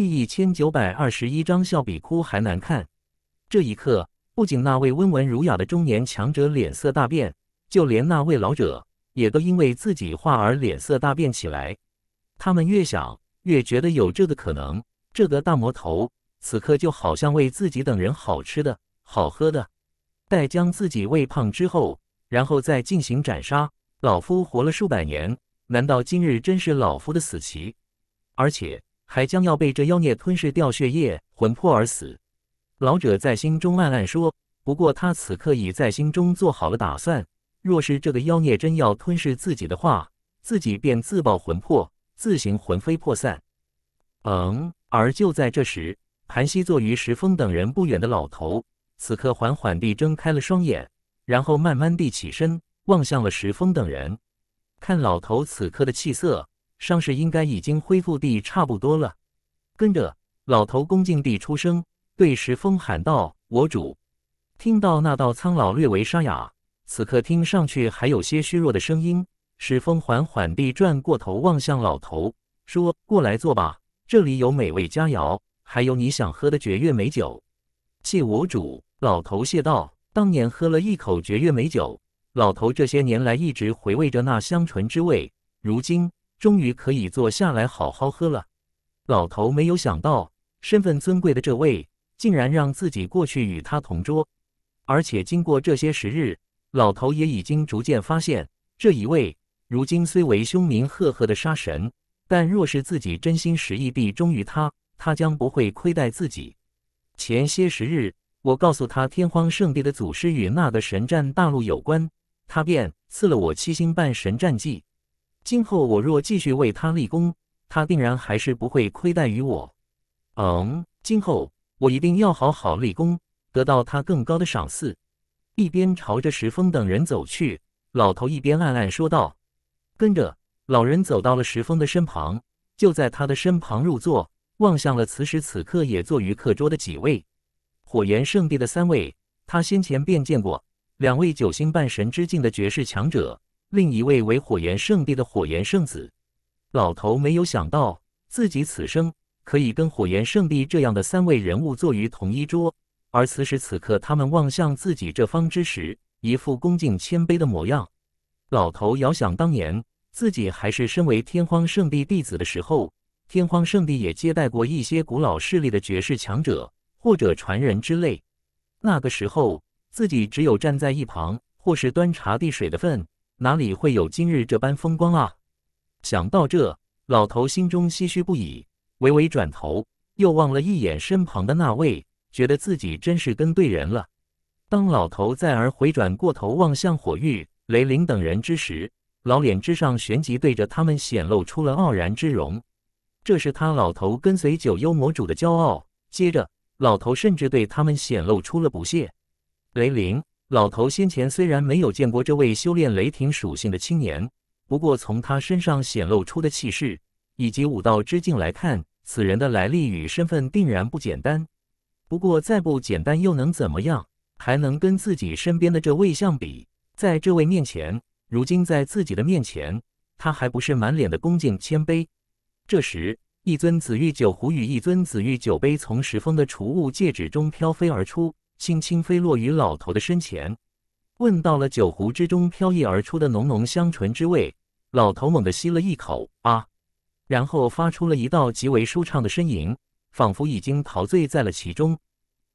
第一千九百二十一张笑比哭还难看。这一刻，不仅那位温文儒雅的中年强者脸色大变，就连那位老者也都因为自己话而脸色大变起来。他们越想越觉得有这个可能，这个大魔头此刻就好像为自己等人好吃的好喝的，待将自己喂胖之后，然后再进行斩杀。老夫活了数百年，难道今日真是老夫的死期？而且。还将要被这妖孽吞噬掉血液魂魄而死，老者在心中暗暗说。不过他此刻已在心中做好了打算，若是这个妖孽真要吞噬自己的话，自己便自爆魂魄，自行魂飞魄散。嗯，而就在这时，盘膝坐于石峰等人不远的老头，此刻缓缓地睁开了双眼，然后慢慢地起身，望向了石峰等人。看老头此刻的气色。伤势应该已经恢复地差不多了。跟着，老头恭敬地出声，对石峰喊道：“我主。”听到那道苍老、略为沙哑、此刻听上去还有些虚弱的声音，石峰缓缓地转过头望向老头，说：“过来坐吧，这里有美味佳肴，还有你想喝的绝月美酒。”谢我主，老头谢道：“当年喝了一口绝月美酒，老头这些年来一直回味着那香醇之味，如今。”终于可以坐下来好好喝了。老头没有想到，身份尊贵的这位竟然让自己过去与他同桌。而且经过这些时日，老头也已经逐渐发现，这一位如今虽为凶名赫赫的杀神，但若是自己真心实意地忠于他，他将不会亏待自己。前些时日，我告诉他天荒圣地的祖师与那个神战大陆有关，他便赐了我七星半神战技。今后我若继续为他立功，他定然还是不会亏待于我。嗯，今后我一定要好好立功，得到他更高的赏赐。一边朝着石峰等人走去，老头一边暗暗说道。跟着老人走到了石峰的身旁，就在他的身旁入座，望向了此时此刻也坐于课桌的几位火炎圣地的三位，他先前便见过两位九星半神之境的绝世强者。另一位为火焰圣地的火焰圣子，老头没有想到自己此生可以跟火焰圣地这样的三位人物坐于同一桌，而此时此刻，他们望向自己这方之时，一副恭敬谦卑的模样。老头遥想当年，自己还是身为天荒圣地弟子的时候，天荒圣地也接待过一些古老势力的绝世强者或者传人之类。那个时候，自己只有站在一旁或是端茶递水的份。哪里会有今日这般风光啊！想到这，老头心中唏嘘不已，微微转头，又望了一眼身旁的那位，觉得自己真是跟对人了。当老头再而回转过头望向火玉、雷凌等人之时，老脸之上旋即对着他们显露出了傲然之容，这是他老头跟随九幽魔主的骄傲。接着，老头甚至对他们显露出了不屑。雷凌。老头先前虽然没有见过这位修炼雷霆属性的青年，不过从他身上显露出的气势以及武道之境来看，此人的来历与身份定然不简单。不过再不简单又能怎么样？还能跟自己身边的这位相比？在这位面前，如今在自己的面前，他还不是满脸的恭敬谦卑？这时，一尊紫玉酒壶与一尊紫玉酒杯从石峰的储物戒指中飘飞而出。轻轻飞落于老头的身前，闻到了酒壶之中飘逸而出的浓浓香醇之味。老头猛地吸了一口，啊，然后发出了一道极为舒畅的呻吟，仿佛已经陶醉在了其中。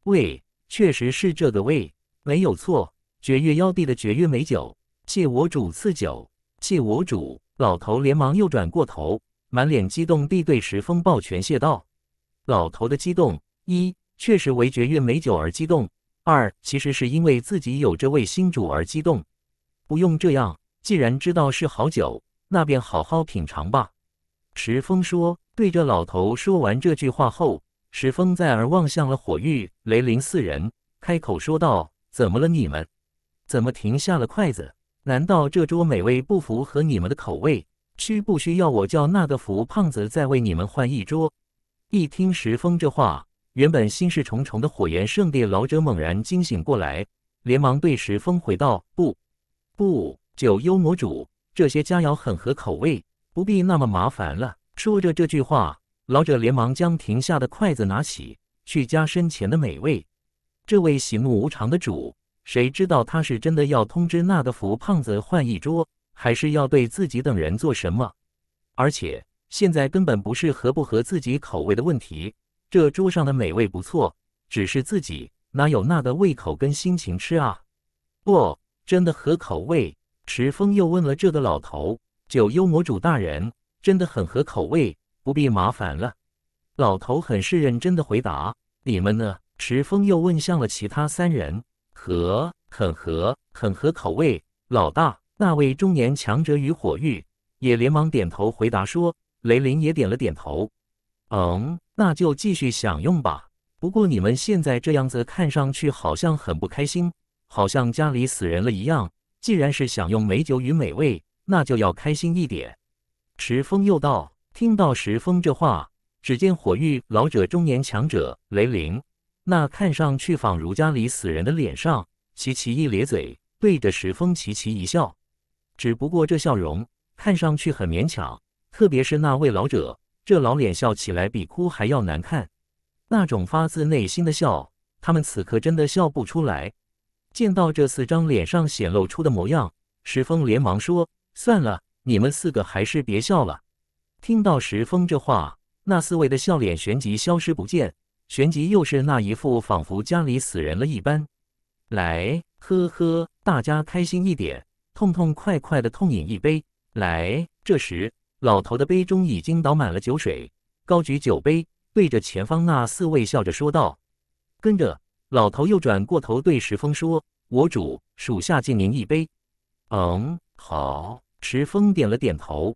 味，确实是这个味，没有错。绝月妖帝的绝月美酒，谢我主赐酒，谢我主。老头连忙又转过头，满脸激动地对石峰抱拳谢道：“老头的激动一。”确实为绝域美酒而激动。二其实是因为自己有这位新主而激动。不用这样，既然知道是好酒，那便好好品尝吧。石峰说，对着老头说完这句话后，石峰再而望向了火玉、雷灵四人，开口说道：“怎么了，你们？怎么停下了筷子？难道这桌美味不符合你们的口味？需不需要我叫那个福胖子再为你们换一桌？”一听石峰这话。原本心事重重的火焰圣地老者猛然惊醒过来，连忙对石峰回道：“不，不，九幽魔主，这些佳肴很合口味，不必那么麻烦了。”说着这句话，老者连忙将停下的筷子拿起，去夹身前的美味。这位喜怒无常的主，谁知道他是真的要通知那个福胖子换一桌，还是要对自己等人做什么？而且现在根本不是合不合自己口味的问题。这桌上的美味不错，只是自己哪有那的胃口跟心情吃啊？不，真的合口味。迟峰又问了这个老头：“九幽魔主大人，真的很合口味，不必麻烦了。”老头很是认真的回答：“你们呢？”迟峰又问向了其他三人：“合，很合，很合口味。”老大那位中年强者与火玉也连忙点头回答说：“雷林也点了点头，嗯。”那就继续享用吧。不过你们现在这样子看上去好像很不开心，好像家里死人了一样。既然是享用美酒与美味，那就要开心一点。石峰又道。听到石峰这话，只见火域老者中年强者雷凌，那看上去仿如家里死人的脸上，齐齐一咧嘴，对着石峰齐齐一笑。只不过这笑容看上去很勉强，特别是那位老者。这老脸笑起来比哭还要难看，那种发自内心的笑，他们此刻真的笑不出来。见到这四张脸上显露出的模样，石峰连忙说：“算了，你们四个还是别笑了。”听到石峰这话，那四位的笑脸旋即消失不见，旋即又是那一副仿佛家里死人了一般。来，呵呵，大家开心一点，痛痛快快的痛饮一杯。来，这时。老头的杯中已经倒满了酒水，高举酒杯，对着前方那四位笑着说道。跟着，老头又转过头对石峰说：“我主，属下敬您一杯。”“嗯，好。”石峰点了点头。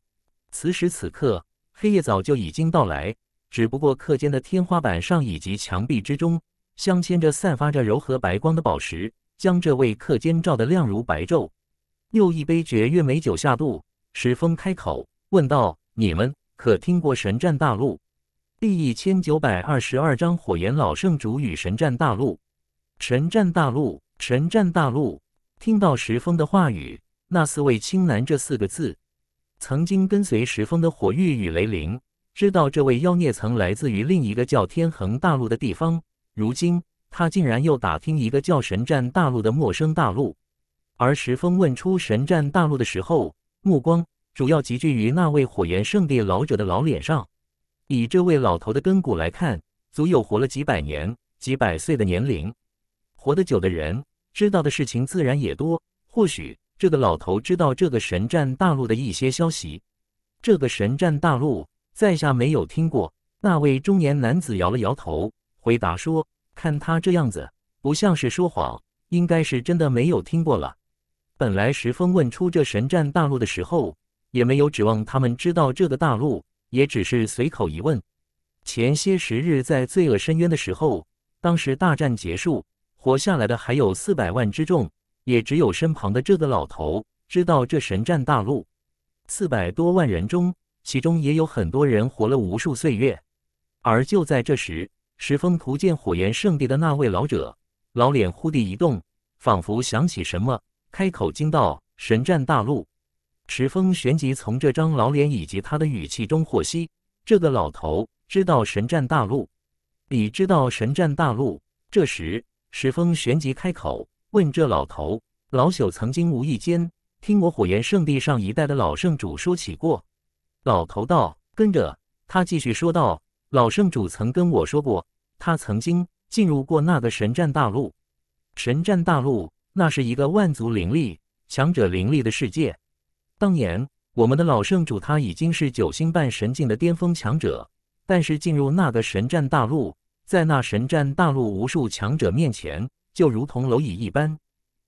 此时此刻，黑夜早就已经到来，只不过课间的天花板上以及墙壁之中镶嵌着散发着柔和白光的宝石，将这位课间照得亮如白昼。又一杯绝月美酒下肚，石峰开口。问道：“你们可听过神战大陆？”第一千九百二十二章：火焰老圣主与神战大陆。神战大陆，神战大陆。听到石峰的话语，那四位青男这四个字，曾经跟随石峰的火玉与雷灵知道，这位妖孽曾来自于另一个叫天恒大陆的地方。如今他竟然又打听一个叫神战大陆的陌生大陆。而石峰问出神战大陆的时候，目光。主要集聚于那位火焰圣地老者的老脸上。以这位老头的根骨来看，足有活了几百年、几百岁的年龄。活得久的人，知道的事情自然也多。或许这个老头知道这个神战大陆的一些消息。这个神战大陆，在下没有听过。那位中年男子摇了摇头，回答说：“看他这样子，不像是说谎，应该是真的没有听过了。”本来石峰问出这神战大陆的时候。也没有指望他们知道这个大陆，也只是随口一问。前些时日在罪恶深渊的时候，当时大战结束，活下来的还有四百万之众，也只有身旁的这个老头知道这神战大陆。四百多万人中，其中也有很多人活了无数岁月。而就在这时，石峰图见火焰圣地的那位老者，老脸忽地一动，仿佛想起什么，开口惊道：“神战大陆。”石峰旋即从这张老脸以及他的语气中获悉，这个老头知道神战大陆，已知道神战大陆。这时，石峰旋即开口问这老头：“老朽曾经无意间听我火焰圣地上一代的老圣主说起过。”老头道，跟着他继续说道：“老圣主曾跟我说过，他曾经进入过那个神战大陆。神战大陆，那是一个万族灵力、强者灵力的世界。”当年我们的老圣主他已经是九星半神境的巅峰强者，但是进入那个神战大陆，在那神战大陆无数强者面前，就如同蝼蚁一般。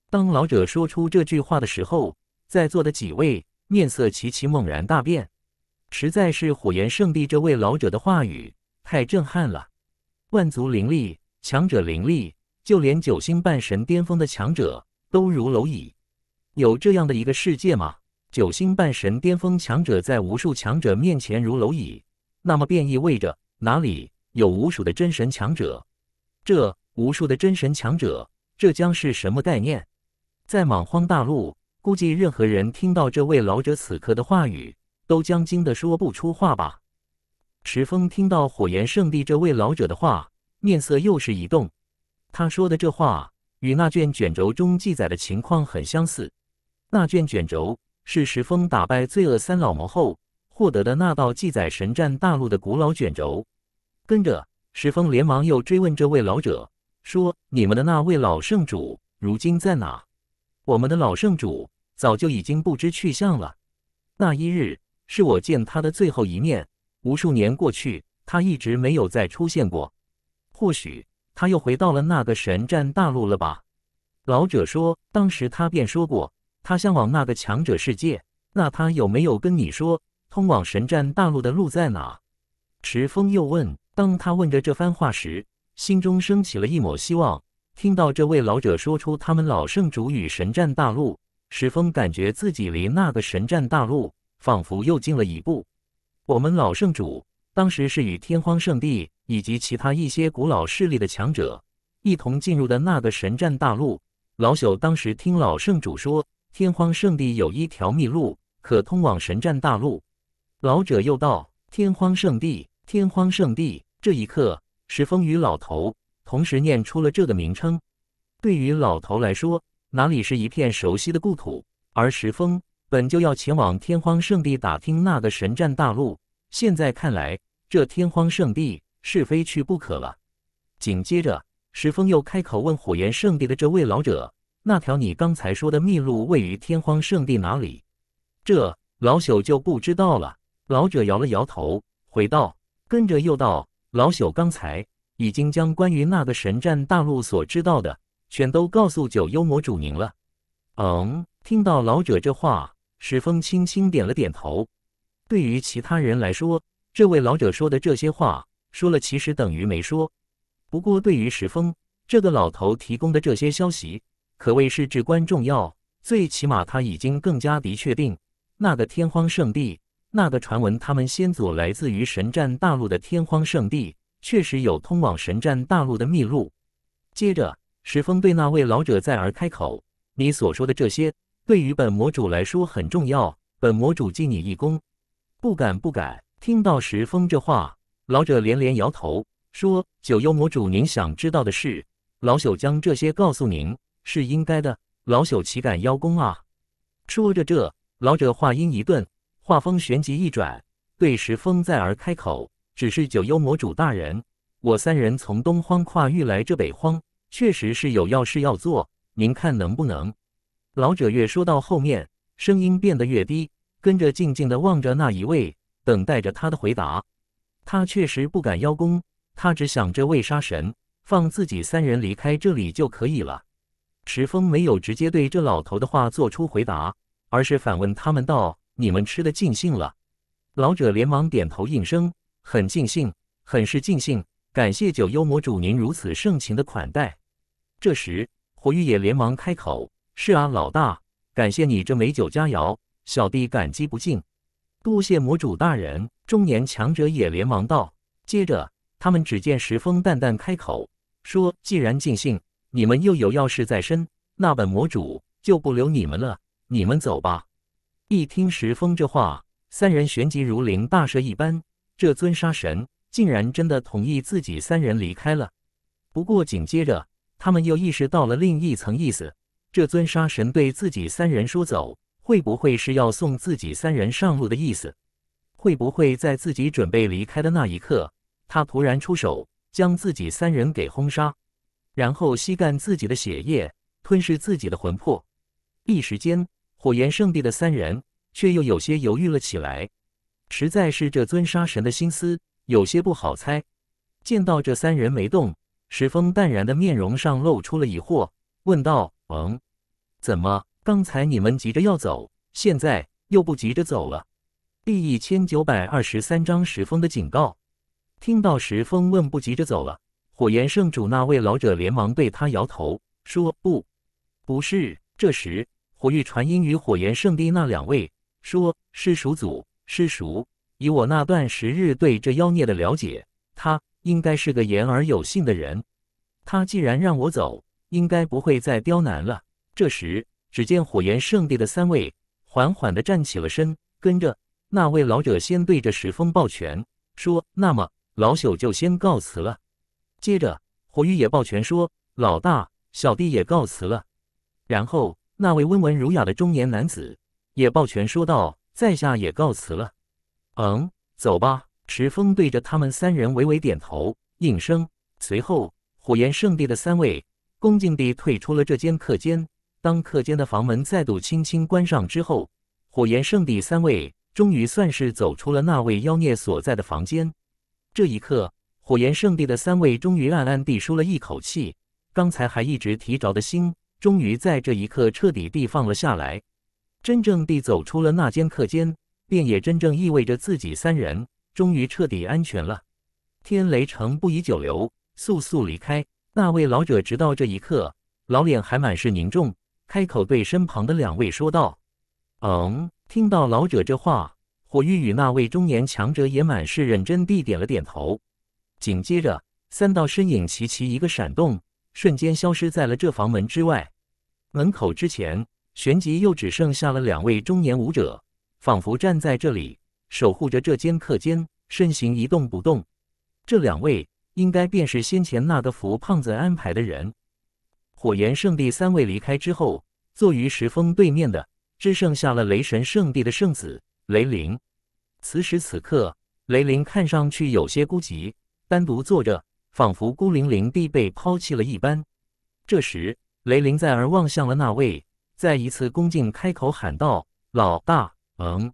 当老者说出这句话的时候，在座的几位面色齐齐猛然大变，实在是火焰圣地这位老者的话语太震撼了。万族灵力、强者灵力，就连九星半神巅峰的强者都如蝼蚁，有这样的一个世界吗？九星半神巅峰强者在无数强者面前如蝼蚁，那么便意味着哪里有无数的真神强者？这无数的真神强者，这将是什么概念？在莽荒大陆，估计任何人听到这位老者此刻的话语，都将惊得说不出话吧。迟峰听到火炎圣地这位老者的话，面色又是一动。他说的这话与那卷卷轴中记载的情况很相似，那卷卷轴。是石峰打败罪恶三老魔后获得的那道记载神战大陆的古老卷轴。跟着石峰连忙又追问这位老者说：“你们的那位老圣主如今在哪？”“我们的老圣主早就已经不知去向了。那一日是我见他的最后一面。无数年过去，他一直没有再出现过。或许他又回到了那个神战大陆了吧？”老者说：“当时他便说过。”他向往那个强者世界，那他有没有跟你说，通往神战大陆的路在哪？石峰又问。当他问着这番话时，心中升起了一抹希望。听到这位老者说出他们老圣主与神战大陆，石峰感觉自己离那个神战大陆仿佛又近了一步。我们老圣主当时是与天荒圣地以及其他一些古老势力的强者一同进入的那个神战大陆。老朽当时听老圣主说。天荒圣地有一条秘路，可通往神战大陆。老者又道：“天荒圣地，天荒圣地。”这一刻，石峰与老头同时念出了这个名称。对于老头来说，哪里是一片熟悉的故土？而石峰本就要前往天荒圣地打听那个神战大陆，现在看来，这天荒圣地是非去不可了。紧接着，石峰又开口问火焰圣地的这位老者。那条你刚才说的秘路位于天荒圣地哪里？这老朽就不知道了。老者摇了摇头，回道，跟着又道：“老朽刚才已经将关于那个神战大陆所知道的，全都告诉九幽魔主您了。”嗯，听到老者这话，石峰轻轻点了点头。对于其他人来说，这位老者说的这些话，说了其实等于没说。不过对于石峰这个老头提供的这些消息，可谓是至关重要，最起码他已经更加的确定那个天荒圣地，那个传闻他们先祖来自于神战大陆的天荒圣地，确实有通往神战大陆的秘路。接着，石峰对那位老者再而开口：“你所说的这些，对于本魔主来说很重要，本魔主敬你一躬。”“不敢，不敢。”听到石峰这话，老者连连摇头，说：“九幽魔主，您想知道的事，老朽将这些告诉您。”是应该的，老朽岂敢邀功啊！说着，这老者话音一顿，话锋旋即一转，对石峰再而开口：“只是九幽魔主大人，我三人从东荒跨域来这北荒，确实是有要事要做，您看能不能？”老者越说到后面，声音变得越低，跟着静静的望着那一位，等待着他的回答。他确实不敢邀功，他只想着为杀神放自己三人离开这里就可以了。石峰没有直接对这老头的话做出回答，而是反问他们道：“你们吃的尽兴了？”老者连忙点头应声：“很尽兴，很是尽兴，感谢九幽魔主您如此盛情的款待。”这时，火玉也连忙开口：“是啊，老大，感谢你这美酒佳肴，小弟感激不尽，多谢魔主大人。”中年强者也连忙道。接着，他们只见石峰淡淡开口说：“既然尽兴。”你们又有要事在身，那本魔主就不留你们了，你们走吧。一听石峰这话，三人旋即如临大赦一般，这尊杀神竟然真的同意自己三人离开了。不过紧接着，他们又意识到了另一层意思：这尊杀神对自己三人说“走”，会不会是要送自己三人上路的意思？会不会在自己准备离开的那一刻，他突然出手将自己三人给轰杀？然后吸干自己的血液，吞噬自己的魂魄。一时间，火焰圣地的三人却又有些犹豫了起来。实在是这尊杀神的心思有些不好猜。见到这三人没动，石峰淡然的面容上露出了疑惑，问道：“嗯？怎么？刚才你们急着要走，现在又不急着走了？”第一千九百二十三章石峰的警告。听到石峰问不急着走了。火炎圣主那位老者连忙对他摇头说：“不，不是。”这时，火玉传音与火炎圣地那两位说：“师叔祖，师叔，以我那段时日对这妖孽的了解，他应该是个言而有信的人。他既然让我走，应该不会再刁难了。”这时，只见火炎圣地的三位缓缓地站起了身，跟着那位老者先对着石峰抱拳说：“那么，老朽就先告辞了。”接着，火玉也抱拳说：“老大，小弟也告辞了。”然后，那位温文儒雅的中年男子也抱拳说道：“在下也告辞了。”嗯，走吧。石峰对着他们三人微微点头应声。随后，火炎圣地的三位恭敬地退出了这间客间。当客间的房门再度轻轻关上之后，火炎圣地三位终于算是走出了那位妖孽所在的房间。这一刻。火焰圣地的三位终于暗暗地舒了一口气，刚才还一直提着的心，终于在这一刻彻底地放了下来。真正地走出了那间课间，便也真正意味着自己三人终于彻底安全了。天雷城不宜久留，速速离开。那位老者直到这一刻，老脸还满是凝重，开口对身旁的两位说道：“嗯。”听到老者这话，火玉与那位中年强者也满是认真地点了点头。紧接着，三道身影齐齐一个闪动，瞬间消失在了这房门之外。门口之前，旋即又只剩下了两位中年武者，仿佛站在这里守护着这间客间，身形一动不动。这两位应该便是先前那个福胖子安排的人。火炎圣地三位离开之后，坐于石峰对面的只剩下了雷神圣地的圣子雷凌。此时此刻，雷凌看上去有些孤寂。单独坐着，仿佛孤零零地被抛弃了一般。这时，雷凌在而望向了那位，再一次恭敬开口喊道：“老大。”嗯。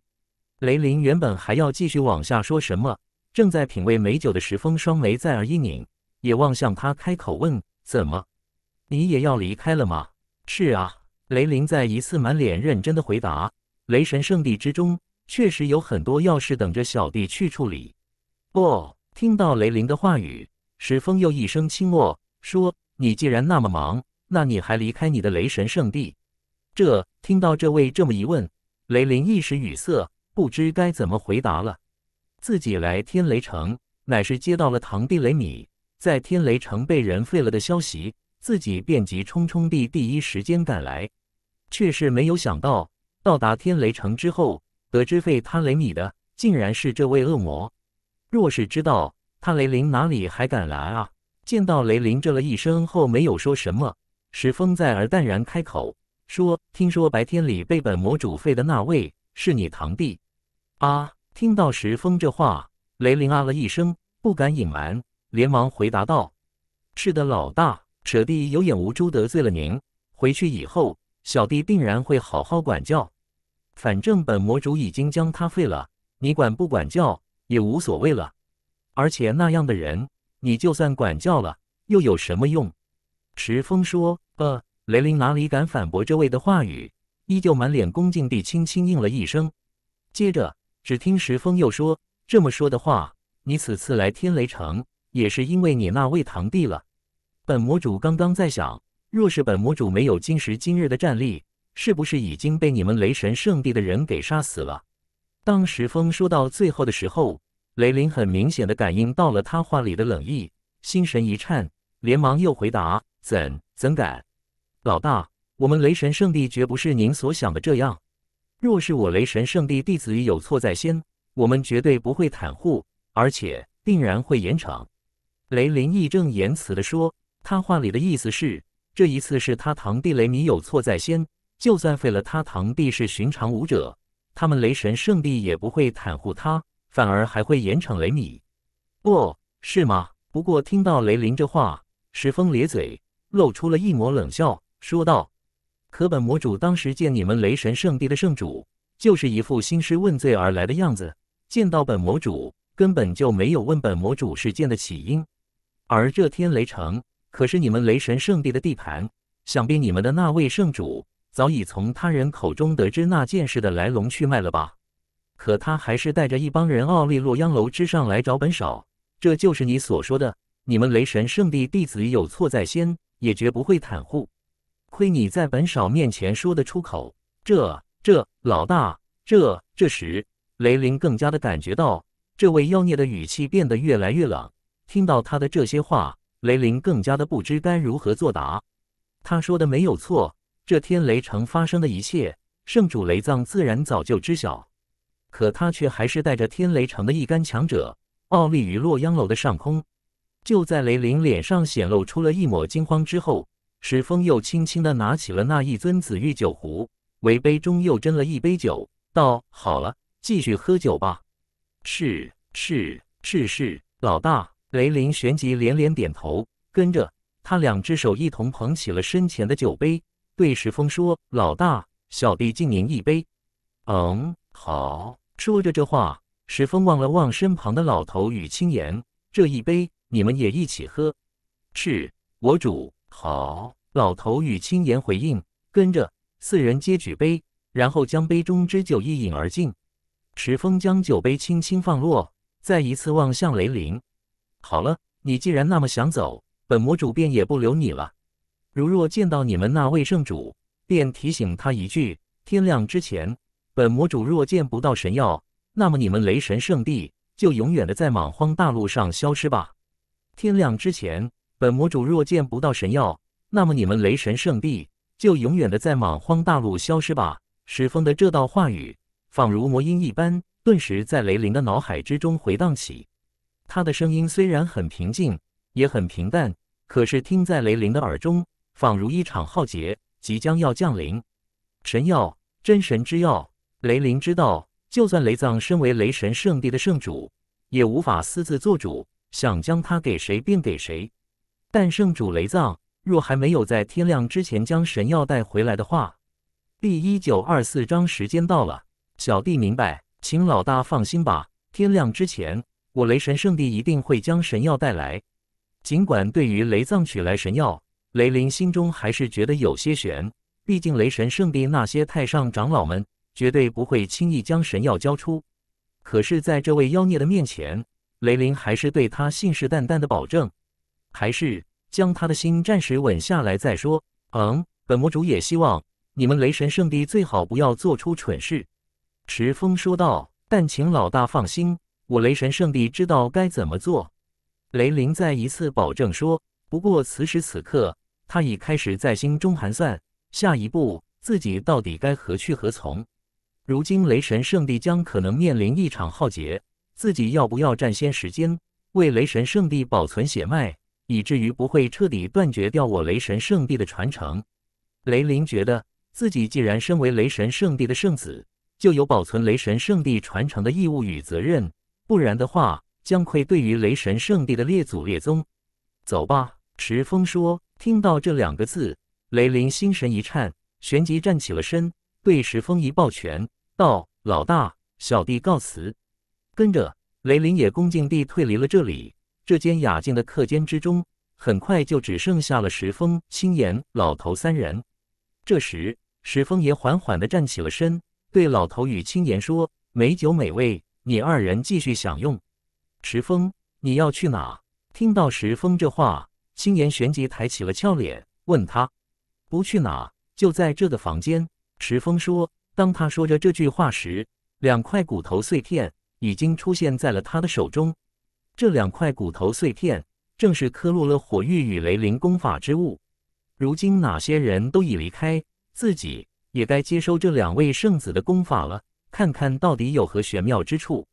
雷凌原本还要继续往下说什么，正在品味美酒的石峰双眉再而一拧，也望向他开口问：“怎么，你也要离开了吗？”“是啊。”雷凌再一次满脸认真的回答：“雷神圣地之中，确实有很多要事等着小弟去处理。”不。听到雷凌的话语，石峰又一声轻落，说：“你既然那么忙，那你还离开你的雷神圣地？”这听到这位这么一问，雷凌一时语塞，不知该怎么回答了。自己来天雷城，乃是接到了堂弟雷米在天雷城被人废了的消息，自己便急匆匆地第一时间赶来，却是没有想到，到达天雷城之后，得知废他雷米的，竟然是这位恶魔。若是知道他雷凌哪里还敢来啊？见到雷凌这了一声后，没有说什么，石峰在而淡然开口说：“听说白天里被本魔主废的那位是你堂弟。”啊！听到石峰这话，雷凌啊了一声，不敢隐瞒，连忙回答道：“是的，老大，舍弟有眼无珠，得罪了您。回去以后，小弟定然会好好管教。反正本魔主已经将他废了，你管不管教？”也无所谓了，而且那样的人，你就算管教了，又有什么用？石峰说：“呃，雷凌哪里敢反驳这位的话语，依旧满脸恭敬地轻轻应了一声。接着，只听石峰又说：这么说的话，你此次来天雷城，也是因为你那位堂弟了。本魔主刚刚在想，若是本魔主没有今时今日的战力，是不是已经被你们雷神圣地的人给杀死了？”当石峰说到最后的时候，雷凌很明显的感应到了他话里的冷意，心神一颤，连忙又回答：“怎怎敢，老大，我们雷神圣地绝不是您所想的这样。若是我雷神圣地弟子有错在先，我们绝对不会袒护，而且定然会严惩。”雷凌义正言辞地说，他话里的意思是，这一次是他堂弟雷米有错在先，就算废了他堂弟是寻常武者。他们雷神圣地也不会袒护他，反而还会严惩雷米，不是吗？不过听到雷凌这话，石峰咧嘴，露出了一抹冷笑，说道：“可本魔主当时见你们雷神圣地的圣主，就是一副兴师问罪而来的样子，见到本魔主，根本就没有问本魔主事件的起因。而这天雷城可是你们雷神圣地的地盘，想必你们的那位圣主……”早已从他人口中得知那件事的来龙去脉了吧？可他还是带着一帮人傲立洛阳楼之上来找本少，这就是你所说的，你们雷神圣地弟子有错在先，也绝不会袒护。亏你在本少面前说得出口，这、这老大，这……这时，雷凌更加的感觉到这位妖孽的语气变得越来越冷。听到他的这些话，雷凌更加的不知该如何作答。他说的没有错。这天雷城发生的一切，圣主雷藏自然早就知晓，可他却还是带着天雷城的一干强者，傲立于洛阳楼的上空。就在雷凌脸上显露出了一抹惊慌之后，石峰又轻轻的拿起了那一尊紫玉酒壶，为杯中又斟了一杯酒，道：“好了，继续喝酒吧。”“是是是是，老大！”雷凌旋即连连点头，跟着他两只手一同捧起了身前的酒杯。对石峰说：“老大，小弟敬您一杯。”“嗯，好。”说着这话，石峰望了望身旁的老头与青岩，“这一杯，你们也一起喝。”“是，我主。”“好。”老头与青岩回应，跟着四人皆举杯，然后将杯中之酒一饮而尽。石峰将酒杯轻轻放落，再一次望向雷凌。“好了，你既然那么想走，本魔主便也不留你了。”如若见到你们那位圣主，便提醒他一句：天亮之前，本魔主若见不到神药，那么你们雷神圣地就永远的在莽荒大陆上消失吧。天亮之前，本魔主若见不到神药，那么你们雷神圣地就永远的在莽荒大陆消失吧。石峰的这道话语，仿如魔音一般，顿时在雷凌的脑海之中回荡起。他的声音虽然很平静，也很平淡，可是听在雷凌的耳中。仿如一场浩劫即将要降临，神药，真神之药，雷灵之道。就算雷藏身为雷神圣地的圣主，也无法私自做主，想将他给谁便给谁。但圣主雷藏若还没有在天亮之前将神药带回来的话，第一九二四章时间到了，小弟明白，请老大放心吧。天亮之前，我雷神圣地一定会将神药带来。尽管对于雷藏取来神药。雷凌心中还是觉得有些悬，毕竟雷神圣地那些太上长老们绝对不会轻易将神药交出。可是，在这位妖孽的面前，雷凌还是对他信誓旦旦的保证，还是将他的心暂时稳下来再说。嗯，本魔主也希望你们雷神圣地最好不要做出蠢事。”池峰说道。“但请老大放心，我雷神圣地知道该怎么做。”雷凌再一次保证说。不过，此时此刻。他已开始在心中盘算，下一步自己到底该何去何从？如今雷神圣地将可能面临一场浩劫，自己要不要占先时间，为雷神圣地保存血脉，以至于不会彻底断绝掉我雷神圣地的传承？雷凌觉得自己既然身为雷神圣地的圣子，就有保存雷神圣地传承的义务与责任，不然的话，将会对于雷神圣地的列祖列宗。走吧。石峰说：“听到这两个字，雷林心神一颤，旋即站起了身，对石峰一抱拳道：‘老大，小弟告辞。’跟着，雷林也恭敬地退离了这里。这间雅静的客间之中，很快就只剩下了石峰、青岩、老头三人。这时，石峰也缓缓地站起了身，对老头与青岩说：‘美酒美味，你二人继续享用。石峰，你要去哪？’听到石峰这话。”青岩旋即抬起了俏脸，问他：“不去哪？就在这个房间。”池峰说：“当他说着这句话时，两块骨头碎片已经出现在了他的手中。这两块骨头碎片正是科洛勒火玉与雷灵功法之物。如今哪些人都已离开，自己也该接收这两位圣子的功法了，看看到底有何玄妙之处。”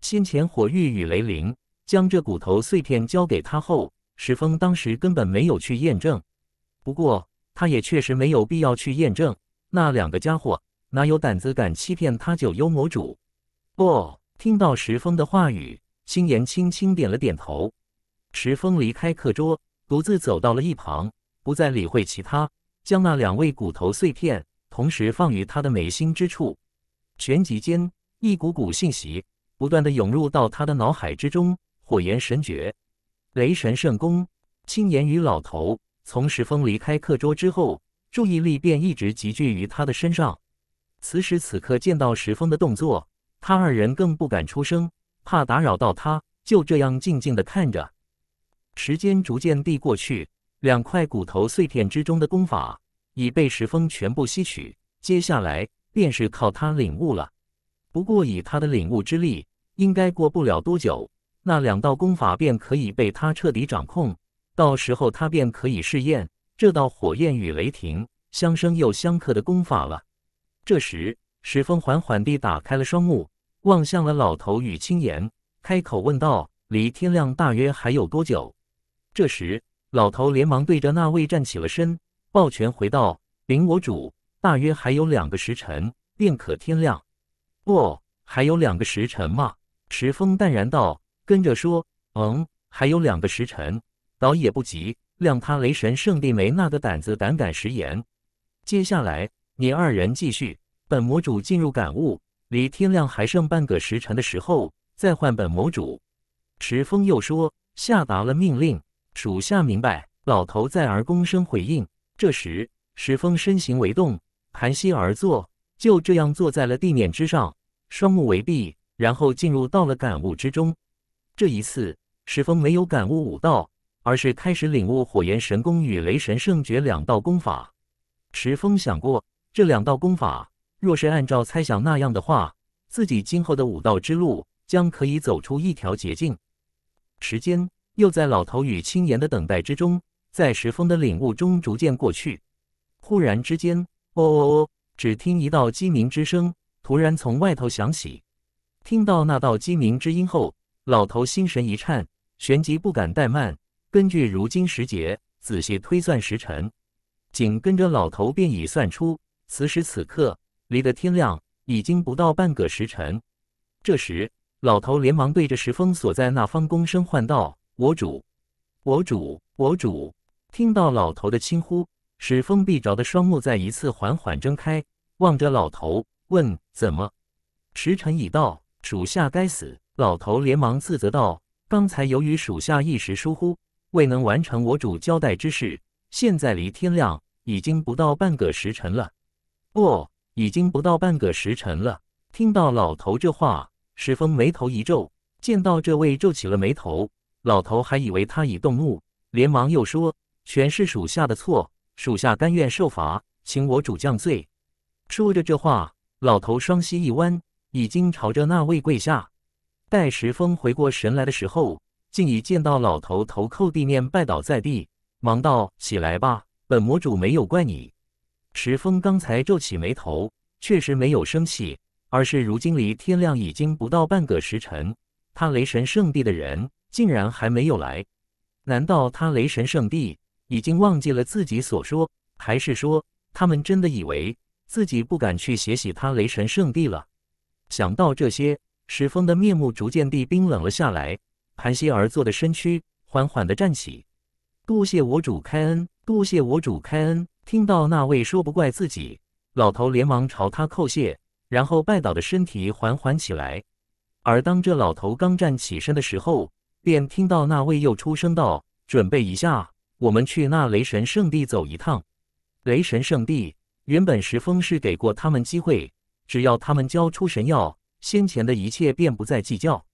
先前火玉与雷灵将这骨头碎片交给他后。石峰当时根本没有去验证，不过他也确实没有必要去验证。那两个家伙哪有胆子敢欺骗他九幽魔主？哦，听到石峰的话语，星岩轻轻点了点头。石峰离开课桌，独自走到了一旁，不再理会其他，将那两位骨头碎片同时放于他的眉心之处。旋即间，一股股信息不断的涌入到他的脑海之中，火炎神诀。雷神圣宫，青岩与老头从石峰离开课桌之后，注意力便一直集聚于他的身上。此时此刻见到石峰的动作，他二人更不敢出声，怕打扰到他，就这样静静的看着。时间逐渐递过去，两块骨头碎片之中的功法已被石峰全部吸取，接下来便是靠他领悟了。不过以他的领悟之力，应该过不了多久。那两道功法便可以被他彻底掌控，到时候他便可以试验这道火焰与雷霆相生又相克的功法了。这时，石峰缓缓地打开了双目，望向了老头与青岩，开口问道：“离天亮大约还有多久？”这时，老头连忙对着那位站起了身，抱拳回道：“禀我主，大约还有两个时辰便可天亮。”“哦，还有两个时辰吗？”石峰淡然道。跟着说，嗯，还有两个时辰，倒也不急，谅他雷神圣地没那个胆子，胆敢食言。接下来，你二人继续。本魔主进入感悟，离天亮还剩半个时辰的时候，再换本魔主。石峰又说，下达了命令，属下明白。老头在儿躬身回应。这时，石峰身形微动，盘膝而坐，就这样坐在了地面之上，双目微闭，然后进入到了感悟之中。这一次，石峰没有感悟武道，而是开始领悟火焰神功与雷神圣诀两道功法。石峰想过，这两道功法若是按照猜想那样的话，自己今后的武道之路将可以走出一条捷径。时间又在老头与青岩的等待之中，在石峰的领悟中逐渐过去。忽然之间，哦哦哦！只听一道鸡鸣之声突然从外头响起。听到那道鸡鸣之音后，老头心神一颤，旋即不敢怠慢，根据如今时节仔细推算时辰。紧跟着，老头便已算出此时此刻离得天亮已经不到半个时辰。这时，老头连忙对着石峰所在那方躬身唤道：“我主，我主，我主！”听到老头的轻呼，石峰闭着的双目再一次缓缓睁开，望着老头问：“怎么？时辰已到，属下该死。”老头连忙自责道：“刚才由于属下一时疏忽，未能完成我主交代之事。现在离天亮已经不到半个时辰了，不，已经不到半个时辰了。”听到老头这话，石峰眉头一皱。见到这位皱起了眉头，老头还以为他已动怒，连忙又说：“全是属下的错，属下甘愿受罚，请我主降罪。”说着这话，老头双膝一弯，已经朝着那位跪下。待石峰回过神来的时候，竟已见到老头头叩地面拜倒在地，忙道：“起来吧，本魔主没有怪你。”石峰刚才皱起眉头，确实没有生气，而是如今离天亮已经不到半个时辰，他雷神圣地的人竟然还没有来。难道他雷神圣地已经忘记了自己所说，还是说他们真的以为自己不敢去血洗他雷神圣地了？想到这些。石峰的面目逐渐地冰冷了下来，盘膝而坐的身躯缓缓地站起。多谢我主开恩，多谢我主开恩。听到那位说不怪自己，老头连忙朝他叩谢，然后拜倒的身体缓缓起来。而当这老头刚站起身的时候，便听到那位又出声道：“准备一下，我们去那雷神圣地走一趟。”雷神圣地原本石峰是给过他们机会，只要他们交出神药。先前的一切便不再计较，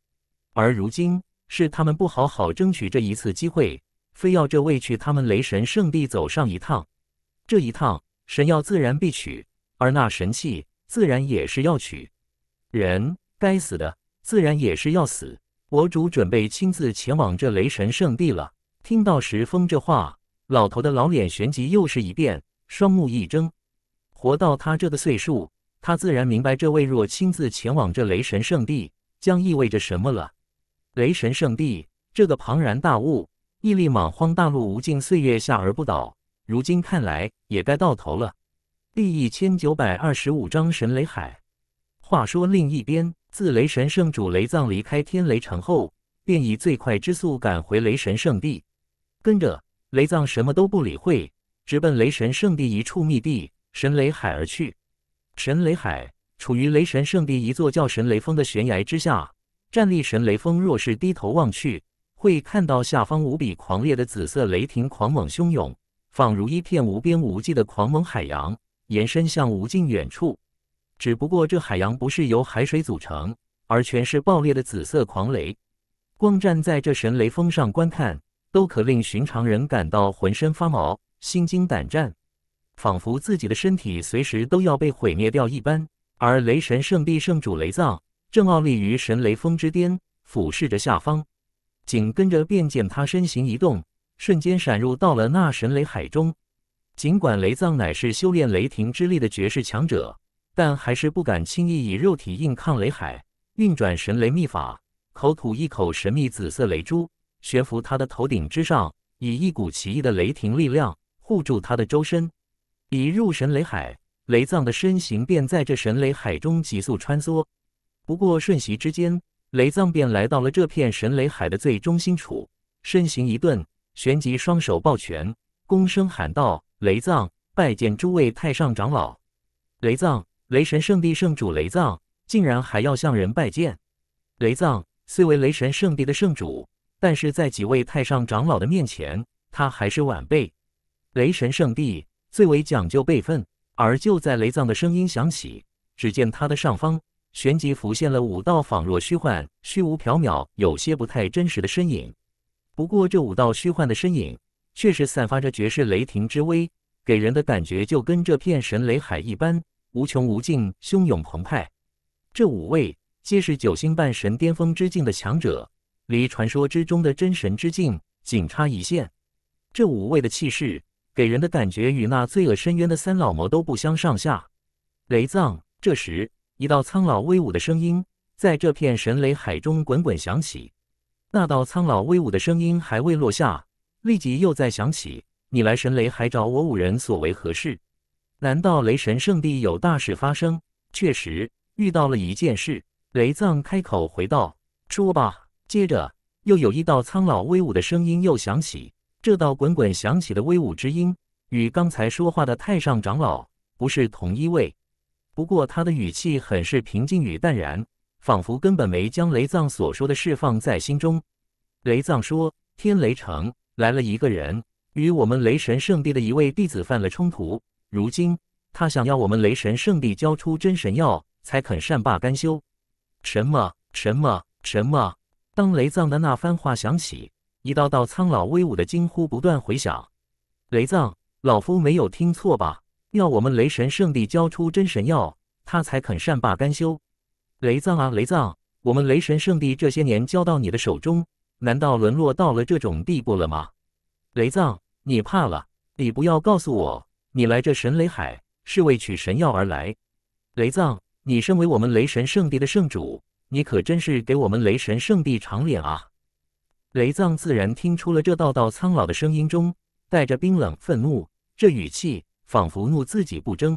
而如今是他们不好好争取这一次机会，非要这位去他们雷神圣地走上一趟。这一趟，神药自然必取，而那神器自然也是要取，人该死的自然也是要死。我主准备亲自前往这雷神圣地了。听到石峰这话，老头的老脸旋即又是一变，双目一睁，活到他这个岁数。他自然明白，这位若亲自前往这雷神圣地，将意味着什么了。雷神圣地这个庞然大物，屹立莽荒大陆无尽岁月下而不倒，如今看来也该到头了。第一千九百二十五章神雷海。话说另一边，自雷神圣主雷藏离开天雷城后，便以最快之速赶回雷神圣地。跟着雷藏什么都不理会，直奔雷神圣地一处密地神雷海而去。神雷海处于雷神圣地一座叫神雷峰的悬崖之下，站立神雷峰。若是低头望去，会看到下方无比狂烈的紫色雷霆，狂猛汹涌，仿如一片无边无际的狂猛海洋，延伸向无尽远处。只不过这海洋不是由海水组成，而全是爆裂的紫色狂雷。光站在这神雷峰上观看，都可令寻常人感到浑身发毛，心惊胆战。仿佛自己的身体随时都要被毁灭掉一般，而雷神圣地圣主雷藏正傲立于神雷峰之巅，俯视着下方。紧跟着便见他身形一动，瞬间闪入到了那神雷海中。尽管雷藏乃是修炼雷霆之力的绝世强者，但还是不敢轻易以肉体硬抗雷海，运转神雷秘法，口吐一口神秘紫色雷珠，悬浮他的头顶之上，以一股奇异的雷霆力量护住他的周身。已入神雷海，雷藏的身形便在这神雷海中急速穿梭。不过瞬息之间，雷藏便来到了这片神雷海的最中心处，身形一顿，旋即双手抱拳，躬身喊道：“雷藏拜见诸位太上长老！雷藏，雷神圣地圣主雷藏，竟然还要向人拜见？雷藏虽为雷神圣地的圣主，但是在几位太上长老的面前，他还是晚辈。雷神圣地。”最为讲究辈分，而就在雷藏的声音响起，只见他的上方，旋即浮现了五道仿若虚幻、虚无缥缈、有些不太真实的身影。不过，这五道虚幻的身影，却是散发着绝世雷霆之威，给人的感觉就跟这片神雷海一般，无穷无尽，汹涌澎湃。这五位皆是九星半神巅峰之境的强者，离传说之中的真神之境仅差一线。这五位的气势。给人的感觉与那罪恶深渊的三老魔都不相上下。雷藏这时，一道苍老威武的声音在这片神雷海中滚滚响起。那道苍老威武的声音还未落下，立即又在响起：“你来神雷海找我五人，所为何事？难道雷神圣地有大事发生？确实遇到了一件事。”雷藏开口回道：“说吧。”接着，又有一道苍老威武的声音又响起。这道滚滚响起的威武之音，与刚才说话的太上长老不是同一位。不过他的语气很是平静与淡然，仿佛根本没将雷藏所说的事放在心中。雷藏说：“天雷城来了一个人，与我们雷神圣地的一位弟子犯了冲突。如今他想要我们雷神圣地交出真神药，才肯善罢甘休。”什么？什么？什么？当雷藏的那番话响起。一道道苍老威武的惊呼不断回响。雷藏，老夫没有听错吧？要我们雷神圣地交出真神药，他才肯善罢甘休。雷藏啊，雷藏，我们雷神圣地这些年交到你的手中，难道沦落到了这种地步了吗？雷藏，你怕了？你不要告诉我，你来这神雷海是为取神药而来。雷藏，你身为我们雷神圣地的圣主，你可真是给我们雷神圣地长脸啊！雷藏自然听出了这道道苍老的声音中带着冰冷愤怒，这语气仿佛怒自己不争。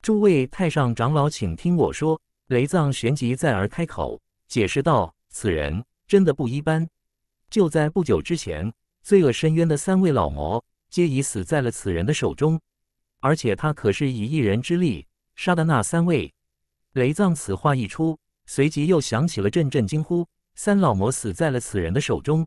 诸位太上长老，请听我说。雷藏旋即再而开口解释道：“此人真的不一般。就在不久之前，罪恶深渊的三位老魔皆已死在了此人的手中，而且他可是以一人之力杀的那三位。”雷藏此话一出，随即又响起了阵阵惊呼。三老魔死在了此人的手中。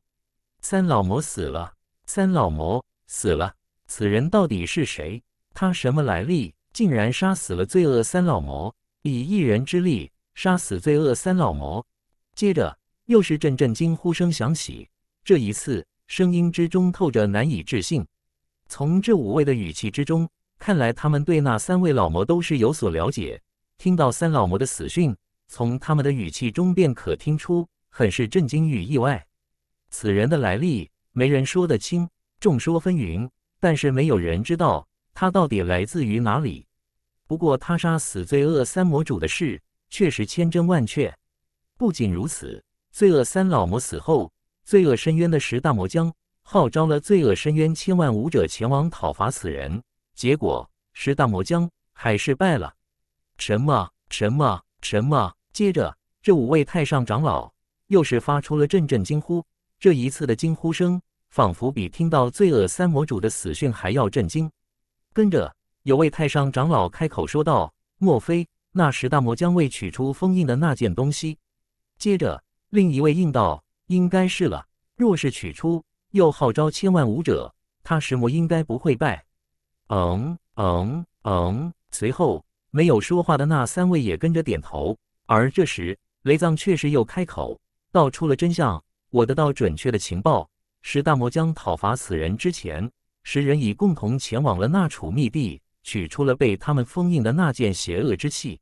三老魔死了，三老魔死了。此人到底是谁？他什么来历？竟然杀死了罪恶三老魔，以一人之力杀死罪恶三老魔。接着又是阵阵惊呼声响起，这一次声音之中透着难以置信。从这五位的语气之中，看来他们对那三位老魔都是有所了解。听到三老魔的死讯，从他们的语气中便可听出。很是震惊与意外，此人的来历没人说得清，众说纷纭，但是没有人知道他到底来自于哪里。不过他杀死罪恶三魔主的事确实千真万确。不仅如此，罪恶三老魔死后，罪恶深渊的十大魔将号召了罪恶深渊千万武者前往讨伐此人，结果十大魔将还是败了。什么什么什么？接着这五位太上长老。又是发出了阵阵惊呼，这一次的惊呼声仿佛比听到罪恶三魔主的死讯还要震惊。跟着有位太上长老开口说道：“莫非那十大魔将未取出封印的那件东西？”接着另一位应道：“应该是了。若是取出，又号召千万武者，他十魔应该不会败。”“嗯嗯嗯。”随后没有说话的那三位也跟着点头。而这时雷藏确实又开口。道出了真相，我得到准确的情报：石大魔将讨伐此人之前，十人已共同前往了那处密地，取出了被他们封印的那件邪恶之器。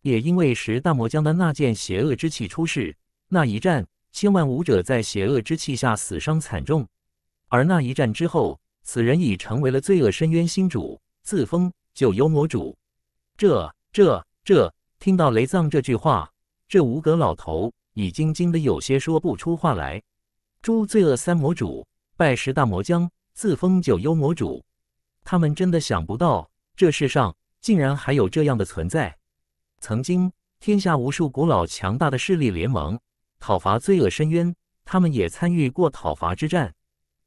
也因为十大魔将的那件邪恶之器出世，那一战千万武者在邪恶之气下死伤惨重。而那一战之后，此人已成为了罪恶深渊新主，自封九幽魔主。这、这、这，听到雷藏这句话，这五葛老头。已经惊得有些说不出话来。诛罪恶三魔主，拜十大魔将，自封九幽魔主。他们真的想不到，这世上竟然还有这样的存在。曾经，天下无数古老强大的势力联盟讨伐罪恶深渊，他们也参与过讨伐之战。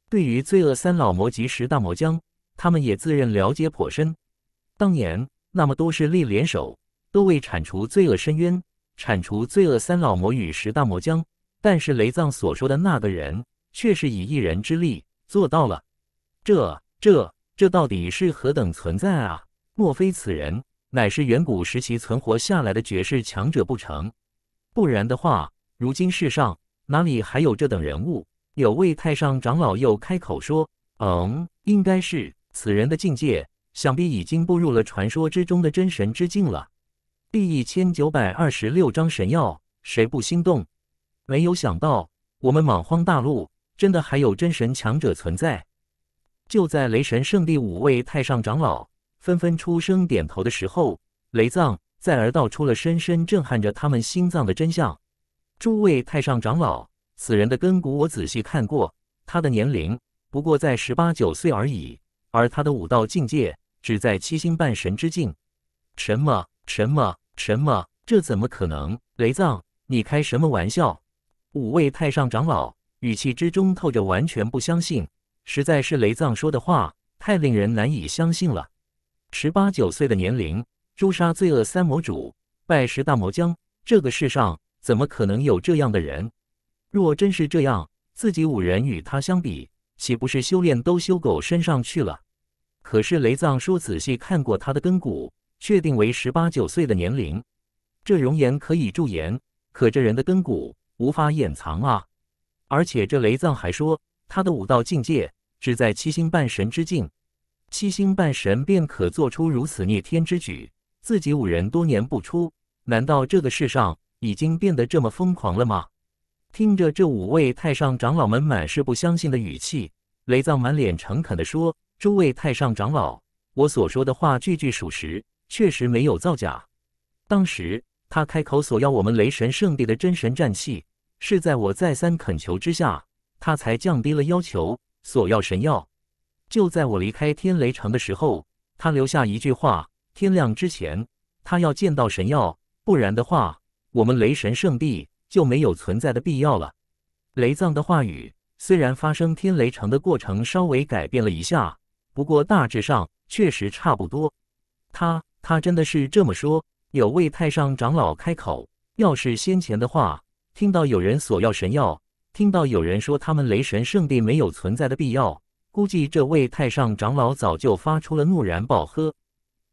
对于罪恶三老魔及十大魔将，他们也自认了解颇深。当年，那么多势力联手，都为铲除罪恶深渊。铲除罪恶三老魔与十大魔将，但是雷藏所说的那个人，却是以一人之力做到了。这、这、这到底是何等存在啊？莫非此人乃是远古时期存活下来的绝世强者不成？不然的话，如今世上哪里还有这等人物？有位太上长老又开口说：“嗯，应该是此人的境界，想必已经步入了传说之中的真神之境了。”第一千九百二十六章神药，谁不心动？没有想到，我们莽荒大陆真的还有真神强者存在。就在雷神圣地五位太上长老纷纷出声点头的时候，雷藏再而道出了深深震撼着他们心脏的真相。诸位太上长老，此人的根骨我仔细看过，他的年龄不过在十八九岁而已，而他的武道境界只在七星半神之境。什么？什么什么？这怎么可能？雷藏，你开什么玩笑？五位太上长老语气之中透着完全不相信，实在是雷藏说的话太令人难以相信了。十八九岁的年龄，诛杀罪恶三魔主，拜十大魔将，这个世上怎么可能有这样的人？若真是这样，自己五人与他相比，岂不是修炼都修狗身上去了？可是雷藏说，仔细看过他的根骨。确定为十八九岁的年龄，这容颜可以驻颜，可这人的根骨无法掩藏啊！而且这雷藏还说他的武道境界只在七星半神之境，七星半神便可做出如此逆天之举。自己五人多年不出，难道这个世上已经变得这么疯狂了吗？听着这五位太上长老们满是不相信的语气，雷藏满脸诚恳地说：“诸位太上长老，我所说的话句句属实。”确实没有造假。当时他开口索要我们雷神圣地的真神战器，是在我再三恳求之下，他才降低了要求，索要神药。就在我离开天雷城的时候，他留下一句话：天亮之前，他要见到神药，不然的话，我们雷神圣地就没有存在的必要了。雷藏的话语虽然发生天雷城的过程稍微改变了一下，不过大致上确实差不多。他。他真的是这么说。有位太上长老开口，要是先前的话，听到有人索要神药，听到有人说他们雷神圣地没有存在的必要，估计这位太上长老早就发出了怒然暴喝。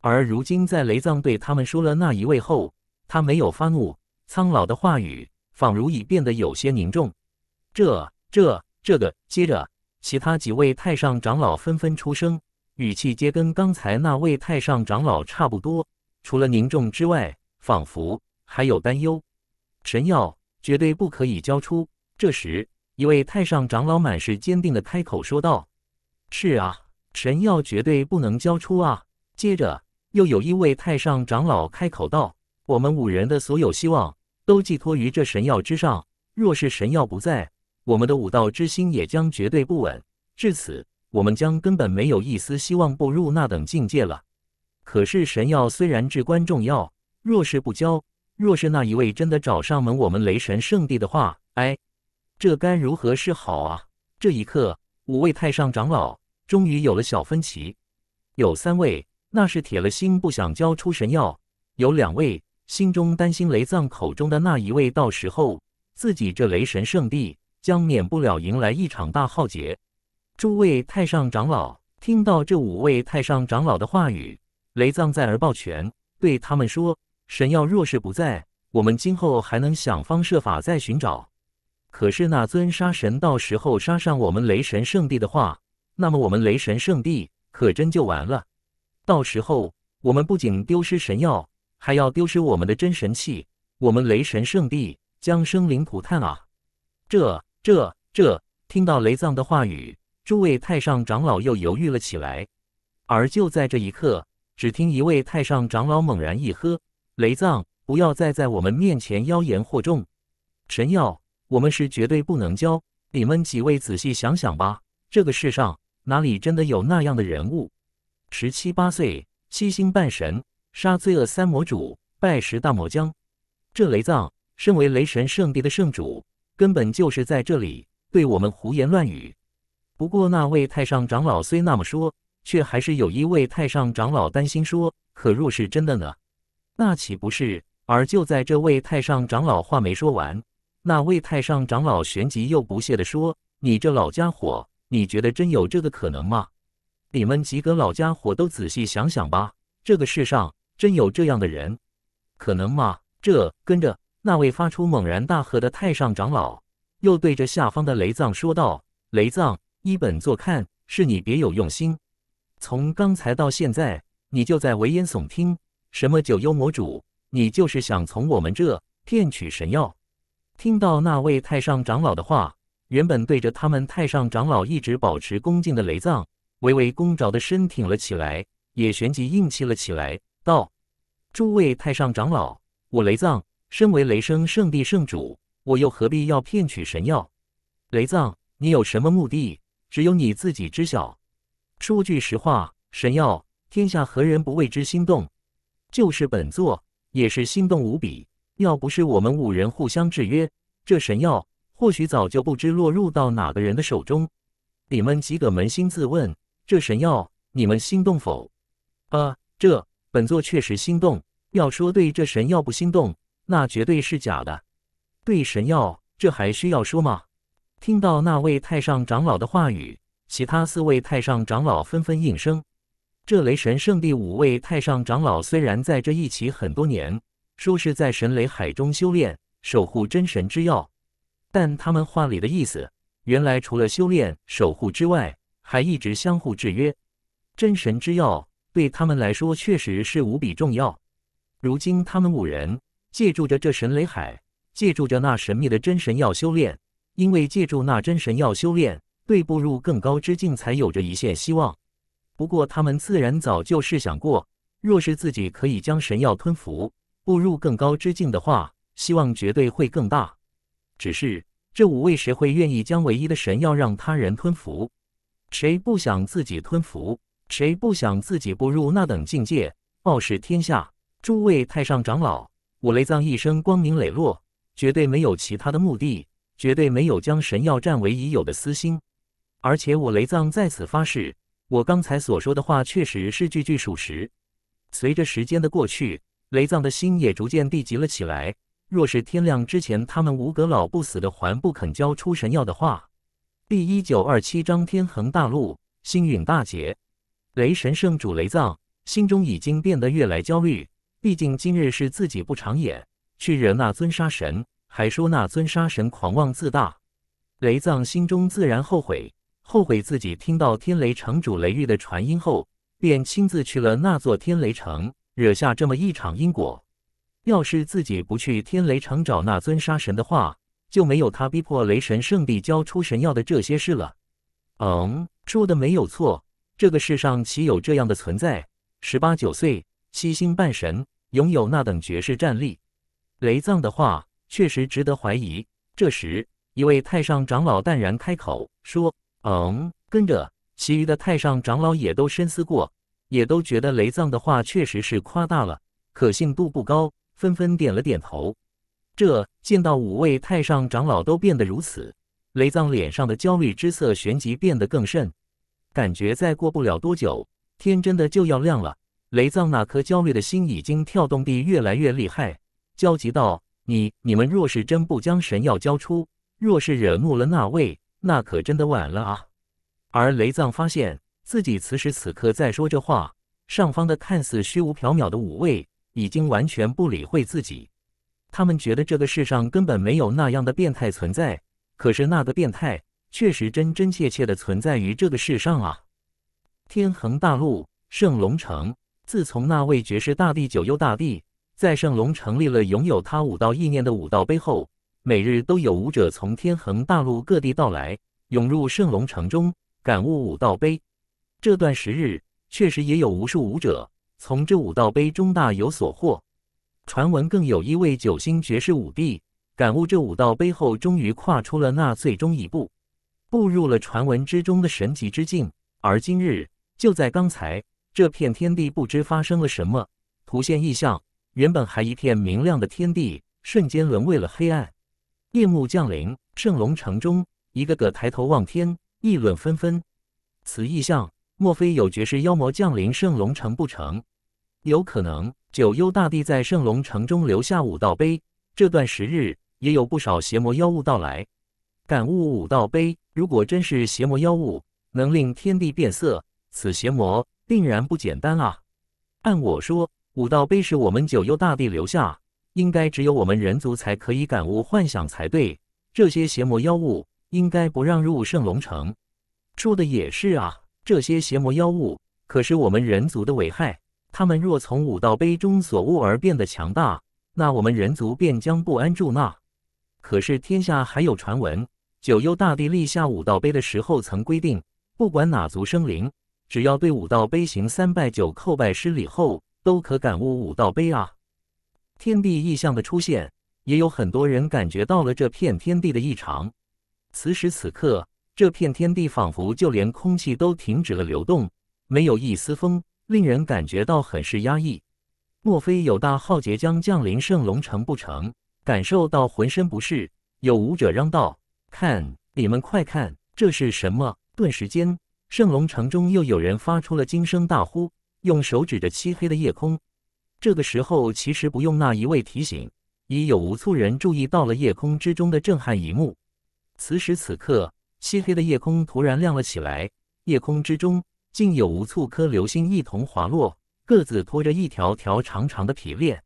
而如今在雷藏对他们说了那一位后，他没有发怒，苍老的话语仿如已变得有些凝重。这、这、这个，接着其他几位太上长老纷纷出声。语气皆跟刚才那位太上长老差不多，除了凝重之外，仿佛还有担忧。神药绝对不可以交出。这时，一位太上长老满是坚定的开口说道：“是啊，神药绝对不能交出啊！”接着，又有一位太上长老开口道：“我们五人的所有希望都寄托于这神药之上，若是神药不在，我们的武道之心也将绝对不稳。”至此。我们将根本没有一丝希望步入那等境界了。可是神药虽然至关重要，若是不交，若是那一位真的找上门我们雷神圣地的话，哎，这该如何是好啊？这一刻，五位太上长老终于有了小分歧：有三位那是铁了心不想交出神药；有两位心中担心雷藏口中的那一位，到时候自己这雷神圣地将免不了迎来一场大浩劫。诸位太上长老，听到这五位太上长老的话语，雷藏在而抱拳，对他们说：“神药若是不在，我们今后还能想方设法再寻找。可是那尊杀神到时候杀上我们雷神圣地的话，那么我们雷神圣地可真就完了。到时候我们不仅丢失神药，还要丢失我们的真神器，我们雷神圣地将生灵涂炭啊！这、这、这……听到雷藏的话语。”诸位太上长老又犹豫了起来，而就在这一刻，只听一位太上长老猛然一喝：“雷藏，不要再在我们面前妖言惑众！神药我们是绝对不能交。你们几位仔细想想吧，这个世上哪里真的有那样的人物？十七八岁，七星半神，杀罪恶三魔主，拜十大魔将。这雷藏身为雷神圣地的圣主，根本就是在这里对我们胡言乱语。”不过那位太上长老虽那么说，却还是有一位太上长老担心说：“可若是真的呢？那岂不是？”而就在这位太上长老话没说完，那位太上长老旋即又不屑地说：“你这老家伙，你觉得真有这个可能吗？你们几个老家伙都仔细想想吧，这个世上真有这样的人，可能吗？”这跟着那位发出猛然大喝的太上长老，又对着下方的雷藏说道：“雷藏。”一本坐看，是你别有用心。从刚才到现在，你就在危言耸听。什么九幽魔主，你就是想从我们这骗取神药。听到那位太上长老的话，原本对着他们太上长老一直保持恭敬的雷藏，微微弓着的身挺了起来，也旋即硬气了起来，道：“诸位太上长老，我雷藏身为雷声圣地圣主，我又何必要骗取神药？雷藏，你有什么目的？”只有你自己知晓。说句实话，神药天下何人不为之心动？就是本座也是心动无比。要不是我们五人互相制约，这神药或许早就不知落入到哪个人的手中。你们几个扪心自问，这神药你们心动否？啊，这本座确实心动。要说对这神药不心动，那绝对是假的。对神药，这还需要说吗？听到那位太上长老的话语，其他四位太上长老纷纷应声。这雷神圣地五位太上长老虽然在这一起很多年，说是在神雷海中修炼守护真神之药，但他们话里的意思，原来除了修炼守护之外，还一直相互制约。真神之药对他们来说确实是无比重要。如今他们五人借助着这神雷海，借助着那神秘的真神药修炼。因为借助那真神药修炼，对步入更高之境才有着一线希望。不过他们自然早就试想过，若是自己可以将神药吞服，步入更高之境的话，希望绝对会更大。只是这五位谁会愿意将唯一的神药让他人吞服？谁不想自己吞服？谁不想自己步入那等境界，傲视天下？诸位太上长老，五雷藏一生光明磊落，绝对没有其他的目的。绝对没有将神药占为已有的私心，而且我雷藏在此发誓，我刚才所说的话确实是句句属实。随着时间的过去，雷藏的心也逐渐地急了起来。若是天亮之前他们五阁老不死的还不肯交出神药的话，第一九二七章天恒大陆星陨大劫，雷神圣主雷藏心中已经变得越来焦虑。毕竟今日是自己不长眼去惹那尊杀神。还说那尊杀神狂妄自大，雷藏心中自然后悔，后悔自己听到天雷城主雷玉的传音后，便亲自去了那座天雷城，惹下这么一场因果。要是自己不去天雷城找那尊杀神的话，就没有他逼迫雷神圣地交出神药的这些事了。嗯，说的没有错，这个世上岂有这样的存在？十八九岁，七星半神，拥有那等绝世战力，雷藏的话。确实值得怀疑。这时，一位太上长老淡然开口说：“嗯。”跟着，其余的太上长老也都深思过，也都觉得雷藏的话确实是夸大了，可信度不高，纷纷点了点头。这见到五位太上长老都变得如此，雷藏脸上的焦虑之色旋即变得更甚，感觉再过不了多久天真的就要亮了。雷藏那颗焦虑的心已经跳动得越来越厉害，焦急道。你你们若是真不将神药交出，若是惹怒了那位，那可真的晚了啊！而雷藏发现自己此时此刻在说这话，上方的看似虚无缥缈的五位已经完全不理会自己。他们觉得这个世上根本没有那样的变态存在，可是那个变态确实真真切切的存在于这个世上啊！天恒大陆，圣龙城，自从那位绝世大帝九幽大帝。在圣龙成立了拥有他武道意念的武道碑后，每日都有武者从天恒大陆各地到来，涌入圣龙城中感悟武道碑。这段时日，确实也有无数武者从这武道碑中大有所获。传闻更有一位九星绝世武帝感悟这武道碑后，终于跨出了那最终一步，步入了传闻之中的神级之境。而今日就在刚才，这片天地不知发生了什么，突现异象。原本还一片明亮的天地，瞬间沦为了黑暗。夜幕降临，圣龙城中一个个抬头望天，议论纷纷。此异象，莫非有绝世妖魔降临圣龙城不成？有可能，九幽大帝在圣龙城中留下五道碑。这段时日，也有不少邪魔妖物到来，感悟五道碑。如果真是邪魔妖物，能令天地变色，此邪魔定然不简单啊！按我说。五道碑是我们九幽大帝留下，应该只有我们人族才可以感悟幻想才对。这些邪魔妖物应该不让入圣龙城。说的也是啊，这些邪魔妖物可是我们人族的危害。他们若从五道碑中所悟而变得强大，那我们人族便将不安住那。可是天下还有传闻，九幽大帝立下五道碑的时候曾规定，不管哪族生灵，只要对五道碑行三拜九叩拜失礼后。都可感悟武道碑啊！天地异象的出现，也有很多人感觉到了这片天地的异常。此时此刻，这片天地仿佛就连空气都停止了流动，没有一丝风，令人感觉到很是压抑。莫非有大浩劫将降临圣龙城不成？感受到浑身不适，有武者嚷道：“看，你们快看，这是什么！”顿时间，圣龙城中又有人发出了惊声大呼。用手指着漆黑的夜空，这个时候其实不用那一位提醒，已有无数人注意到了夜空之中的震撼一幕。此时此刻，漆黑的夜空突然亮了起来，夜空之中竟有无数颗流星一同滑落，各自拖着一条条长长的皮链，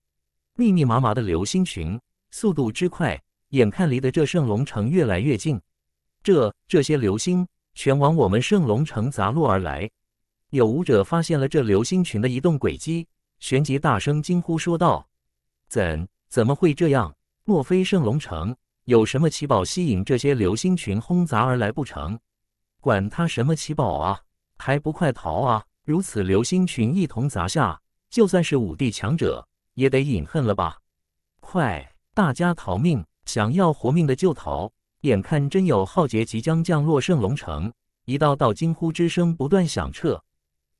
密密麻麻的流星群，速度之快，眼看离的这圣龙城越来越近。这这些流星全往我们圣龙城砸落而来。有武者发现了这流星群的移动轨迹，旋即大声惊呼说道：“怎怎么会这样？莫非圣龙城有什么奇宝吸引这些流星群轰砸而来不成？管他什么奇宝啊，还不快逃啊！如此流星群一同砸下，就算是武帝强者也得饮恨了吧！快，大家逃命！想要活命的就逃！眼看真有浩劫即将降落圣龙城，一道道惊呼之声不断响彻。”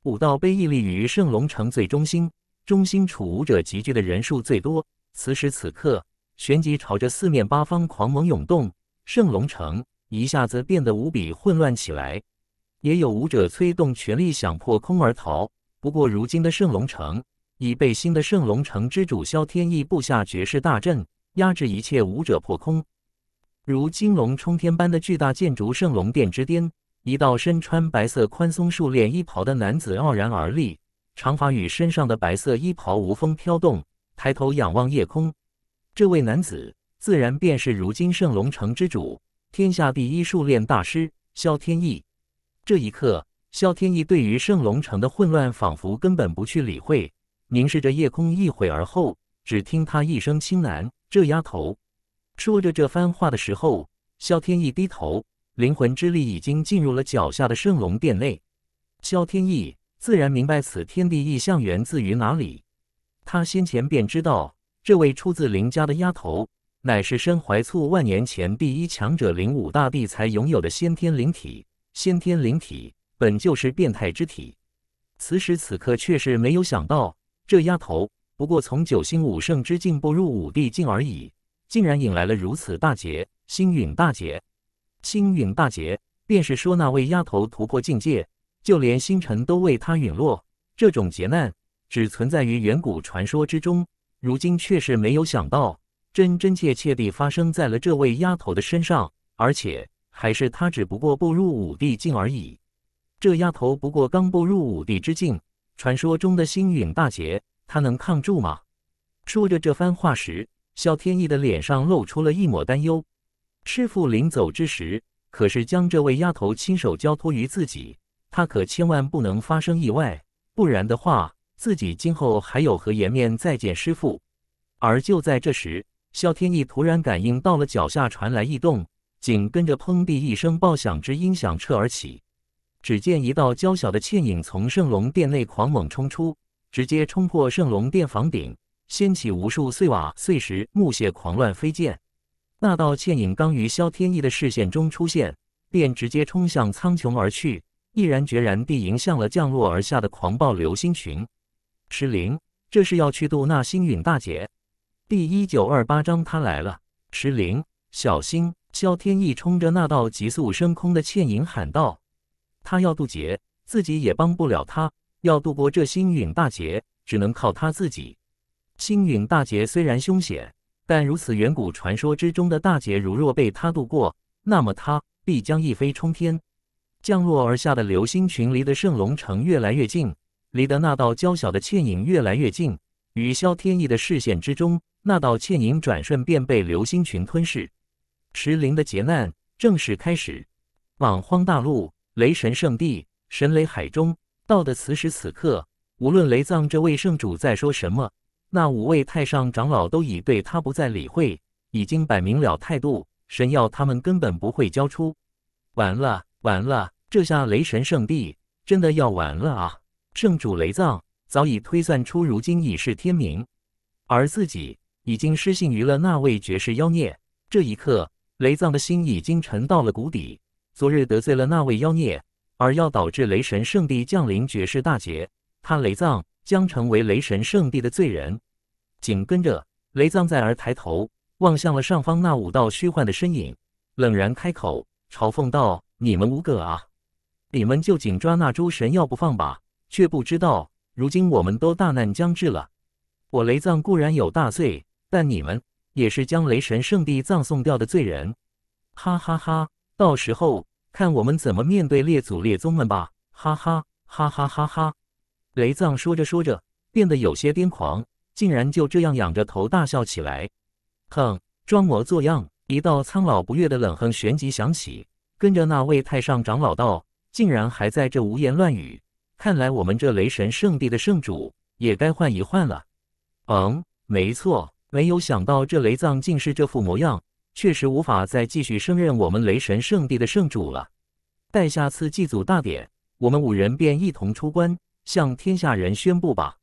武道碑屹立于圣龙城最中心，中心处武者集聚的人数最多。此时此刻，旋即朝着四面八方狂猛涌动，圣龙城一下子变得无比混乱起来。也有武者催动全力想破空而逃，不过如今的圣龙城已被新的圣龙城之主萧天意布下绝世大阵，压制一切武者破空。如金龙冲天般的巨大建筑，圣龙殿之巅。一道身穿白色宽松束链衣袍的男子傲然而立，长发与身上的白色衣袍无风飘动，抬头仰望夜空。这位男子自然便是如今圣龙城之主，天下第一术练大师萧天意。这一刻，萧天意对于圣龙城的混乱仿佛根本不去理会，凝视着夜空一会儿后，只听他一声轻喃：“这丫头。”说着这番话的时候，萧天意低头。灵魂之力已经进入了脚下的圣龙殿内，萧天意自然明白此天地异象源自于哪里。他先前便知道，这位出自林家的丫头，乃是身怀促万年前第一强者灵武大帝才拥有的先天灵体。先天灵体本就是变态之体，此时此刻却是没有想到，这丫头不过从九星武圣之境步入武帝境而已，竟然引来了如此大劫，星陨大劫。星陨大劫，便是说那位丫头突破境界，就连星辰都为她陨落。这种劫难只存在于远古传说之中，如今却是没有想到，真真切切地发生在了这位丫头的身上，而且还是她只不过步入五帝境而已。这丫头不过刚步入五帝之境，传说中的星陨大劫，她能抗住吗？说着这番话时，萧天意的脸上露出了一抹担忧。师傅临走之时，可是将这位丫头亲手交托于自己，她可千万不能发生意外，不然的话，自己今后还有何颜面再见师傅？而就在这时，萧天意突然感应到了脚下传来异动，紧跟着砰地一声爆响之音响彻而起，只见一道娇小的倩影从圣龙殿内狂猛冲出，直接冲破圣龙殿房顶，掀起无数碎瓦碎石木屑狂乱飞溅。那道倩影刚于萧天意的视线中出现，便直接冲向苍穹而去，毅然决然地迎向了降落而下的狂暴流星群。石灵，这是要去渡那星陨大劫。第一九二八章，他来了。石灵，小心！萧天意冲着那道急速升空的倩影喊道：“他要渡劫，自己也帮不了他。要渡过这星陨大劫，只能靠他自己。星陨大劫虽然凶险。”但如此远古传说之中的大劫，如若被他度过，那么他必将一飞冲天。降落而下的流星群离得圣龙城越来越近，离得那道娇小的倩影越来越近。与萧天意的视线之中，那道倩影转瞬便被流星群吞噬。石灵的劫难正式开始。莽荒大陆，雷神圣地，神雷海中。到的此时此刻，无论雷藏这位圣主在说什么。那五位太上长老都已对他不再理会，已经摆明了态度，神药他们根本不会交出。完了，完了，这下雷神圣地真的要完了啊！圣主雷藏早已推算出，如今已是天明，而自己已经失信于了那位绝世妖孽。这一刻，雷藏的心已经沉到了谷底。昨日得罪了那位妖孽，而要导致雷神圣地降临绝世大劫，他雷藏。将成为雷神圣地的罪人。紧跟着，雷藏在儿抬头望向了上方那五道虚幻的身影，冷然开口嘲讽道：“你们五个啊，你们就紧抓那诸神要不放吧！却不知道，如今我们都大难将至了。我雷藏固然有大罪，但你们也是将雷神圣地葬送掉的罪人。哈哈哈，到时候看我们怎么面对列祖列宗们吧！哈哈哈哈哈哈。”雷藏说着说着，变得有些癫狂，竟然就这样仰着头大笑起来。哼，装模作样！一道苍老不悦的冷哼旋即响起，跟着那位太上长老道：“竟然还在这胡言乱语！看来我们这雷神圣地的圣主也该换一换了。”嗯，没错。没有想到这雷藏竟是这副模样，确实无法再继续胜任我们雷神圣地的圣主了。待下次祭祖大典，我们五人便一同出关。向天下人宣布吧，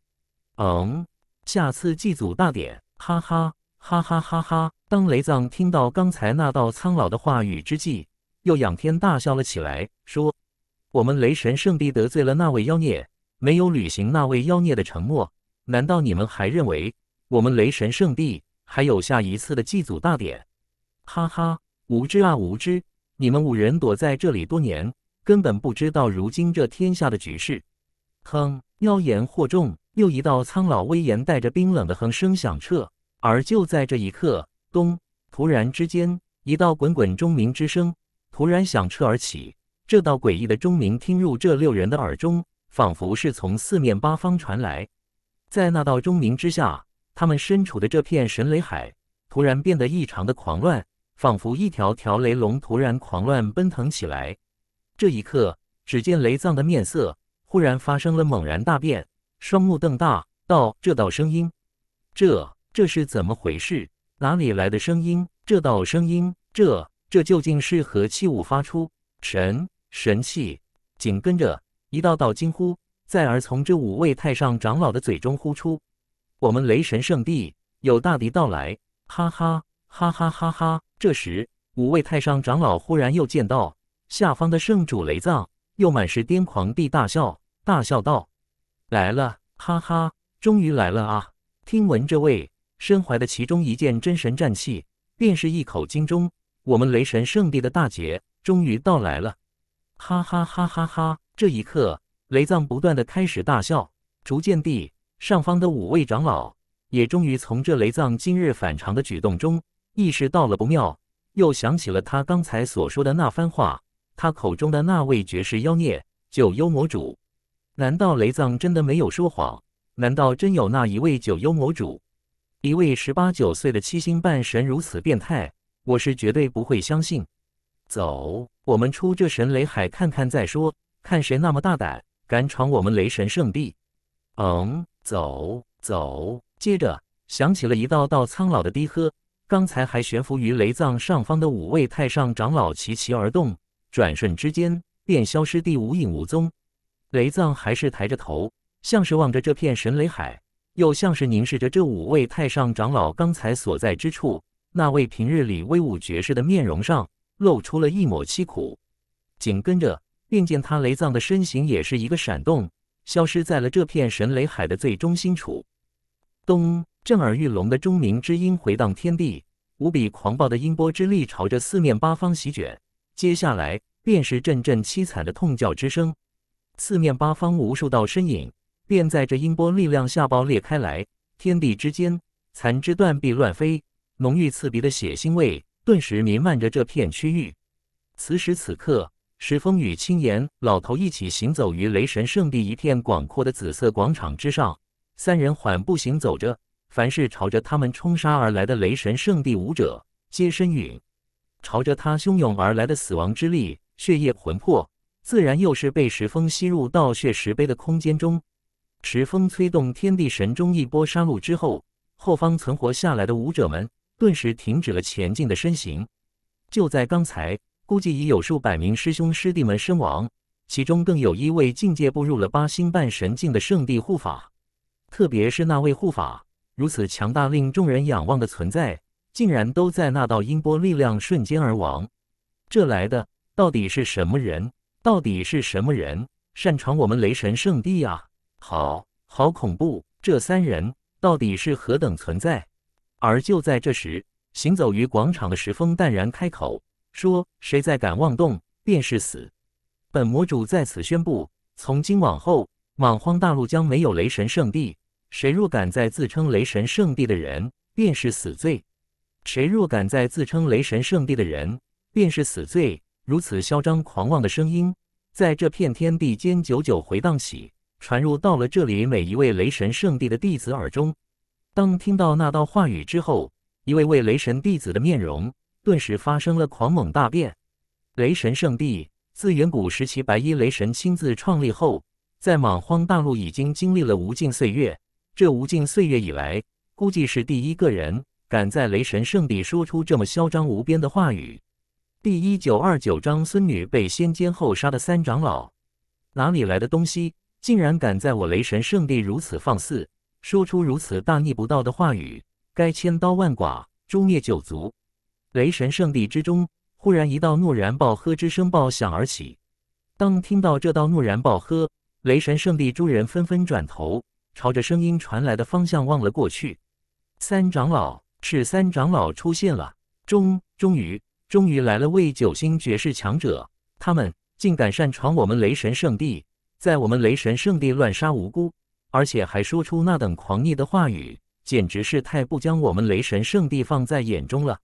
嗯，下次祭祖大典，哈哈哈哈哈哈！当雷藏听到刚才那道苍老的话语之际，又仰天大笑了起来，说：“我们雷神圣地得罪了那位妖孽，没有履行那位妖孽的承诺。难道你们还认为我们雷神圣地还有下一次的祭祖大典？哈哈，无知啊，无知！你们五人躲在这里多年，根本不知道如今这天下的局势。”哼！妖言惑众！又一道苍老威严、带着冰冷的哼声响彻。而就在这一刻，咚！突然之间，一道滚滚钟鸣之声突然响彻而起。这道诡异的钟鸣听入这六人的耳中，仿佛是从四面八方传来。在那道钟鸣之下，他们身处的这片神雷海突然变得异常的狂乱，仿佛一条条雷龙突然狂乱奔腾起来。这一刻，只见雷藏的面色。忽然发生了猛然大变，双目瞪大，道：“这道声音，这这是怎么回事？哪里来的声音？这道声音，这这究竟是何器物发出？神神器！”紧跟着一道道惊呼，再而从这五位太上长老的嘴中呼出：“我们雷神圣地有大敌到来！”哈哈哈哈哈哈！这时，五位太上长老忽然又见到下方的圣主雷藏。又满是癫狂地大笑，大笑道：“来了，哈哈，终于来了啊！听闻这位身怀的其中一件真神战器，便是一口金钟，我们雷神圣地的大劫终于到来了！哈哈哈哈哈！”这一刻，雷藏不断的开始大笑，逐渐地上方的五位长老也终于从这雷藏今日反常的举动中意识到了不妙，又想起了他刚才所说的那番话。他口中的那位绝世妖孽九幽魔主，难道雷藏真的没有说谎？难道真有那一位九幽魔主？一位十八九岁的七星半神如此变态，我是绝对不会相信。走，我们出这神雷海看看再说，看谁那么大胆，敢闯我们雷神圣地？嗯，走，走。接着响起了一道道苍老的低喝，刚才还悬浮于雷藏上方的五位太上长老齐齐而动。转瞬之间便消失地无影无踪，雷藏还是抬着头，像是望着这片神雷海，又像是凝视着这五位太上长老刚才所在之处。那位平日里威武绝世的面容上露出了一抹凄苦。紧跟着，便见他雷藏的身形也是一个闪动，消失在了这片神雷海的最中心处。咚！震耳欲聋的钟鸣之音回荡天地，无比狂暴的音波之力朝着四面八方席卷。接下来便是阵阵凄惨的痛叫之声，四面八方无数道身影便在这音波力量下爆裂开来，天地之间残肢断臂乱飞，浓郁刺鼻的血腥味顿时弥漫着这片区域。此时此刻，石峰与青岩老头一起行走于雷神圣地一片广阔的紫色广场之上，三人缓步行走着，凡是朝着他们冲杀而来的雷神圣地武者皆身陨。朝着他汹涌而来的死亡之力、血液、魂魄，自然又是被石峰吸入到血石碑的空间中。石峰催动天地神钟一波杀戮之后，后方存活下来的武者们顿时停止了前进的身形。就在刚才，估计已有数百名师兄师弟们身亡，其中更有一位境界步入了八星半神境的圣地护法。特别是那位护法，如此强大，令众人仰望的存在。竟然都在那道音波力量瞬间而亡，这来的到底是什么人？到底是什么人擅闯我们雷神圣地啊？好好恐怖！这三人到底是何等存在？而就在这时，行走于广场的石峰淡然开口说：“谁再敢妄动，便是死。本魔主在此宣布，从今往后，莽荒大陆将没有雷神圣地。谁若敢再自称雷神圣地的人，便是死罪。”谁若敢再自称雷神圣地的人，便是死罪！如此嚣张狂妄的声音，在这片天地间久久回荡起，传入到了这里每一位雷神圣地的弟子耳中。当听到那道话语之后，一位位雷神弟子的面容顿时发生了狂猛大变。雷神圣地自远古时期白衣雷神亲自创立后，在莽荒大陆已经经历了无尽岁月。这无尽岁月以来，估计是第一个人。敢在雷神圣地说出这么嚣张无边的话语！第一九二九章：孙女被先奸后杀的三长老，哪里来的东西，竟然敢在我雷神圣地如此放肆，说出如此大逆不道的话语？该千刀万剐，诛灭九族！雷神圣地之中，忽然一道怒然暴喝之声爆响而起。当听到这道怒然暴喝，雷神圣地诸人纷纷转头，朝着声音传来的方向望了过去。三长老。是三长老出现了，终终于终于来了位九星绝世强者。他们竟敢擅闯我们雷神圣地，在我们雷神圣地乱杀无辜，而且还说出那等狂逆的话语，简直是太不将我们雷神圣地放在眼中了。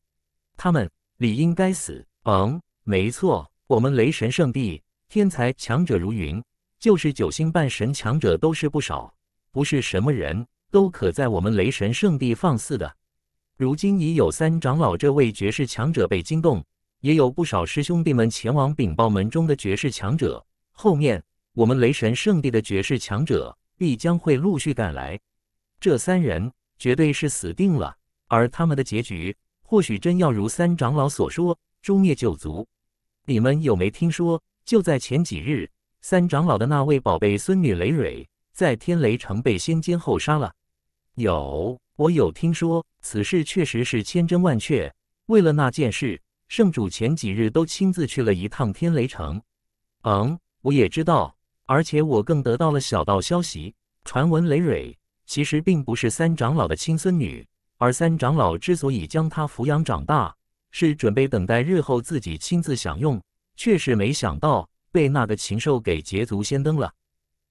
他们理应该死。嗯，没错，我们雷神圣地天才强者如云，就是九星半神强者都是不少，不是什么人都可在我们雷神圣地放肆的。如今已有三长老这位绝世强者被惊动，也有不少师兄弟们前往禀报门中的绝世强者。后面我们雷神圣地的绝世强者必将会陆续赶来。这三人绝对是死定了，而他们的结局或许真要如三长老所说，诛灭九族。你们有没听说？就在前几日，三长老的那位宝贝孙女雷蕊在天雷城被先奸后杀了。有。我有听说此事确实是千真万确。为了那件事，圣主前几日都亲自去了一趟天雷城。嗯，我也知道，而且我更得到了小道消息，传闻雷蕊其实并不是三长老的亲孙女，而三长老之所以将她抚养长大，是准备等待日后自己亲自享用，却是没想到被那个禽兽给捷足先登了。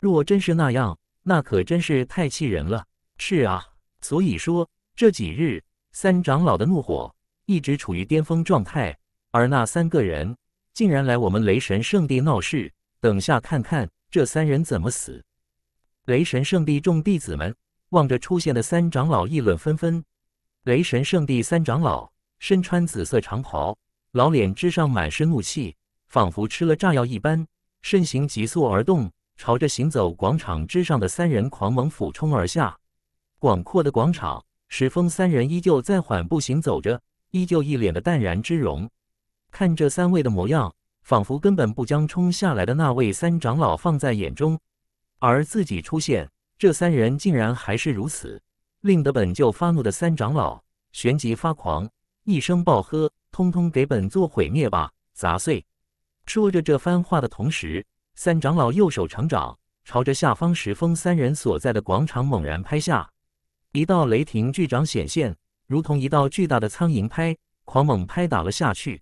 若真是那样，那可真是太气人了。是啊。所以说，这几日三长老的怒火一直处于巅峰状态，而那三个人竟然来我们雷神圣地闹事。等下看看这三人怎么死！雷神圣地众弟子们望着出现的三长老，议论纷纷。雷神圣地三长老身穿紫色长袍，老脸之上满是怒气，仿佛吃了炸药一般，身形急速而动，朝着行走广场之上的三人狂猛俯冲而下。广阔的广场，石峰三人依旧在缓步行走着，依旧一脸的淡然之容。看这三位的模样，仿佛根本不将冲下来的那位三长老放在眼中。而自己出现，这三人竟然还是如此，令得本就发怒的三长老旋即发狂，一声暴喝：“通通给本座毁灭吧，砸碎！”说着这番话的同时，三长老右手成长，朝着下方石峰三人所在的广场猛然拍下。一道雷霆巨掌显现，如同一道巨大的苍蝇拍，狂猛拍打了下去。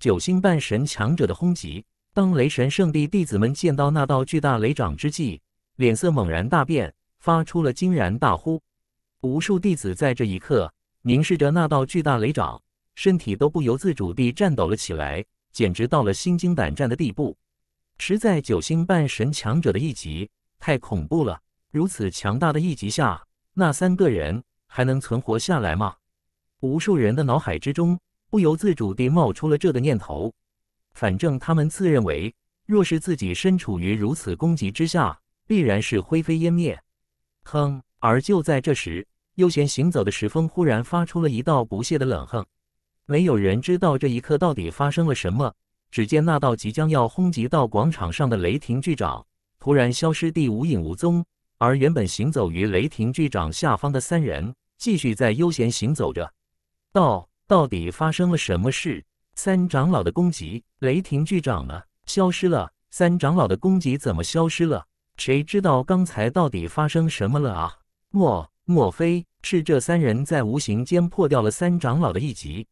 九星半神强者的轰击，当雷神圣地弟子们见到那道巨大雷掌之际，脸色猛然大变，发出了惊然大呼。无数弟子在这一刻凝视着那道巨大雷掌，身体都不由自主地颤抖了起来，简直到了心惊胆战的地步。实在九星半神强者的一击太恐怖了，如此强大的一击下。那三个人还能存活下来吗？无数人的脑海之中不由自主地冒出了这个念头。反正他们自认为，若是自己身处于如此攻击之下，必然是灰飞烟灭。哼！而就在这时，悠闲行走的石峰忽然发出了一道不屑的冷哼。没有人知道这一刻到底发生了什么。只见那道即将要轰击到广场上的雷霆巨掌，突然消失地无影无踪。而原本行走于雷霆巨掌下方的三人，继续在悠闲行走着。到到底发生了什么事？三长老的攻击，雷霆巨掌呢？消失了。三长老的攻击怎么消失了？谁知道刚才到底发生什么了啊？莫莫非是这三人在无形间破掉了三长老的一级？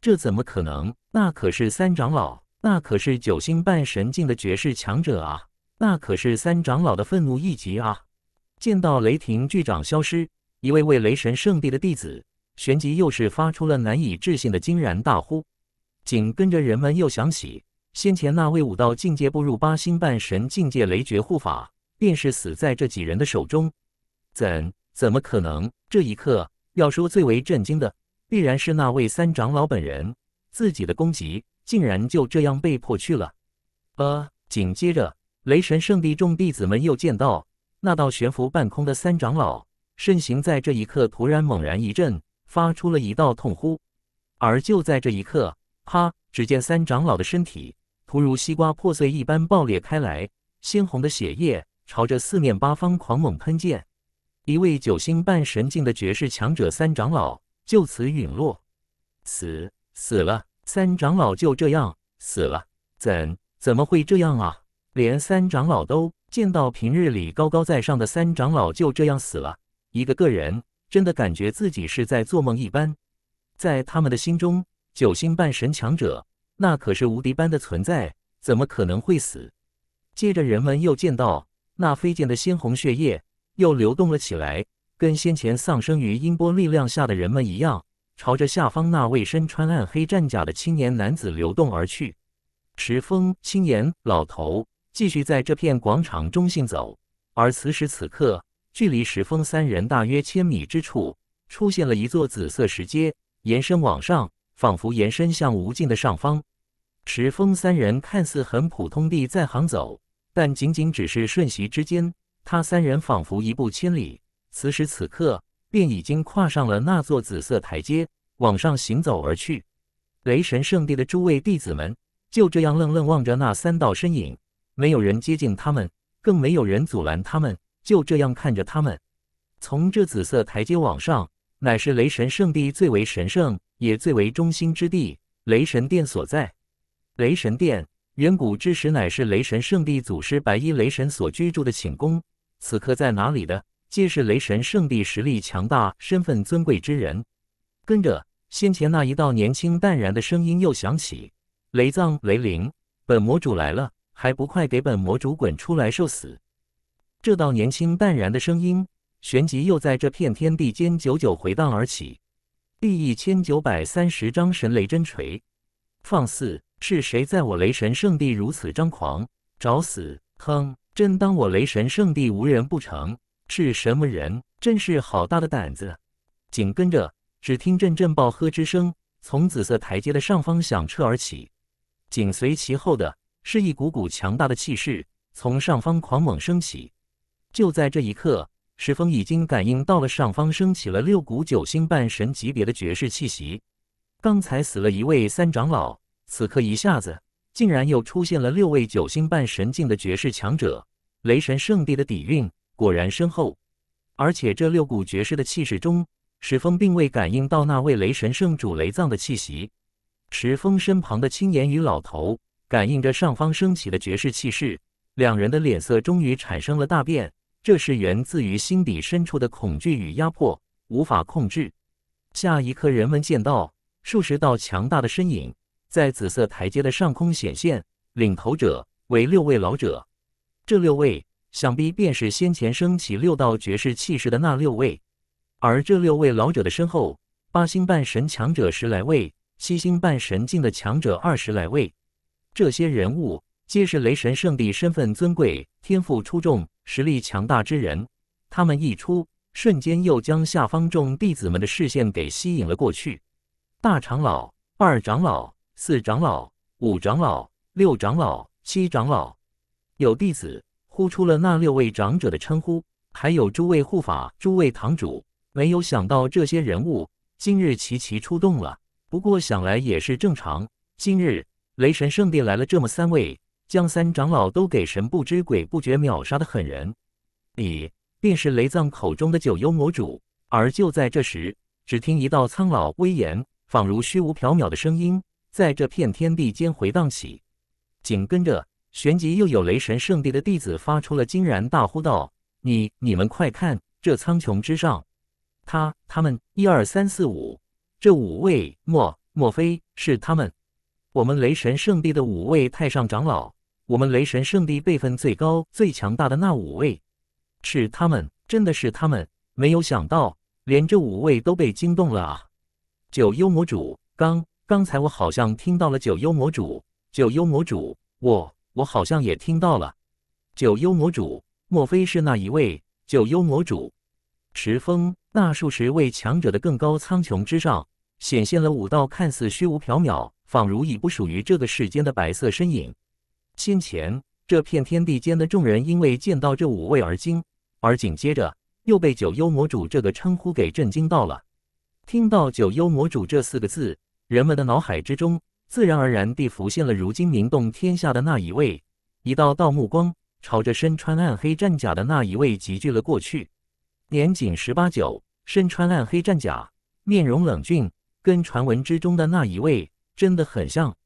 这怎么可能？那可是三长老，那可是九星半神境的绝世强者啊！那可是三长老的愤怒一击啊！见到雷霆巨掌消失，一位位雷神圣地的弟子旋即又是发出了难以置信的惊然大呼。紧跟着，人们又想起先前那位武道境界步入八星半神境界雷绝护法，便是死在这几人的手中。怎怎么可能？这一刻，要说最为震惊的，必然是那位三长老本人，自己的功绩竟然就这样被迫去了。呃，紧接着，雷神圣地众弟子们又见到。那道悬浮半空的三长老身形在这一刻突然猛然一震，发出了一道痛呼。而就在这一刻，啪！只见三长老的身体突如西瓜破碎一般爆裂开来，鲜红的血液朝着四面八方狂猛喷溅。一位九星半神境的绝世强者三长老就此陨落。死死了！三长老就这样死了？怎怎么会这样啊？连三长老都……见到平日里高高在上的三长老就这样死了，一个个人真的感觉自己是在做梦一般。在他们的心中，九星半神强者那可是无敌般的存在，怎么可能会死？接着，人们又见到那飞溅的鲜红血液又流动了起来，跟先前丧生于音波力量下的人们一样，朝着下方那位身穿暗黑战甲的青年男子流动而去。石峰，青年老头。继续在这片广场中心走，而此时此刻，距离石峰三人大约千米之处，出现了一座紫色石阶，延伸往上，仿佛延伸向无尽的上方。石峰三人看似很普通地在行走，但仅仅只是瞬息之间，他三人仿佛一步千里，此时此刻便已经跨上了那座紫色台阶，往上行走而去。雷神圣地的诸位弟子们就这样愣愣望着那三道身影。没有人接近他们，更没有人阻拦他们。就这样看着他们，从这紫色台阶往上，乃是雷神圣地最为神圣也最为中心之地——雷神殿所在。雷神殿，远古之时乃是雷神圣地祖师白衣雷神所居住的寝宫。此刻在哪里的，皆是雷神圣地实力强大、身份尊贵之人。跟着先前那一道年轻淡然的声音又响起：“雷藏、雷灵，本魔主来了。”还不快给本魔主滚出来受死！这道年轻淡然的声音旋即又在这片天地间久久回荡而起。第一千九百三十章神雷真锤。放肆！是谁在我雷神圣地如此张狂？找死！哼！真当我雷神圣地无人不成？是什么人？真是好大的胆子！紧跟着，只听阵阵暴喝之声从紫色台阶的上方响彻而起，紧随其后的。是一股股强大的气势从上方狂猛升起。就在这一刻，石峰已经感应到了上方升起了六股九星半神级别的绝世气息。刚才死了一位三长老，此刻一下子竟然又出现了六位九星半神境的绝世强者。雷神圣地的底蕴果然深厚。而且这六股绝世的气势中，石峰并未感应到那位雷神圣主雷藏的气息。石峰身旁的青岩与老头。感应着上方升起的绝世气势，两人的脸色终于产生了大变。这是源自于心底深处的恐惧与压迫，无法控制。下一刻，人们见到数十道强大的身影在紫色台阶的上空显现，领头者为六位老者。这六位想必便是先前升起六道绝世气势的那六位。而这六位老者的身后，八星半神强者十来位，七星半神境的强者二十来位。这些人物皆是雷神圣地身份尊贵、天赋出众、实力强大之人。他们一出，瞬间又将下方众弟子们的视线给吸引了过去。大长老、二长老、四长老、五长老、六长老、七长老，有弟子呼出了那六位长者的称呼。还有诸位护法、诸位堂主，没有想到这些人物今日齐齐出动了。不过想来也是正常，今日。雷神圣地来了这么三位将三长老都给神不知鬼不觉秒杀的狠人，你便是雷藏口中的九幽魔主。而就在这时，只听一道苍老威严、仿如虚无缥缈的声音在这片天地间回荡起。紧跟着，旋即又有雷神圣地的弟子发出了惊然大呼道：“你你们快看，这苍穹之上，他他们一二三四五，这五位莫莫非是他们？”我们雷神圣地的五位太上长老，我们雷神圣地辈分最高、最强大的那五位，是他们，真的是他们！没有想到，连这五位都被惊动了啊！九幽魔主，刚刚才我好像听到了九幽魔主，九幽魔主，我我好像也听到了九幽魔主，莫非是那一位？九幽魔主，石峰，那数十位强者的更高苍穹之上。显现了五道看似虚无缥缈、仿如已不属于这个世间的白色身影。先前这片天地间的众人因为见到这五位而惊，而紧接着又被“九幽魔主”这个称呼给震惊到了。听到“九幽魔主”这四个字，人们的脑海之中自然而然地浮现了如今名动天下的那一位。一道道目光朝着身穿暗黑战甲的那一位集聚了过去。年仅十八九，身穿暗黑战甲，面容冷峻。跟传闻之中的那一位真的很像。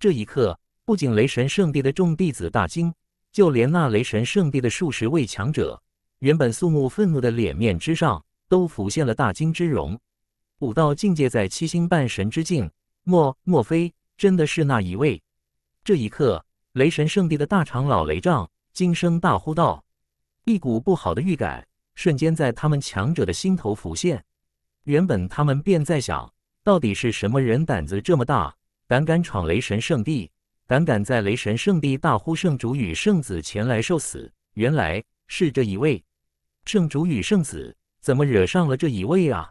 这一刻，不仅雷神圣地的众弟子大惊，就连那雷神圣地的数十位强者，原本肃穆愤怒的脸面之上，都浮现了大惊之容。武道境界在七星半神之境，莫莫非真的是那一位？这一刻，雷神圣地的大长老雷丈惊声大呼道：“一股不好的预感瞬间在他们强者的心头浮现。原本他们便在想。”到底是什么人胆子这么大，胆敢闯雷神圣地，胆敢在雷神圣地大呼圣主与圣子前来受死？原来是这一位。圣主与圣子怎么惹上了这一位啊？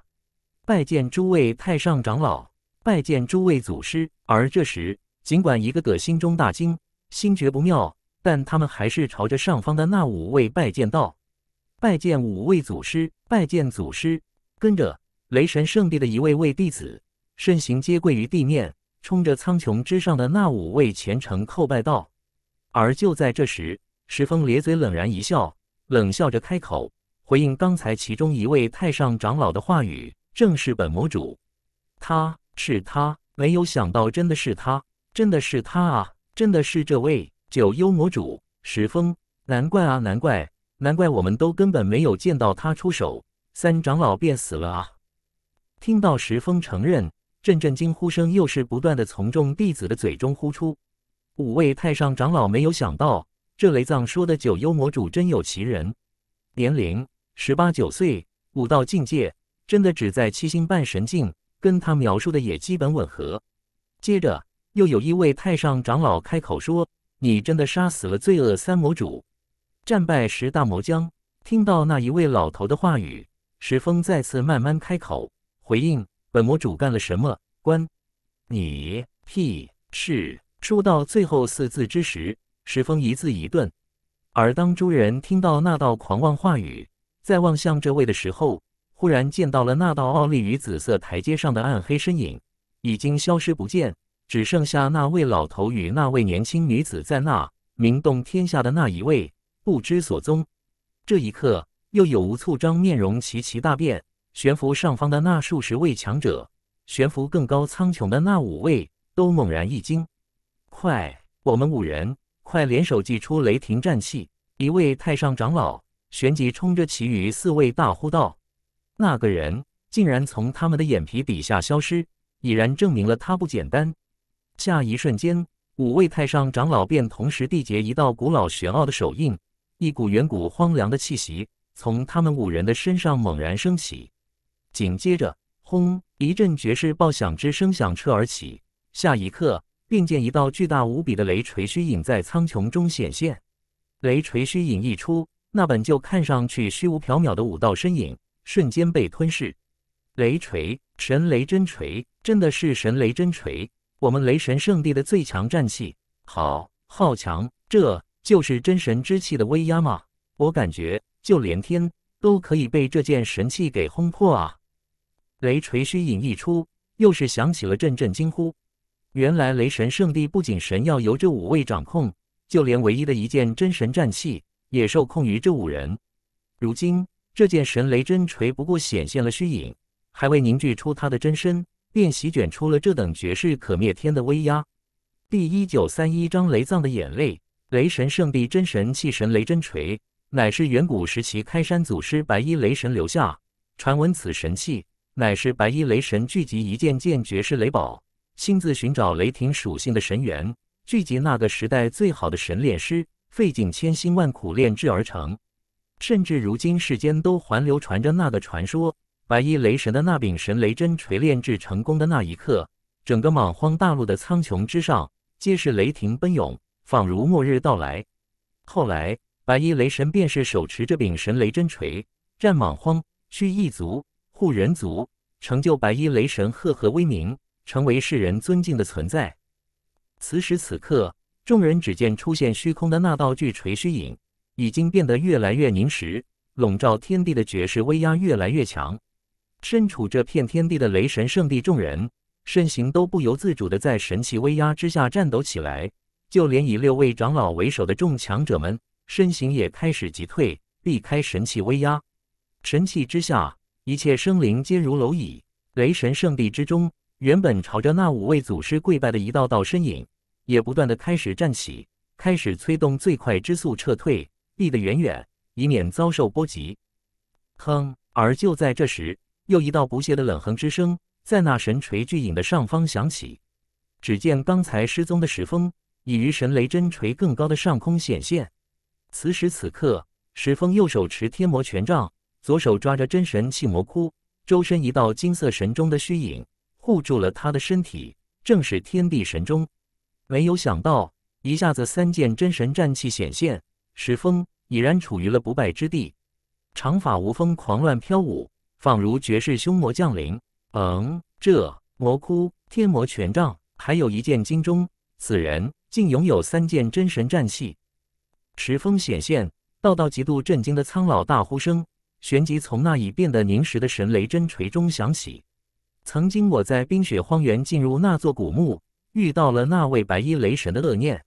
拜见诸位太上长老，拜见诸位祖师。而这时，尽管一个个心中大惊，心觉不妙，但他们还是朝着上方的那五位拜见道：“拜见五位祖师，拜见祖师。跟着雷神圣地的一位位弟子。身形皆跪于地面，冲着苍穹之上的那五位虔诚叩拜道。而就在这时，石峰咧嘴冷然一笑，冷笑着开口回应刚才其中一位太上长老的话语：“正是本魔主，他是他，没有想到真的是他，真的是他啊，真的是这位九幽魔主石峰，难怪啊，难怪，难怪我们都根本没有见到他出手，三长老便死了啊！”听到石峰承认。阵阵惊呼声又是不断的从众弟子的嘴中呼出。五位太上长老没有想到，这雷藏说的九幽魔主真有其人，年龄十八九岁，武道境界真的只在七星半神境，跟他描述的也基本吻合。接着又有一位太上长老开口说：“你真的杀死了罪恶三魔主，战败十大魔将？”听到那一位老头的话语，石峰再次慢慢开口回应。本魔主干了什么？关你屁事！说到最后四字之时，石峰一字一顿。而当诸人听到那道狂妄话语，在望向这位的时候，忽然见到了那道傲立于紫色台阶上的暗黑身影已经消失不见，只剩下那位老头与那位年轻女子在那。名动天下的那一位不知所踪。这一刻，又有无数张面容齐齐大变。悬浮上方的那数十位强者，悬浮更高苍穹的那五位都猛然一惊：“快，我们五人快联手祭出雷霆战气！”一位太上长老旋即冲着其余四位大呼道：“那个人竟然从他们的眼皮底下消失，已然证明了他不简单。”下一瞬间，五位太上长老便同时缔结一道古老玄奥的手印，一股远古荒凉的气息从他们五人的身上猛然升起。紧接着，轰！一阵绝世爆响之声响彻而起。下一刻，并见一道巨大无比的雷锤虚影在苍穹中显现。雷锤虚影一出，那本就看上去虚无缥缈的武道身影瞬间被吞噬。雷锤，神雷真锤，真的是神雷真锤！我们雷神圣地的最强战器，好，好强！这就是真神之气的威压吗？我感觉就连天都可以被这件神器给轰破啊！雷锤虚影一出，又是响起了阵阵惊呼。原来雷神圣地不仅神要由这五位掌控，就连唯一的一件真神战器也受控于这五人。如今这件神雷真锤不过显现了虚影，还未凝聚出他的真身，便席卷出了这等绝世可灭天的威压。第一九三一章雷藏的眼泪，雷神圣地真神器神雷真锤，乃是远古时期开山祖师白衣雷神留下。传闻此神器。乃是白衣雷神聚集一件件绝世雷宝，亲自寻找雷霆属性的神元，聚集那个时代最好的神炼师，费尽千辛万苦炼制而成。甚至如今世间都还流传着那个传说：白衣雷神的那柄神雷真锤炼制成功的那一刻，整个莽荒大陆的苍穹之上皆是雷霆奔涌，仿如末日到来。后来，白衣雷神便是手持这柄神雷真锤，战莽荒，驱异族。护人族，成就白衣雷神赫赫威名，成为世人尊敬的存在。此时此刻，众人只见出现虚空的那道巨锤虚影，已经变得越来越凝实，笼罩天地的绝世威压越来越强。身处这片天地的雷神圣地众人，身形都不由自主的在神器威压之下颤抖起来。就连以六位长老为首的众强者们，身形也开始急退，避开神器威压。神器之下。一切生灵皆如蝼蚁。雷神圣地之中，原本朝着那五位祖师跪拜的一道道身影，也不断的开始站起，开始催动最快之速撤退，避得远远，以免遭受波及。哼！而就在这时，又一道不屑的冷哼之声，在那神锤巨影的上方响起。只见刚才失踪的石峰，已于神雷真锤更高的上空显现。此时此刻，石峰右手持天魔权杖。左手抓着真神器魔窟，周身一道金色神钟的虚影护住了他的身体，正是天地神钟。没有想到，一下子三件真神战器显现，石峰已然处于了不败之地。长发无风狂乱飘舞，仿如绝世凶魔降临。嗯，这魔窟、天魔权杖，还有一件金钟，此人竟拥有三件真神战器！石峰显现，道道极度震惊的苍老大呼声。旋即从那已变得凝实的神雷真锤中响起。曾经我在冰雪荒原进入那座古墓，遇到了那位白衣雷神的恶念。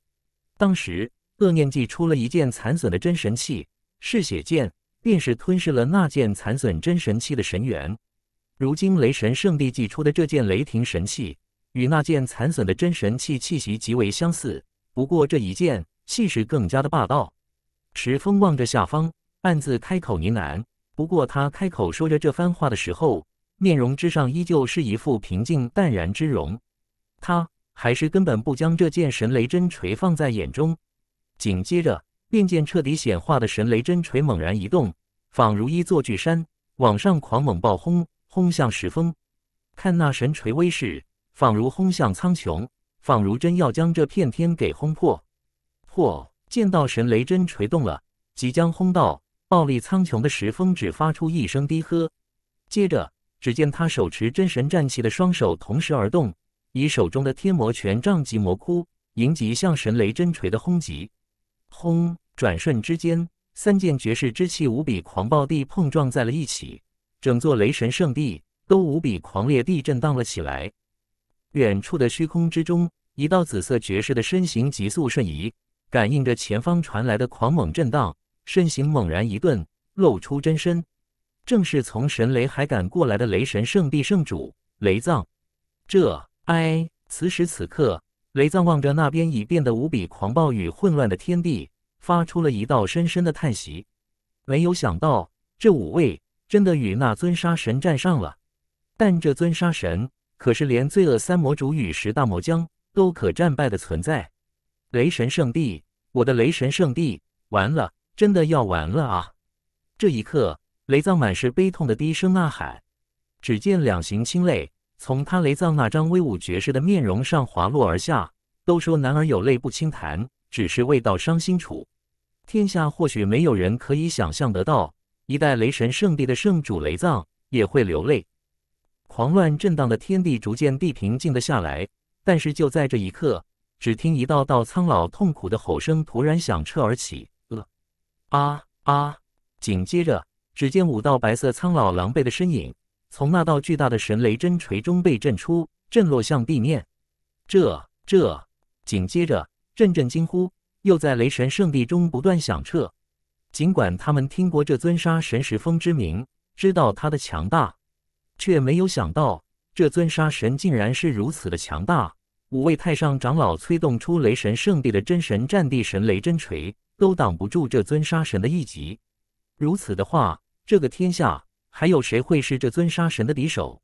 当时恶念祭出了一件残损的真神器嗜血剑，便是吞噬了那件残损真神器的神元。如今雷神圣地祭出的这件雷霆神器，与那件残损的真神器气息极为相似，不过这一剑气势更加的霸道。石峰望着下方，暗自开口呢喃。不过他开口说着这番话的时候，面容之上依旧是一副平静淡然之容，他还是根本不将这件神雷针锤放在眼中。紧接着，便见彻底显化的神雷针锤猛然一动，仿如一座巨山往上狂猛暴轰，轰向石峰。看那神锤威势，仿如轰向苍穹，仿如真要将这片天给轰破。破！见到神雷针锤动了，即将轰到。暴力苍穹的石峰只发出一声低喝，接着只见他手持真神战旗的双手同时而动，以手中的天魔拳杖及魔窟迎击向神雷真锤的轰击。轰！转瞬之间，三件绝世之器无比狂暴地碰撞在了一起，整座雷神圣地都无比狂烈地震荡了起来。远处的虚空之中，一道紫色绝世的身形急速瞬移，感应着前方传来的狂猛震荡。身形猛然一顿，露出真身，正是从神雷海赶过来的雷神圣帝圣主雷藏。这……哎，此时此刻，雷藏望着那边已变得无比狂暴与混乱的天地，发出了一道深深的叹息。没有想到，这五位真的与那尊杀神战上了。但这尊杀神可是连罪恶三魔主与十大魔将都可战败的存在。雷神圣地，我的雷神圣地，完了。真的要完了啊！这一刻，雷藏满是悲痛的低声呐喊。只见两行清泪从他雷藏那张威武绝世的面容上滑落而下。都说男儿有泪不轻弹，只是未到伤心处。天下或许没有人可以想象得到，一代雷神圣帝的圣主雷藏也会流泪。狂乱震荡的天地逐渐地平静了下来。但是就在这一刻，只听一道道苍老痛苦的吼声突然响彻而起。啊啊！紧接着，只见五道白色苍老、狼狈的身影，从那道巨大的神雷真锤中被震出，震落向地面。这这！紧接着，阵阵惊呼又在雷神圣地中不断响彻。尽管他们听过这尊杀神石峰之名，知道他的强大，却没有想到这尊杀神竟然是如此的强大。五位太上长老催动出雷神圣地的真神战地神雷真锤。都挡不住这尊杀神的一击。如此的话，这个天下还有谁会是这尊杀神的敌手？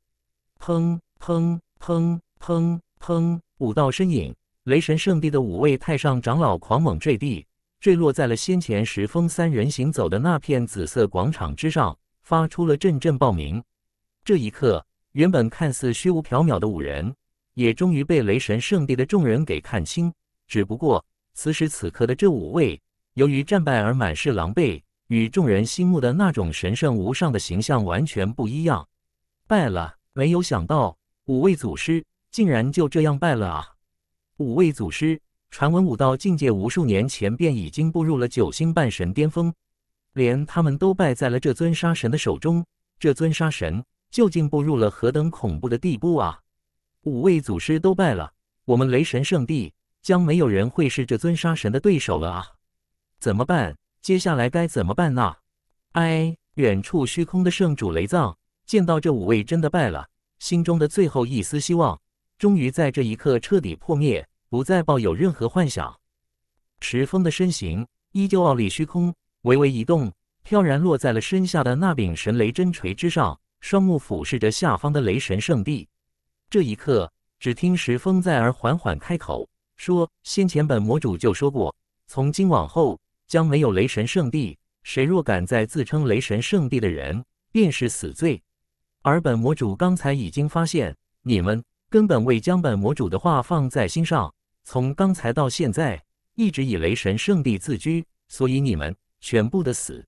砰砰砰砰砰！五道身影，雷神圣地的五位太上长老狂猛坠地，坠落在了先前石峰三人行走的那片紫色广场之上，发出了阵阵爆鸣。这一刻，原本看似虚无缥缈的五人，也终于被雷神圣地的众人给看清。只不过，此时此刻的这五位。由于战败而满是狼狈，与众人心目的那种神圣无上的形象完全不一样。败了，没有想到五位祖师竟然就这样败了啊！五位祖师，传闻武道境界无数年前便已经步入了九星半神巅峰，连他们都败在了这尊杀神的手中。这尊杀神究竟步入了何等恐怖的地步啊！五位祖师都败了，我们雷神圣地将没有人会是这尊杀神的对手了啊！怎么办？接下来该怎么办呢？哎，远处虚空的圣主雷藏见到这五位真的败了，心中的最后一丝希望终于在这一刻彻底破灭，不再抱有任何幻想。石峰的身形依旧傲立虚空，微微一动，飘然落在了身下的那柄神雷真锤之上，双目俯视着下方的雷神圣地。这一刻，只听石峰在而缓缓开口说：“先前本魔主就说过，从今往后。”将没有雷神圣地，谁若敢再自称雷神圣地的人，便是死罪。而本魔主刚才已经发现，你们根本未将本魔主的话放在心上，从刚才到现在，一直以雷神圣地自居，所以你们全部的死，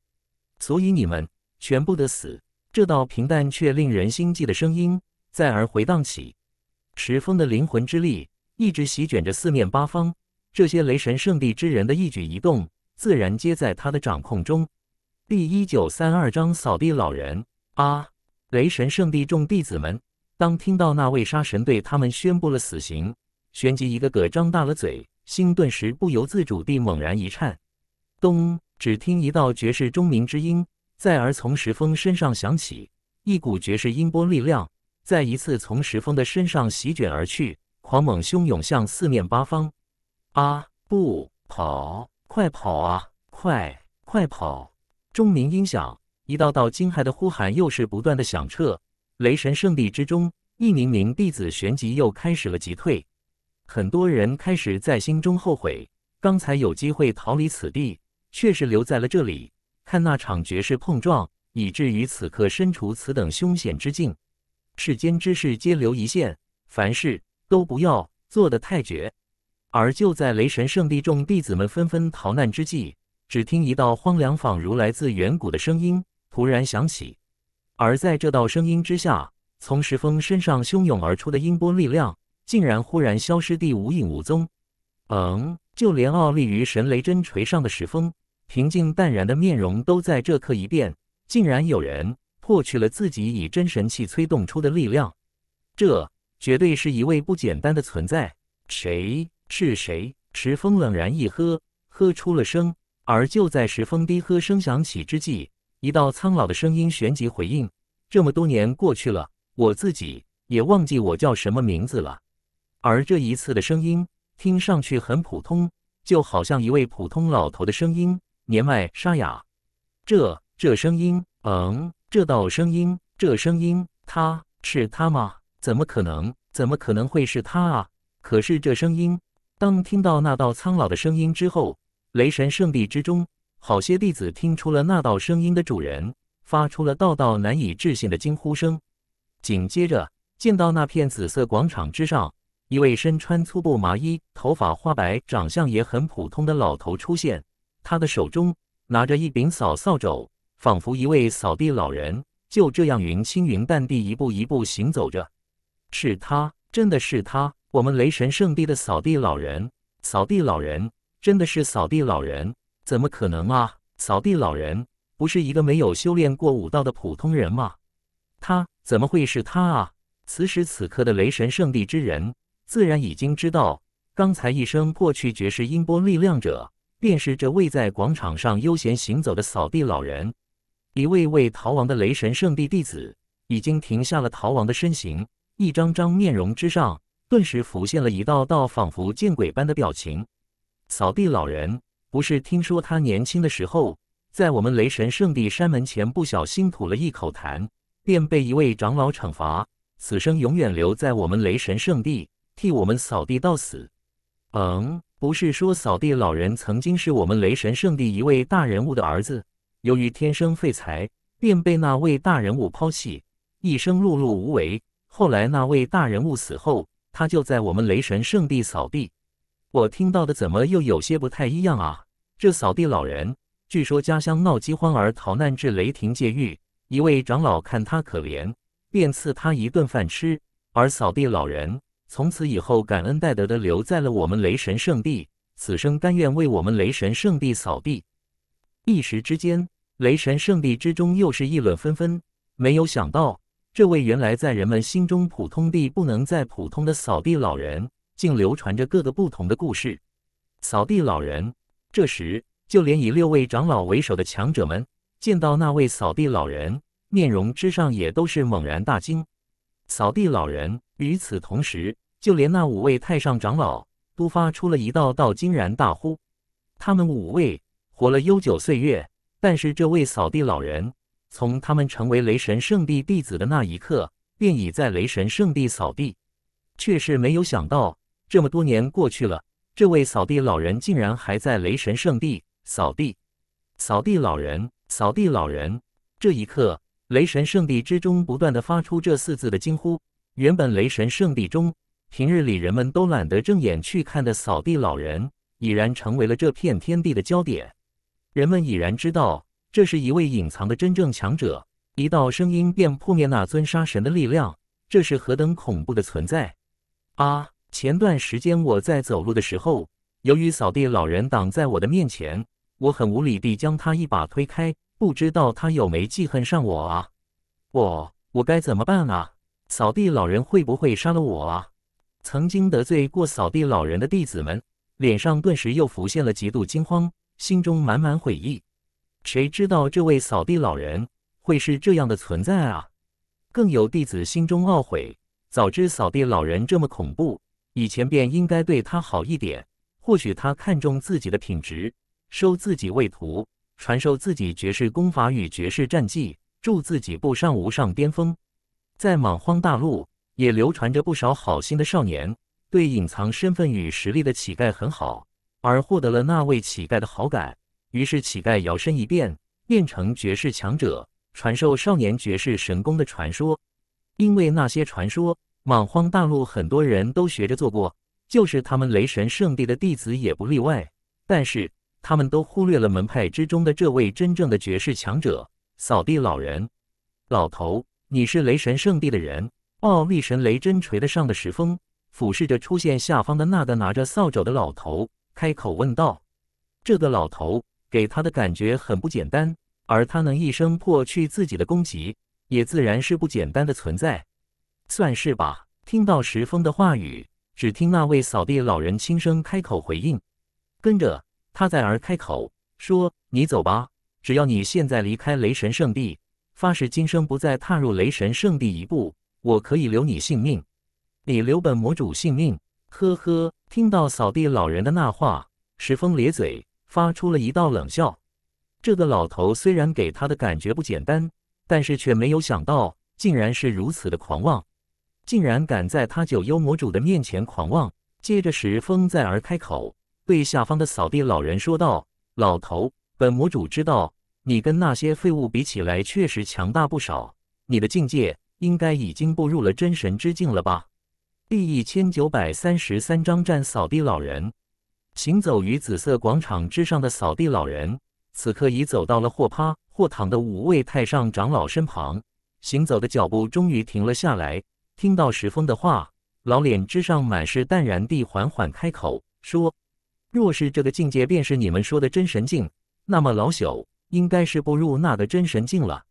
所以你们全部的死。这道平淡却令人心悸的声音再而回荡起，石峰的灵魂之力一直席卷着四面八方，这些雷神圣地之人的一举一动。自然皆在他的掌控中。第一九三二章扫地老人。啊！雷神圣地众弟子们，当听到那位杀神对他们宣布了死刑，旋即一个个张大了嘴，心顿时不由自主地猛然一颤。咚！只听一道绝世钟鸣之音，再而从石峰身上响起，一股绝世音波力量，再一次从石峰的身上席卷而去，狂猛汹涌向四面八方。啊！不跑！快跑啊！快快跑！钟鸣音响，一道道惊骇的呼喊又是不断的响彻雷神圣地之中，一名名弟子旋即又开始了急退。很多人开始在心中后悔，刚才有机会逃离此地，却是留在了这里，看那场绝世碰撞，以至于此刻身处此等凶险之境。世间之事皆留一线，凡事都不要做得太绝。而就在雷神圣地众弟子们纷纷逃难之际，只听一道荒凉，仿如来自远古的声音突然响起。而在这道声音之下，从石峰身上汹涌而出的音波力量，竟然忽然消失地无影无踪。嗯，就连傲立于神雷真锤上的石峰，平静淡然的面容都在这刻一变，竟然有人破去了自己以真神器催动出的力量。这绝对是一位不简单的存在，谁？是谁？石峰冷然一喝，喝出了声。而就在石峰低喝声响起之际，一道苍老的声音旋即回应：“这么多年过去了，我自己也忘记我叫什么名字了。”而这一次的声音听上去很普通，就好像一位普通老头的声音，年迈沙哑。这这声音……嗯，这道声音，这声音，他是他吗？怎么可能？怎么可能会是他啊？可是这声音……当听到那道苍老的声音之后，雷神圣地之中，好些弟子听出了那道声音的主人，发出了道道难以置信的惊呼声。紧接着，见到那片紫色广场之上，一位身穿粗布麻衣、头发花白、长相也很普通的老头出现，他的手中拿着一柄扫扫帚，仿佛一位扫地老人，就这样云轻云淡地一步一步行走着。是他，真的是他。我们雷神圣地的扫地老人，扫地老人真的是扫地老人？怎么可能啊！扫地老人不是一个没有修炼过武道的普通人吗？他怎么会是他啊？此时此刻的雷神圣地之人，自然已经知道，刚才一声破去绝世音波力量者，便是这位在广场上悠闲行走的扫地老人。一位位逃亡的雷神圣地弟子已经停下了逃亡的身形，一张张面容之上。顿时浮现了一道道仿佛见鬼般的表情。扫地老人不是听说他年轻的时候，在我们雷神圣地山门前不小心吐了一口痰，便被一位长老惩罚，此生永远留在我们雷神圣地，替我们扫地到死。嗯，不是说扫地老人曾经是我们雷神圣地一位大人物的儿子，由于天生废材，便被那位大人物抛弃，一生碌碌无为。后来那位大人物死后。他就在我们雷神圣地扫地，我听到的怎么又有些不太一样啊？这扫地老人据说家乡闹饥荒而逃难至雷霆界域，一位长老看他可怜，便赐他一顿饭吃。而扫地老人从此以后感恩戴德的留在了我们雷神圣地，此生甘愿为我们雷神圣地扫地。一时之间，雷神圣地之中又是议论纷纷。没有想到。这位原来在人们心中普通地、不能再普通的扫地老人，竟流传着各个不同的故事。扫地老人，这时就连以六位长老为首的强者们，见到那位扫地老人面容之上，也都是猛然大惊。扫地老人，与此同时，就连那五位太上长老都发出了一道道惊然大呼。他们五位活了悠久岁月，但是这位扫地老人。从他们成为雷神圣地弟子的那一刻，便已在雷神圣地扫地，却是没有想到，这么多年过去了，这位扫地老人竟然还在雷神圣地扫地。扫地老人，扫地老人！这一刻，雷神圣地之中不断的发出这四字的惊呼。原本雷神圣地中，平日里人们都懒得正眼去看的扫地老人，已然成为了这片天地的焦点。人们已然知道。这是一位隐藏的真正强者，一道声音便扑灭那尊杀神的力量。这是何等恐怖的存在！啊，前段时间我在走路的时候，由于扫地老人挡在我的面前，我很无理地将他一把推开。不知道他有没记恨上我啊？我我该怎么办啊？扫地老人会不会杀了我啊？曾经得罪过扫地老人的弟子们，脸上顿时又浮现了极度惊慌，心中满满悔意。谁知道这位扫地老人会是这样的存在啊？更有弟子心中懊悔，早知扫地老人这么恐怖，以前便应该对他好一点。或许他看重自己的品质，收自己为徒，传授自己绝世功法与绝世战绩，助自己步上无上巅峰。在莽荒大陆，也流传着不少好心的少年，对隐藏身份与实力的乞丐很好，而获得了那位乞丐的好感。于是乞丐摇身一变，变成绝世强者，传授少年绝世神功的传说。因为那些传说，莽荒大陆很多人都学着做过，就是他们雷神圣地的弟子也不例外。但是他们都忽略了门派之中的这位真正的绝世强者——扫地老人。老头，你是雷神圣地的人？奥力神雷真锤的上的石峰，俯视着出现下方的那个拿着扫帚的老头，开口问道：“这个老头。”给他的感觉很不简单，而他能一生破去自己的攻击，也自然是不简单的存在，算是吧。听到石峰的话语，只听那位扫地老人轻声开口回应，跟着他再而开口说：“你走吧，只要你现在离开雷神圣地，发誓今生不再踏入雷神圣地一步，我可以留你性命，你留本魔主性命。”呵呵，听到扫地老人的那话，石峰咧嘴。发出了一道冷笑。这个老头虽然给他的感觉不简单，但是却没有想到，竟然是如此的狂妄，竟然敢在他九幽魔主的面前狂妄。接着，时风再而开口，对下方的扫地老人说道：“老头，本魔主知道你跟那些废物比起来，确实强大不少。你的境界应该已经步入了真神之境了吧？”第一千九百三十三章战扫地老人。行走于紫色广场之上的扫地老人，此刻已走到了或趴或躺的五位太上长老身旁，行走的脚步终于停了下来。听到石峰的话，老脸之上满是淡然地缓缓开口说：“若是这个境界便是你们说的真神境，那么老朽应该是步入那个真神境了。”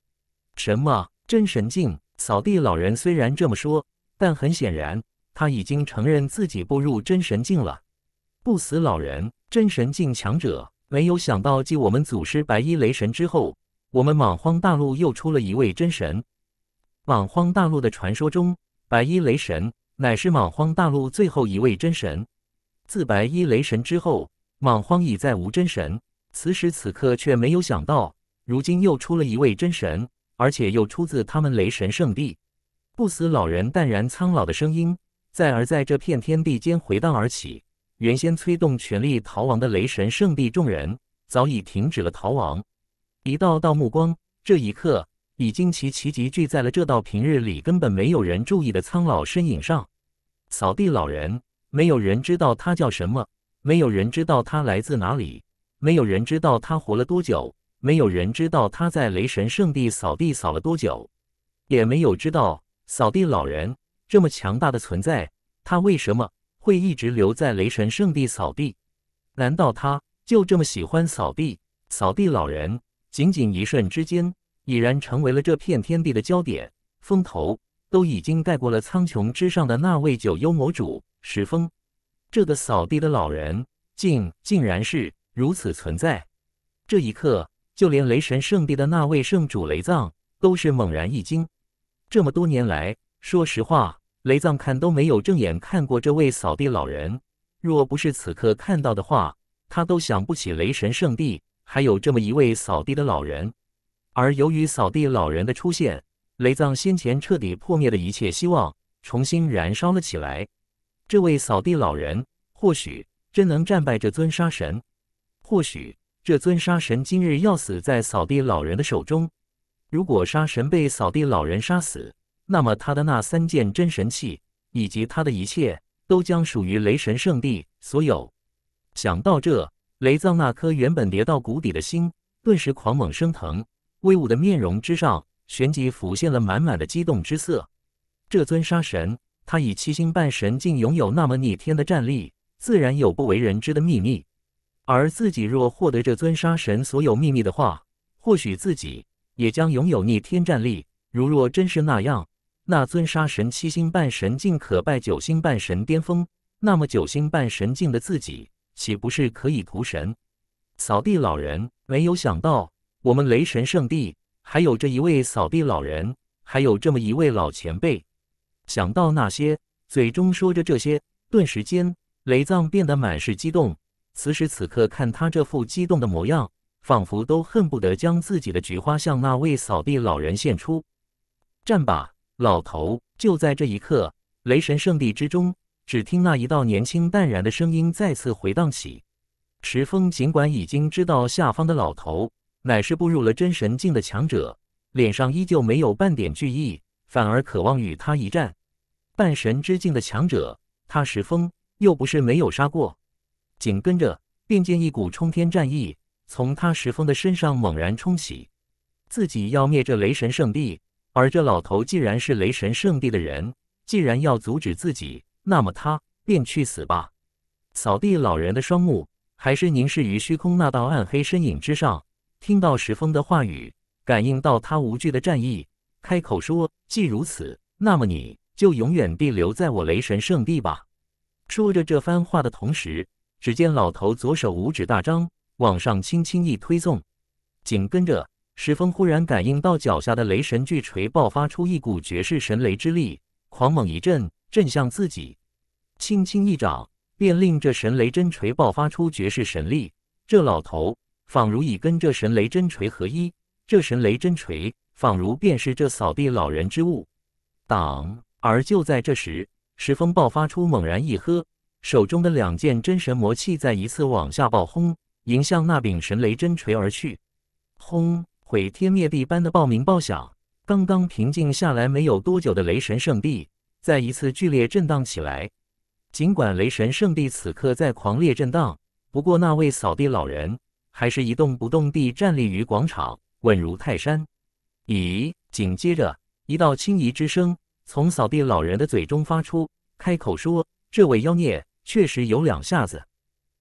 什么？真神境？扫地老人虽然这么说，但很显然他已经承认自己步入真神境了。不死老人，真神境强者，没有想到继我们祖师白衣雷神之后，我们莽荒大陆又出了一位真神。莽荒大陆的传说中，白衣雷神乃是莽荒大陆最后一位真神，自白衣雷神之后，莽荒已再无真神。此时此刻，却没有想到，如今又出了一位真神，而且又出自他们雷神圣地。不死老人淡然苍老的声音，在而在这片天地间回荡而起。原先催动全力逃亡的雷神圣地众人早已停止了逃亡，一道道目光这一刻已经齐齐集聚在了这道平日里根本没有人注意的苍老身影上。扫地老人，没有人知道他叫什么，没有人知道他来自哪里，没有人知道他活了多久，没有人知道他在雷神圣地扫地扫了多久，也没有知道扫地老人这么强大的存在，他为什么？会一直留在雷神圣地扫地？难道他就这么喜欢扫地？扫地老人仅仅一瞬之间，已然成为了这片天地的焦点，风头都已经盖过了苍穹之上的那位九幽魔主石峰。这个扫地的老人，竟竟然是如此存在！这一刻，就连雷神圣地的那位圣主雷藏都是猛然一惊。这么多年来，说实话。雷藏看都没有正眼看过这位扫地老人，若不是此刻看到的话，他都想不起雷神圣地还有这么一位扫地的老人。而由于扫地老人的出现，雷藏先前彻底破灭的一切希望重新燃烧了起来。这位扫地老人或许真能战败这尊杀神，或许这尊杀神今日要死在扫地老人的手中。如果杀神被扫地老人杀死，那么他的那三件真神器以及他的一切都将属于雷神圣地所有。想到这，雷藏那颗原本跌到谷底的心顿时狂猛升腾，威武的面容之上旋即浮现了满满的激动之色。这尊杀神，他以七星半神竟拥有那么逆天的战力，自然有不为人知的秘密。而自己若获得这尊杀神所有秘密的话，或许自己也将拥有逆天战力。如若真是那样，那尊杀神七星半神境可拜九星半神巅峰，那么九星半神境的自己岂不是可以屠神？扫地老人没有想到，我们雷神圣地还有这一位扫地老人，还有这么一位老前辈。想到那些，嘴中说着这些，顿时间，雷藏变得满是激动。此时此刻，看他这副激动的模样，仿佛都恨不得将自己的菊花向那位扫地老人献出。战吧。老头就在这一刻，雷神圣地之中，只听那一道年轻淡然的声音再次回荡起。石峰尽管已经知道下方的老头乃是步入了真神境的强者，脸上依旧没有半点惧意，反而渴望与他一战。半神之境的强者，他石峰又不是没有杀过。紧跟着，便见一股冲天战意从他石峰的身上猛然冲起，自己要灭这雷神圣地。而这老头既然是雷神圣地的人，既然要阻止自己，那么他便去死吧！扫地老人的双目还是凝视于虚空那道暗黑身影之上，听到石峰的话语，感应到他无惧的战意，开口说：“既如此，那么你就永远地留在我雷神圣地吧。”说着这番话的同时，只见老头左手五指大张，往上轻轻一推送，紧跟着。石峰忽然感应到脚下的雷神巨锤爆发出一股绝世神雷之力，狂猛一震，震向自己。轻轻一掌，便令这神雷真锤爆发出绝世神力。这老头仿如已跟这神雷真锤合一，这神雷真锤仿如便是这扫地老人之物。挡！而就在这时，石峰爆发出猛然一喝，手中的两件真神魔器再一次往下爆轰，迎向那柄神雷真锤而去。轰！毁天灭地般的爆鸣爆响，刚刚平静下来没有多久的雷神圣地再一次剧烈震荡起来。尽管雷神圣地此刻在狂烈震荡，不过那位扫地老人还是一动不动地站立于广场，稳如泰山。咦，紧接着一道轻疑之声从扫地老人的嘴中发出，开口说：“这位妖孽确实有两下子。”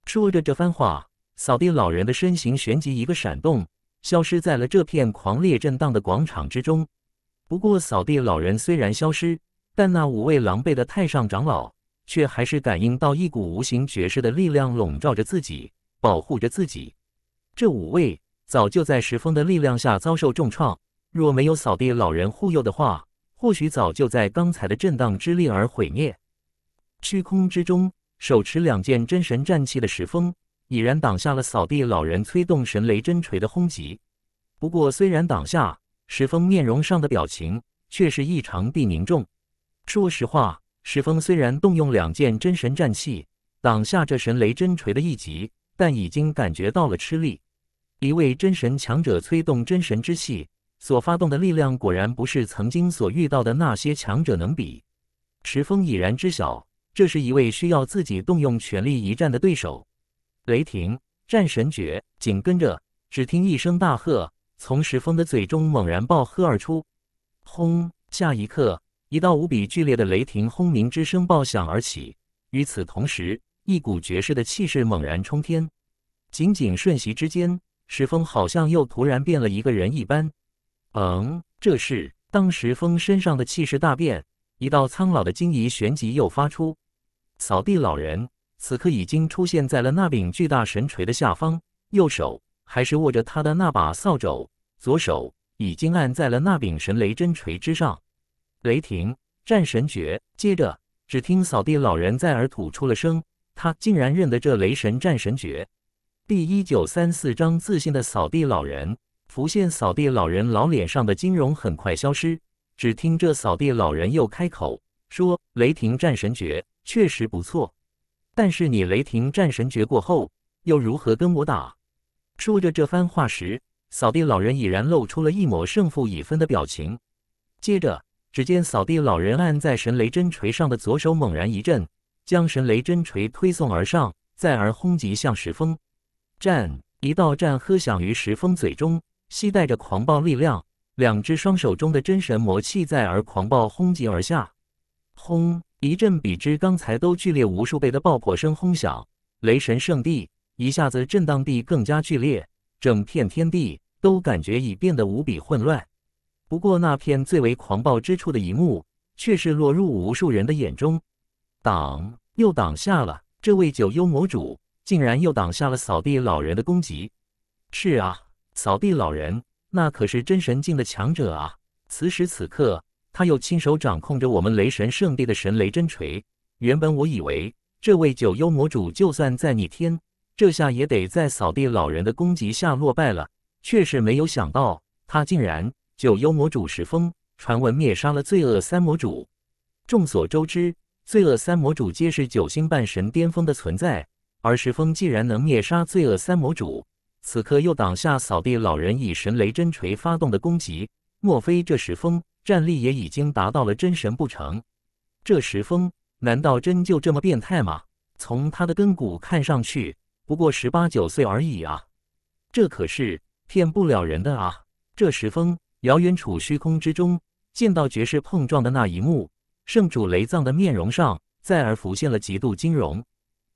说着这番话，扫地老人的身形旋即一个闪动。消失在了这片狂烈震荡的广场之中。不过，扫地老人虽然消失，但那五位狼狈的太上长老却还是感应到一股无形绝世的力量笼罩着自己，保护着自己。这五位早就在石峰的力量下遭受重创，若没有扫地老人护佑的话，或许早就在刚才的震荡之力而毁灭。虚空之中，手持两件真神战器的石峰。已然挡下了扫地老人催动神雷真锤的轰击，不过虽然挡下，石峰面容上的表情却是异常地凝重。说实话，石峰虽然动用两件真神战器挡下这神雷真锤的一击，但已经感觉到了吃力。一位真神强者催动真神之气所发动的力量，果然不是曾经所遇到的那些强者能比。石峰已然知晓，这是一位需要自己动用全力一战的对手。雷霆战神诀！紧跟着，只听一声大喝从石峰的嘴中猛然爆喝而出，轰！下一刻，一道无比剧烈的雷霆轰鸣之声爆响而起。与此同时，一股绝世的气势猛然冲天。仅仅瞬息之间，石峰好像又突然变了一个人一般。嗯，这是当石峰身上的气势大变，一道苍老的惊疑旋即又发出：“扫地老人。”此刻已经出现在了那柄巨大神锤的下方，右手还是握着他的那把扫帚，左手已经按在了那柄神雷真锤之上。雷霆战神诀。接着，只听扫地老人在耳吐出了声，他竟然认得这雷神战神诀。第一九三四章自信的扫地老人。浮现扫地老人老脸上的金融很快消失。只听这扫地老人又开口说：“雷霆战神诀确实不错。”但是你雷霆战神诀过后，又如何跟我打？说着这番话时，扫地老人已然露出了一抹胜负已分的表情。接着，只见扫地老人按在神雷真锤上的左手猛然一震，将神雷真锤推送而上，再而轰击向石峰。战一道战喝响于石峰嘴中，吸带着狂暴力量，两只双手中的真神魔气再而狂暴轰击而下，轰！一阵比之刚才都剧烈无数倍的爆破声轰响，雷神圣地一下子震荡地更加剧烈，整片天地都感觉已变得无比混乱。不过那片最为狂暴之处的一幕，却是落入无数人的眼中。挡又挡下了，这位九幽魔主竟然又挡下了扫地老人的攻击。是啊，扫地老人那可是真神境的强者啊！此时此刻。他又亲手掌控着我们雷神圣地的神雷真锤。原本我以为这位九幽魔主就算再逆天，这下也得在扫地老人的攻击下落败了。却是没有想到，他竟然九幽魔主石峰，传闻灭杀了罪恶三魔主。众所周知，罪恶三魔主皆是九星半神巅峰的存在，而石峰既然能灭杀罪恶三魔主，此刻又挡下扫地老人以神雷真锤发动的攻击，莫非这石峰？战力也已经达到了真神不成？这石峰难道真就这么变态吗？从他的根骨看上去，不过十八九岁而已啊！这可是骗不了人的啊！这石峰，遥远处虚空之中，见到绝世碰撞的那一幕，圣主雷藏的面容上再而浮现了极度惊容。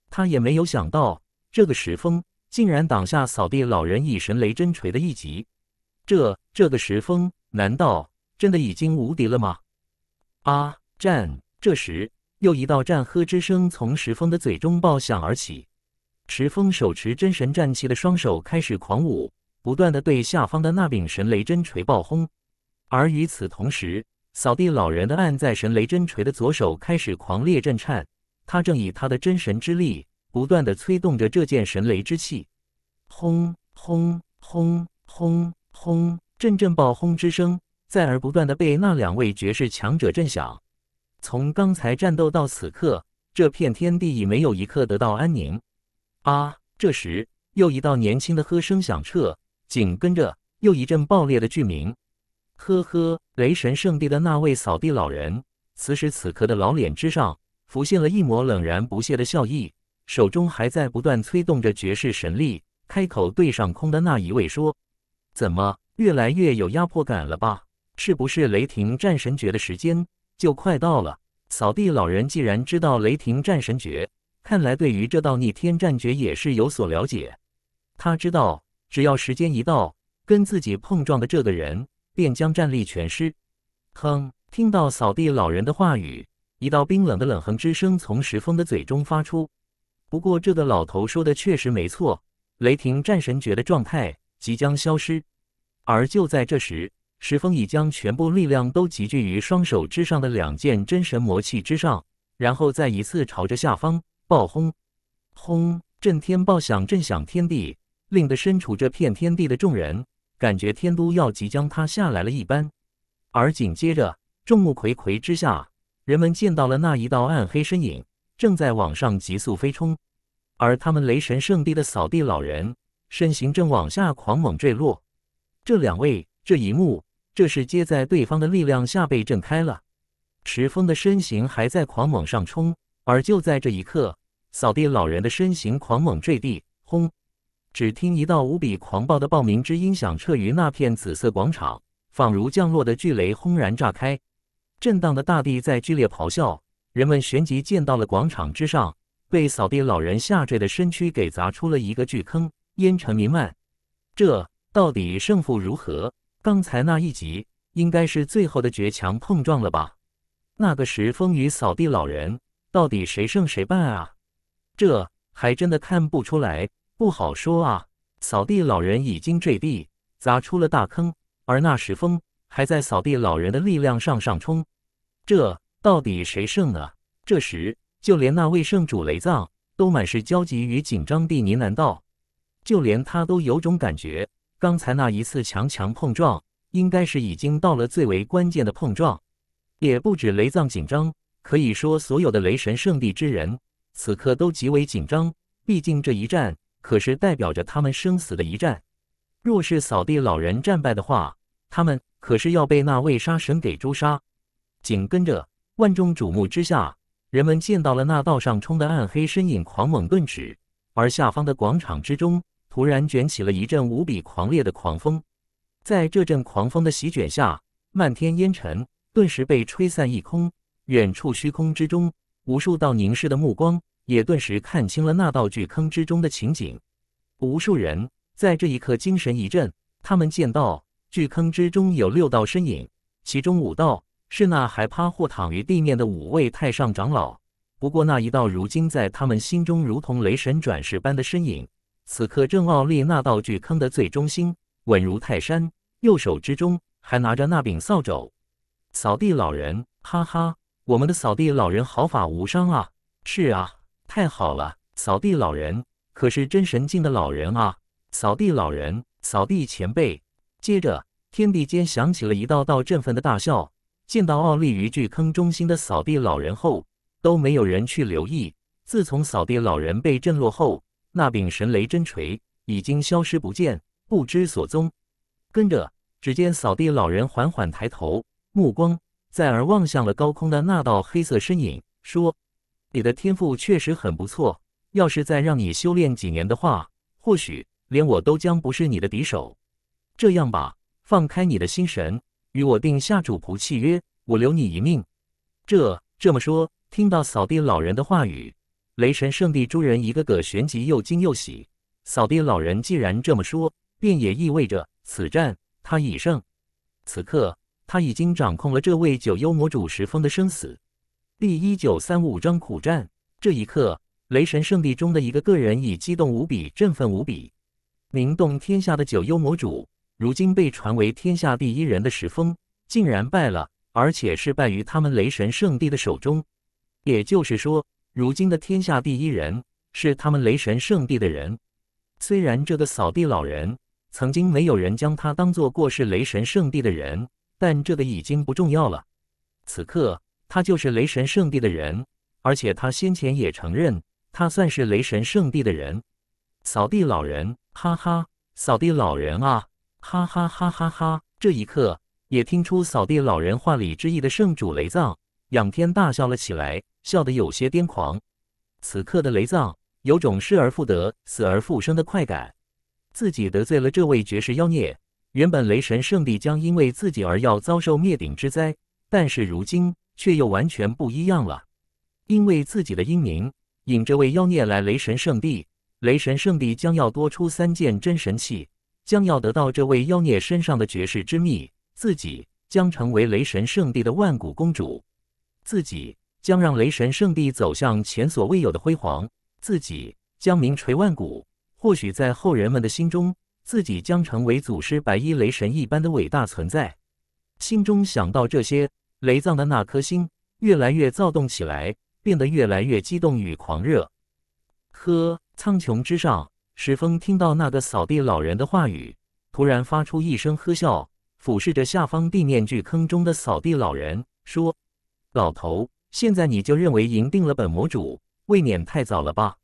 他也没有想到，这个石峰竟然挡下扫地老人以神雷真锤的一击。这，这个石峰，难道？真的已经无敌了吗？啊！战！这时，又一道战喝之声从石峰的嘴中爆响而起。石峰手持真神战旗的双手开始狂舞，不断的对下方的那柄神雷真锤爆轰。而与此同时，扫地老人的按在神雷真锤的左手开始狂烈震颤，他正以他的真神之力不断的催动着这件神雷之气。轰轰轰轰轰！阵阵爆轰之声。在而不断的被那两位绝世强者震响，从刚才战斗到此刻，这片天地已没有一刻得到安宁。啊！这时又一道年轻的喝声响彻，紧跟着又一阵爆裂的巨鸣。呵呵，雷神圣地的那位扫地老人，此时此刻的老脸之上浮现了一抹冷然不屑的笑意，手中还在不断催动着绝世神力，开口对上空的那一位说：“怎么，越来越有压迫感了吧？”是不是雷霆战神诀的时间就快到了？扫地老人既然知道雷霆战神诀，看来对于这道逆天战诀也是有所了解。他知道，只要时间一到，跟自己碰撞的这个人便将战力全失。哼！听到扫地老人的话语，一道冰冷的冷哼之声从石峰的嘴中发出。不过，这个老头说的确实没错，雷霆战神诀的状态即将消失。而就在这时，石峰已将全部力量都集聚于双手之上的两件真神魔器之上，然后再一次朝着下方爆轰，轰！震天爆响，震响天地，令得身处这片天地的众人感觉天都要即将塌下来了一般。而紧接着，众目睽睽之下，人们见到了那一道暗黑身影正在往上急速飞冲，而他们雷神圣地的扫地老人身形正往下狂猛坠落。这两位，这一幕。这是接在对方的力量下被震开了，石峰的身形还在狂猛上冲，而就在这一刻，扫地老人的身形狂猛坠地，轰！只听一道无比狂暴的爆鸣之音响彻于那片紫色广场，仿如降落的巨雷轰然炸开，震荡的大地在剧烈咆哮。人们旋即见到了广场之上被扫地老人下坠的身躯给砸出了一个巨坑，烟尘弥漫。这到底胜负如何？刚才那一集应该是最后的绝强碰撞了吧？那个石峰与扫地老人到底谁胜谁败啊？这还真的看不出来，不好说啊！扫地老人已经坠地，砸出了大坑，而那石峰还在扫地老人的力量上上冲，这到底谁胜啊？这时，就连那位圣主雷藏都满是焦急与紧张地呢喃道：“就连他都有种感觉。”刚才那一次强强碰撞，应该是已经到了最为关键的碰撞。也不止雷藏紧张，可以说所有的雷神圣地之人，此刻都极为紧张。毕竟这一战可是代表着他们生死的一战。若是扫地老人战败的话，他们可是要被那位杀神给诛杀。紧跟着，万众瞩目之下，人们见到了那道上冲的暗黑身影狂猛顿止，而下方的广场之中。突然卷起了一阵无比狂烈的狂风，在这阵狂风的席卷下，漫天烟尘顿时被吹散一空。远处虚空之中，无数道凝视的目光也顿时看清了那道巨坑之中的情景。无数人在这一刻精神一振，他们见到巨坑之中有六道身影，其中五道是那还趴或躺于地面的五位太上长老，不过那一道如今在他们心中如同雷神转世般的身影。此刻正傲立那道巨坑的最中心，稳如泰山，右手之中还拿着那柄扫帚。扫地老人，哈哈，我们的扫地老人毫发无伤啊！是啊，太好了！扫地老人可是真神境的老人啊！扫地老人，扫地前辈。接着，天地间响起了一道道振奋的大笑。见到傲立于巨坑中心的扫地老人后，都没有人去留意。自从扫地老人被震落后，那柄神雷真锤已经消失不见，不知所踪。跟着，只见扫地老人缓缓抬头，目光再而望向了高空的那道黑色身影，说：“你的天赋确实很不错，要是再让你修炼几年的话，或许连我都将不是你的敌手。这样吧，放开你的心神，与我定下主仆契约，我留你一命。”这这么说，听到扫地老人的话语。雷神圣地诸人一个个旋即又惊又喜，扫地老人既然这么说，便也意味着此战他已胜。此刻他已经掌控了这位九幽魔主石峰的生死。第一九三五章苦战。这一刻，雷神圣地中的一个个人已激动无比，振奋无比。名动天下的九幽魔主，如今被传为天下第一人的石峰竟然败了，而且是败于他们雷神圣地的手中。也就是说。如今的天下第一人是他们雷神圣地的人，虽然这个扫地老人曾经没有人将他当做过是雷神圣地的人，但这个已经不重要了。此刻他就是雷神圣地的人，而且他先前也承认他算是雷神圣地的人。扫地老人，哈哈，扫地老人啊，哈哈哈哈哈！这一刻也听出扫地老人话里之意的圣主雷藏。仰天大笑了起来，笑得有些癫狂。此刻的雷藏有种失而复得、死而复生的快感。自己得罪了这位绝世妖孽，原本雷神圣地将因为自己而要遭受灭顶之灾，但是如今却又完全不一样了。因为自己的英明，引这位妖孽来雷神圣地，雷神圣地将要多出三件真神器，将要得到这位妖孽身上的绝世之秘，自己将成为雷神圣地的万古公主。自己将让雷神圣地走向前所未有的辉煌，自己将名垂万古。或许在后人们的心中，自己将成为祖师白衣雷神一般的伟大存在。心中想到这些，雷藏的那颗心越来越躁动起来，变得越来越激动与狂热。呵，苍穹之上，石峰听到那个扫地老人的话语，突然发出一声呵笑，俯视着下方地面巨坑中的扫地老人，说。老头，现在你就认为赢定了？本魔主未免太早了吧？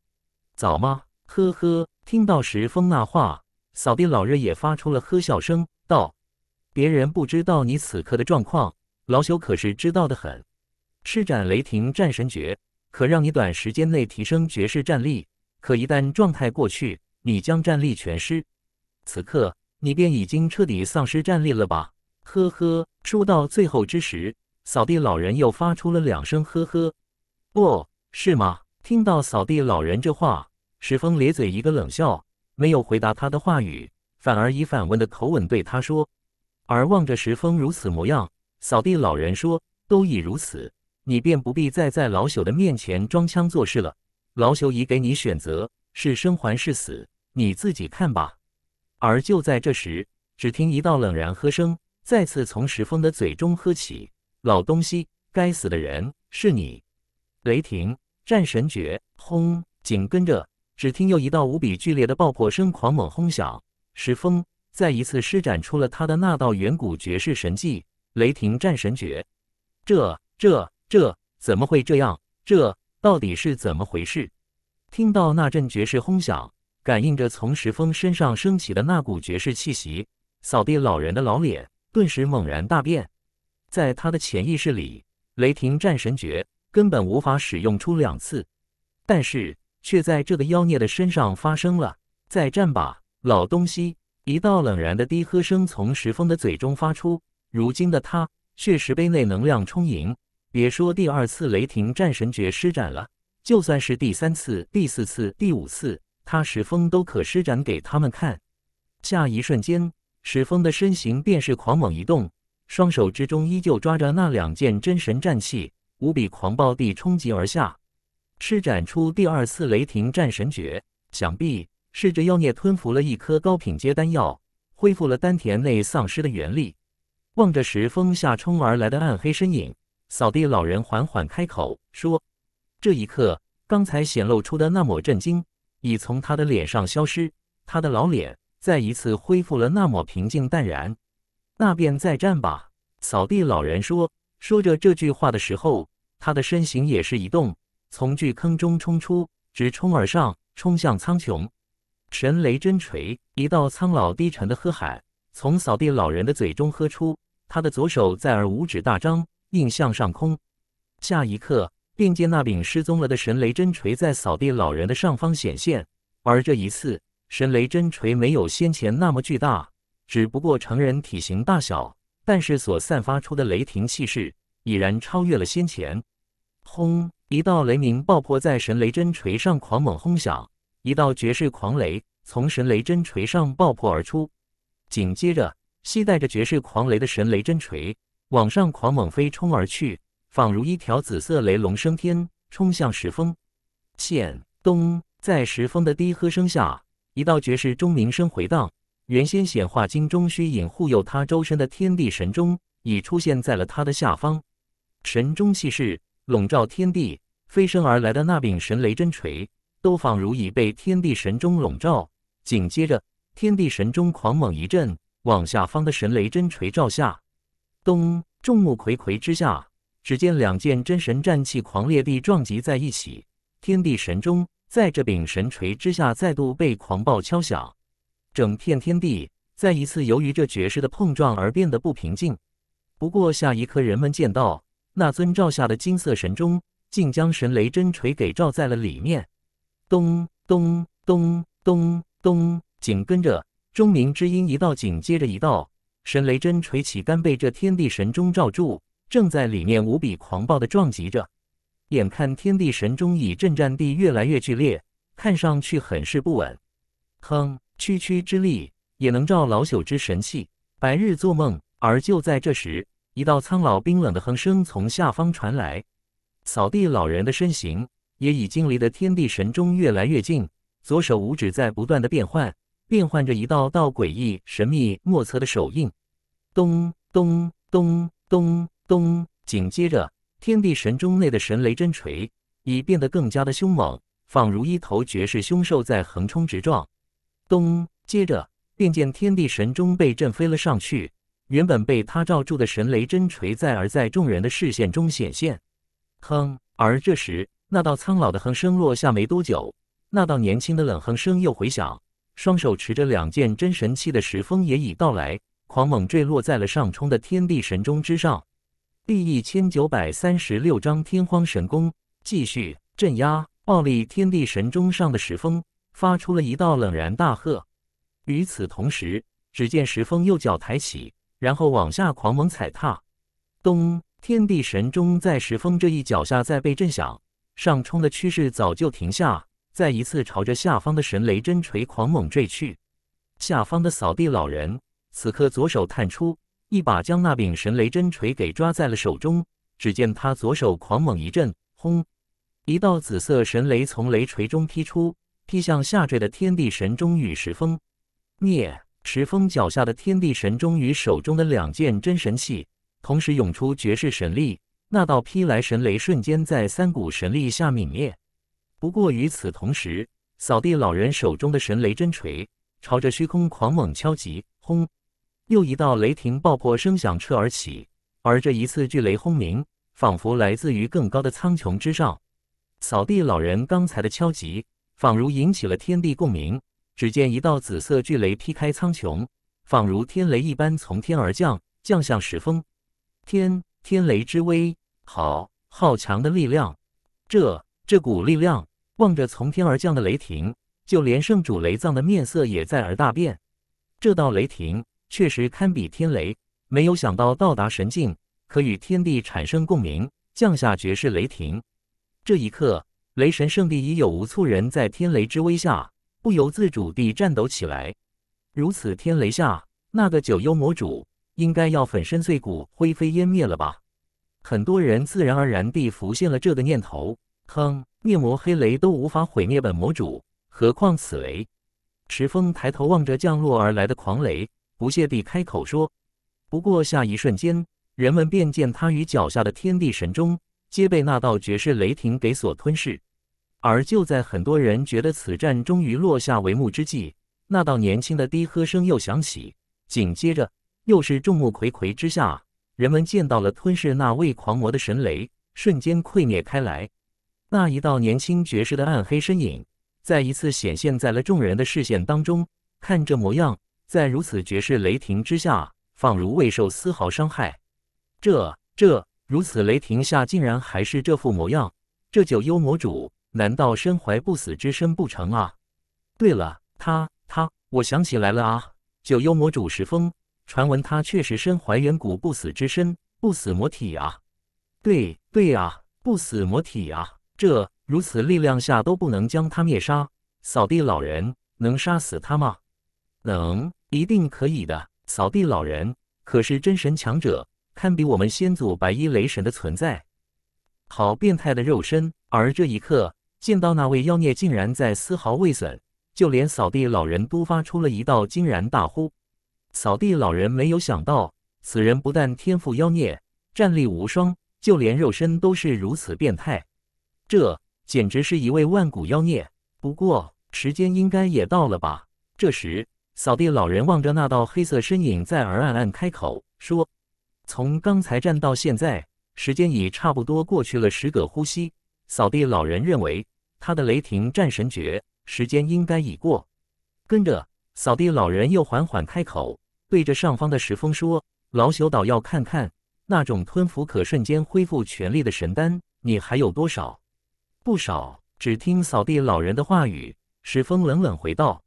早吗？呵呵，听到石峰那话，扫地老人也发出了呵笑声，道：“别人不知道你此刻的状况，老朽可是知道的很。施展雷霆战神诀，可让你短时间内提升绝世战力，可一旦状态过去，你将战力全失。此刻你便已经彻底丧失战力了吧？呵呵，说到最后之时。”扫地老人又发出了两声呵呵，哦，是吗？听到扫地老人这话，石峰咧嘴一个冷笑，没有回答他的话语，反而以反问的口吻对他说。而望着石峰如此模样，扫地老人说：“都已如此，你便不必再在老朽的面前装腔作势了。老朽已给你选择，是生还是死，你自己看吧。”而就在这时，只听一道冷然喝声再次从石峰的嘴中喝起。老东西，该死的人是你！雷霆战神诀，轰！紧跟着，只听又一道无比剧烈的爆破声狂猛轰响。石峰再一次施展出了他的那道远古绝世神技——雷霆战神诀。这、这、这怎么会这样？这到底是怎么回事？听到那阵绝世轰响，感应着从石峰身上升起的那股绝世气息，扫地老人的老脸顿时猛然大变。在他的潜意识里，雷霆战神诀根本无法使用出两次，但是却在这个妖孽的身上发生了。再战吧，老东西！一道冷然的低喝声从石峰的嘴中发出。如今的他，血石碑内能量充盈，别说第二次雷霆战神诀施展了，就算是第三次、第四次、第五次，他石峰都可施展给他们看。下一瞬间，石峰的身形便是狂猛一动。双手之中依旧抓着那两件真神战器，无比狂暴地冲击而下，施展出第二次雷霆战神诀。想必是这妖孽吞服了一颗高品阶丹药，恢复了丹田内丧失的元力。望着石峰下冲而来的暗黑身影，扫地老人缓缓开口说：“这一刻，刚才显露出的那抹震惊已从他的脸上消失，他的老脸再一次恢复了那么平静淡然。”那便再战吧！扫地老人说。说着这句话的时候，他的身形也是一动，从巨坑中冲出，直冲而上，冲向苍穹。神雷真锤！一道苍老低沉的喝喊从扫地老人的嘴中喝出。他的左手在而五指大张，印向上空。下一刻，便见那柄失踪了的神雷真锤在扫地老人的上方显现。而这一次，神雷真锤没有先前那么巨大。只不过成人体型大小，但是所散发出的雷霆气势已然超越了先前。轰！一道雷鸣爆破在神雷针锤上狂猛轰响，一道绝世狂雷从神雷针锤上爆破而出。紧接着，携带着绝世狂雷的神雷针锤往上狂猛飞冲而去，仿如一条紫色雷龙升天，冲向石峰。现咚！在石峰的低喝声下，一道绝世钟鸣声回荡。原先显化金钟虚影护佑他周身的天地神钟，已出现在了他的下方。神钟气势笼罩天地，飞升而来的那柄神雷真锤，都仿如已被天地神钟笼罩。紧接着，天地神钟狂猛一震，往下方的神雷真锤照下。咚！众目睽睽之下，只见两件真神战器狂烈地撞击在一起。天地神钟在这柄神锤之下，再度被狂暴敲响。整片天地再一次由于这绝世的碰撞而变得不平静。不过下一刻，人们见到那尊罩下的金色神钟，竟将神雷真锤给罩在了里面。咚咚咚咚咚！紧跟着钟鸣之音一道紧接着一道，神雷真锤起杆被这天地神钟罩住，正在里面无比狂暴的撞击着。眼看天地神钟以震战地越来越剧烈，看上去很是不稳。哼！区区之力也能照老朽之神器，白日做梦。而就在这时，一道苍老冰冷的哼声从下方传来。扫地老人的身形也已经离得天地神钟越来越近，左手五指在不断的变换，变换着一道道诡异神秘莫测的手印。咚咚咚咚咚！紧接着，天地神钟内的神雷真锤已变得更加的凶猛，仿如一头绝世凶兽在横冲直撞。咚！接着便见天地神钟被震飞了上去，原本被他罩住的神雷真锤在而在众人的视线中显现。哼！而这时，那道苍老的哼声落下没多久，那道年轻的冷哼声又回响。双手持着两件真神器的石峰也已到来，狂猛坠落在了上冲的天地神钟之上。第一千九百三十六章天荒神功，继续镇压暴力天地神钟上的石峰。发出了一道冷然大喝，与此同时，只见石峰右脚抬起，然后往下狂猛踩踏。咚！天地神钟在石峰这一脚下再被震响，上冲的趋势早就停下，再一次朝着下方的神雷真锤狂猛坠去。下方的扫地老人此刻左手探出，一把将那柄神雷真锤给抓在了手中。只见他左手狂猛一震，轰！一道紫色神雷从雷锤中劈出。劈向下坠的天地神钟与石峰，灭石峰脚下的天地神钟与手中的两件真神器同时涌出绝世神力，那道劈来神雷瞬间在三股神力下泯灭。不过与此同时，扫地老人手中的神雷真锤朝着虚空狂猛敲击，轰！又一道雷霆爆破声响彻而起，而这一次巨雷轰鸣仿佛来自于更高的苍穹之上。扫地老人刚才的敲击。仿如引起了天地共鸣，只见一道紫色巨雷劈开苍穹，仿如天雷一般从天而降，降向石峰。天，天雷之威，好好强的力量！这这股力量，望着从天而降的雷霆，就连圣主雷藏的面色也在而大变。这道雷霆确实堪比天雷，没有想到到达神境，可与天地产生共鸣，降下绝世雷霆。这一刻。雷神圣地已有无数人在天雷之威下不由自主地颤抖起来。如此天雷下，那个九幽魔主应该要粉身碎骨、灰飞烟灭了吧？很多人自然而然地浮现了这个念头。哼，灭魔黑雷都无法毁灭本魔主，何况此雷？池峰抬头望着降落而来的狂雷，不屑地开口说。不过下一瞬间，人们便见他与脚下的天地神钟。皆被那道绝世雷霆给所吞噬，而就在很多人觉得此战终于落下帷幕之际，那道年轻的低喝声又响起，紧接着又是众目睽睽之下，人们见到了吞噬那位狂魔的神雷瞬间溃灭开来，那一道年轻绝世的暗黑身影再一次显现在了众人的视线当中。看这模样，在如此绝世雷霆之下，仿如未受丝毫伤害，这这。如此雷霆下，竟然还是这副模样。这九幽魔主难道身怀不死之身不成啊？对了，他他，我想起来了啊！九幽魔主石峰，传闻他确实身怀远古不死之身，不死魔体啊。对对啊，不死魔体啊！这如此力量下都不能将他灭杀，扫地老人能杀死他吗？能，一定可以的。扫地老人可是真神强者。堪比我们先祖白衣雷神的存在，好变态的肉身！而这一刻，见到那位妖孽竟然在丝毫未损，就连扫地老人都发出了一道惊然大呼。扫地老人没有想到，此人不但天赋妖孽，战力无双，就连肉身都是如此变态，这简直是一位万古妖孽。不过时间应该也到了吧？这时，扫地老人望着那道黑色身影，在而暗暗开口说。从刚才站到现在，时间已差不多过去了十个呼吸。扫地老人认为他的雷霆战神诀时间应该已过。跟着，扫地老人又缓缓开口，对着上方的石峰说：“老朽倒要看看，那种吞服可瞬间恢复全力的神丹，你还有多少？”不少。只听扫地老人的话语，石峰冷冷回道：“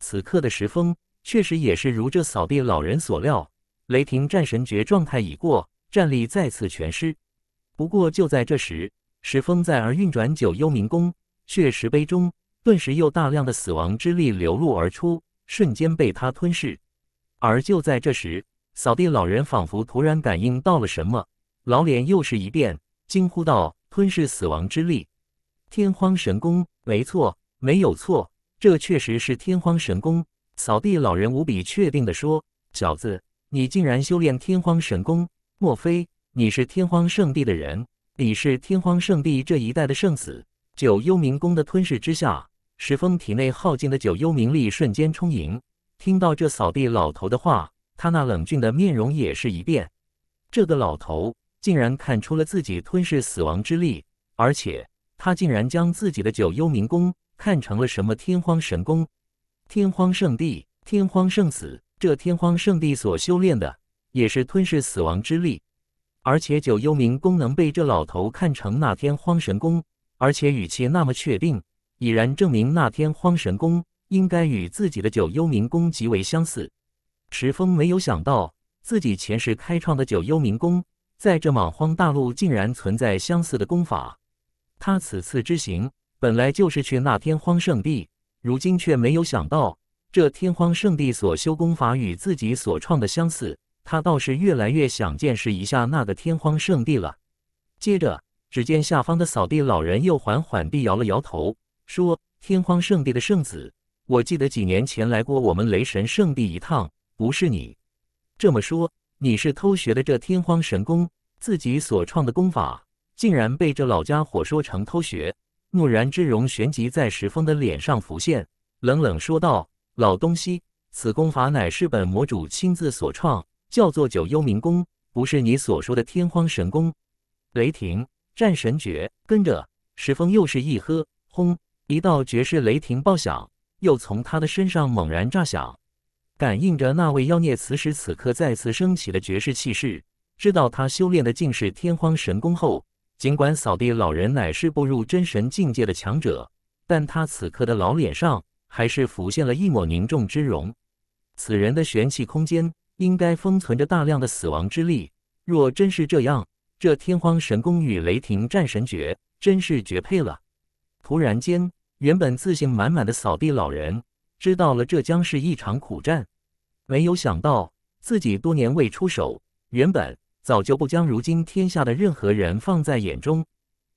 此刻的石峰，确实也是如这扫地老人所料。”雷霆战神诀状态已过，战力再次全失。不过就在这时，石峰在而运转九幽冥功，血石碑中顿时又大量的死亡之力流露而出，瞬间被他吞噬。而就在这时，扫地老人仿佛突然感应到了什么，老脸又是一变，惊呼道：“吞噬死亡之力，天荒神功！没错，没有错，这确实是天荒神功。”扫地老人无比确定地说：“小子。”你竟然修炼天荒神功，莫非你是天荒圣地的人？你是天荒圣地这一代的圣子？九幽冥宫的吞噬之下，石峰体内耗尽的九幽冥力瞬间充盈。听到这扫地老头的话，他那冷峻的面容也是一变。这个老头竟然看出了自己吞噬死亡之力，而且他竟然将自己的九幽冥宫看成了什么天荒神功、天荒圣地、天荒圣子。这天荒圣地所修炼的也是吞噬死亡之力，而且九幽冥功能被这老头看成那天荒神功，而且语气那么确定，已然证明那天荒神功应该与自己的九幽冥功极为相似。迟峰没有想到，自己前世开创的九幽冥功，在这莽荒大陆竟然存在相似的功法。他此次之行本来就是去那天荒圣地，如今却没有想到。这天荒圣地所修功法与自己所创的相似，他倒是越来越想见识一下那个天荒圣地了。接着，只见下方的扫地老人又缓缓地摇了摇头，说：“天荒圣地的圣子，我记得几年前来过我们雷神圣地一趟，不是你。这么说，你是偷学的这天荒神功，自己所创的功法，竟然被这老家伙说成偷学？”怒然之容旋即在石峰的脸上浮现，冷冷说道。老东西，此功法乃是本魔主亲自所创，叫做九幽冥功，不是你所说的天荒神功、雷霆战神诀。跟着石峰又是一喝，轰！一道绝世雷霆爆响，又从他的身上猛然炸响，感应着那位妖孽此时此刻再次升起的绝世气势，知道他修炼的竟是天荒神功后，尽管扫地老人乃是步入真神境界的强者，但他此刻的老脸上。还是浮现了一抹凝重之容。此人的玄气空间应该封存着大量的死亡之力。若真是这样，这天荒神功与雷霆战神诀真是绝配了。突然间，原本自信满满的扫地老人知道了，这将是一场苦战。没有想到自己多年未出手，原本早就不将如今天下的任何人放在眼中，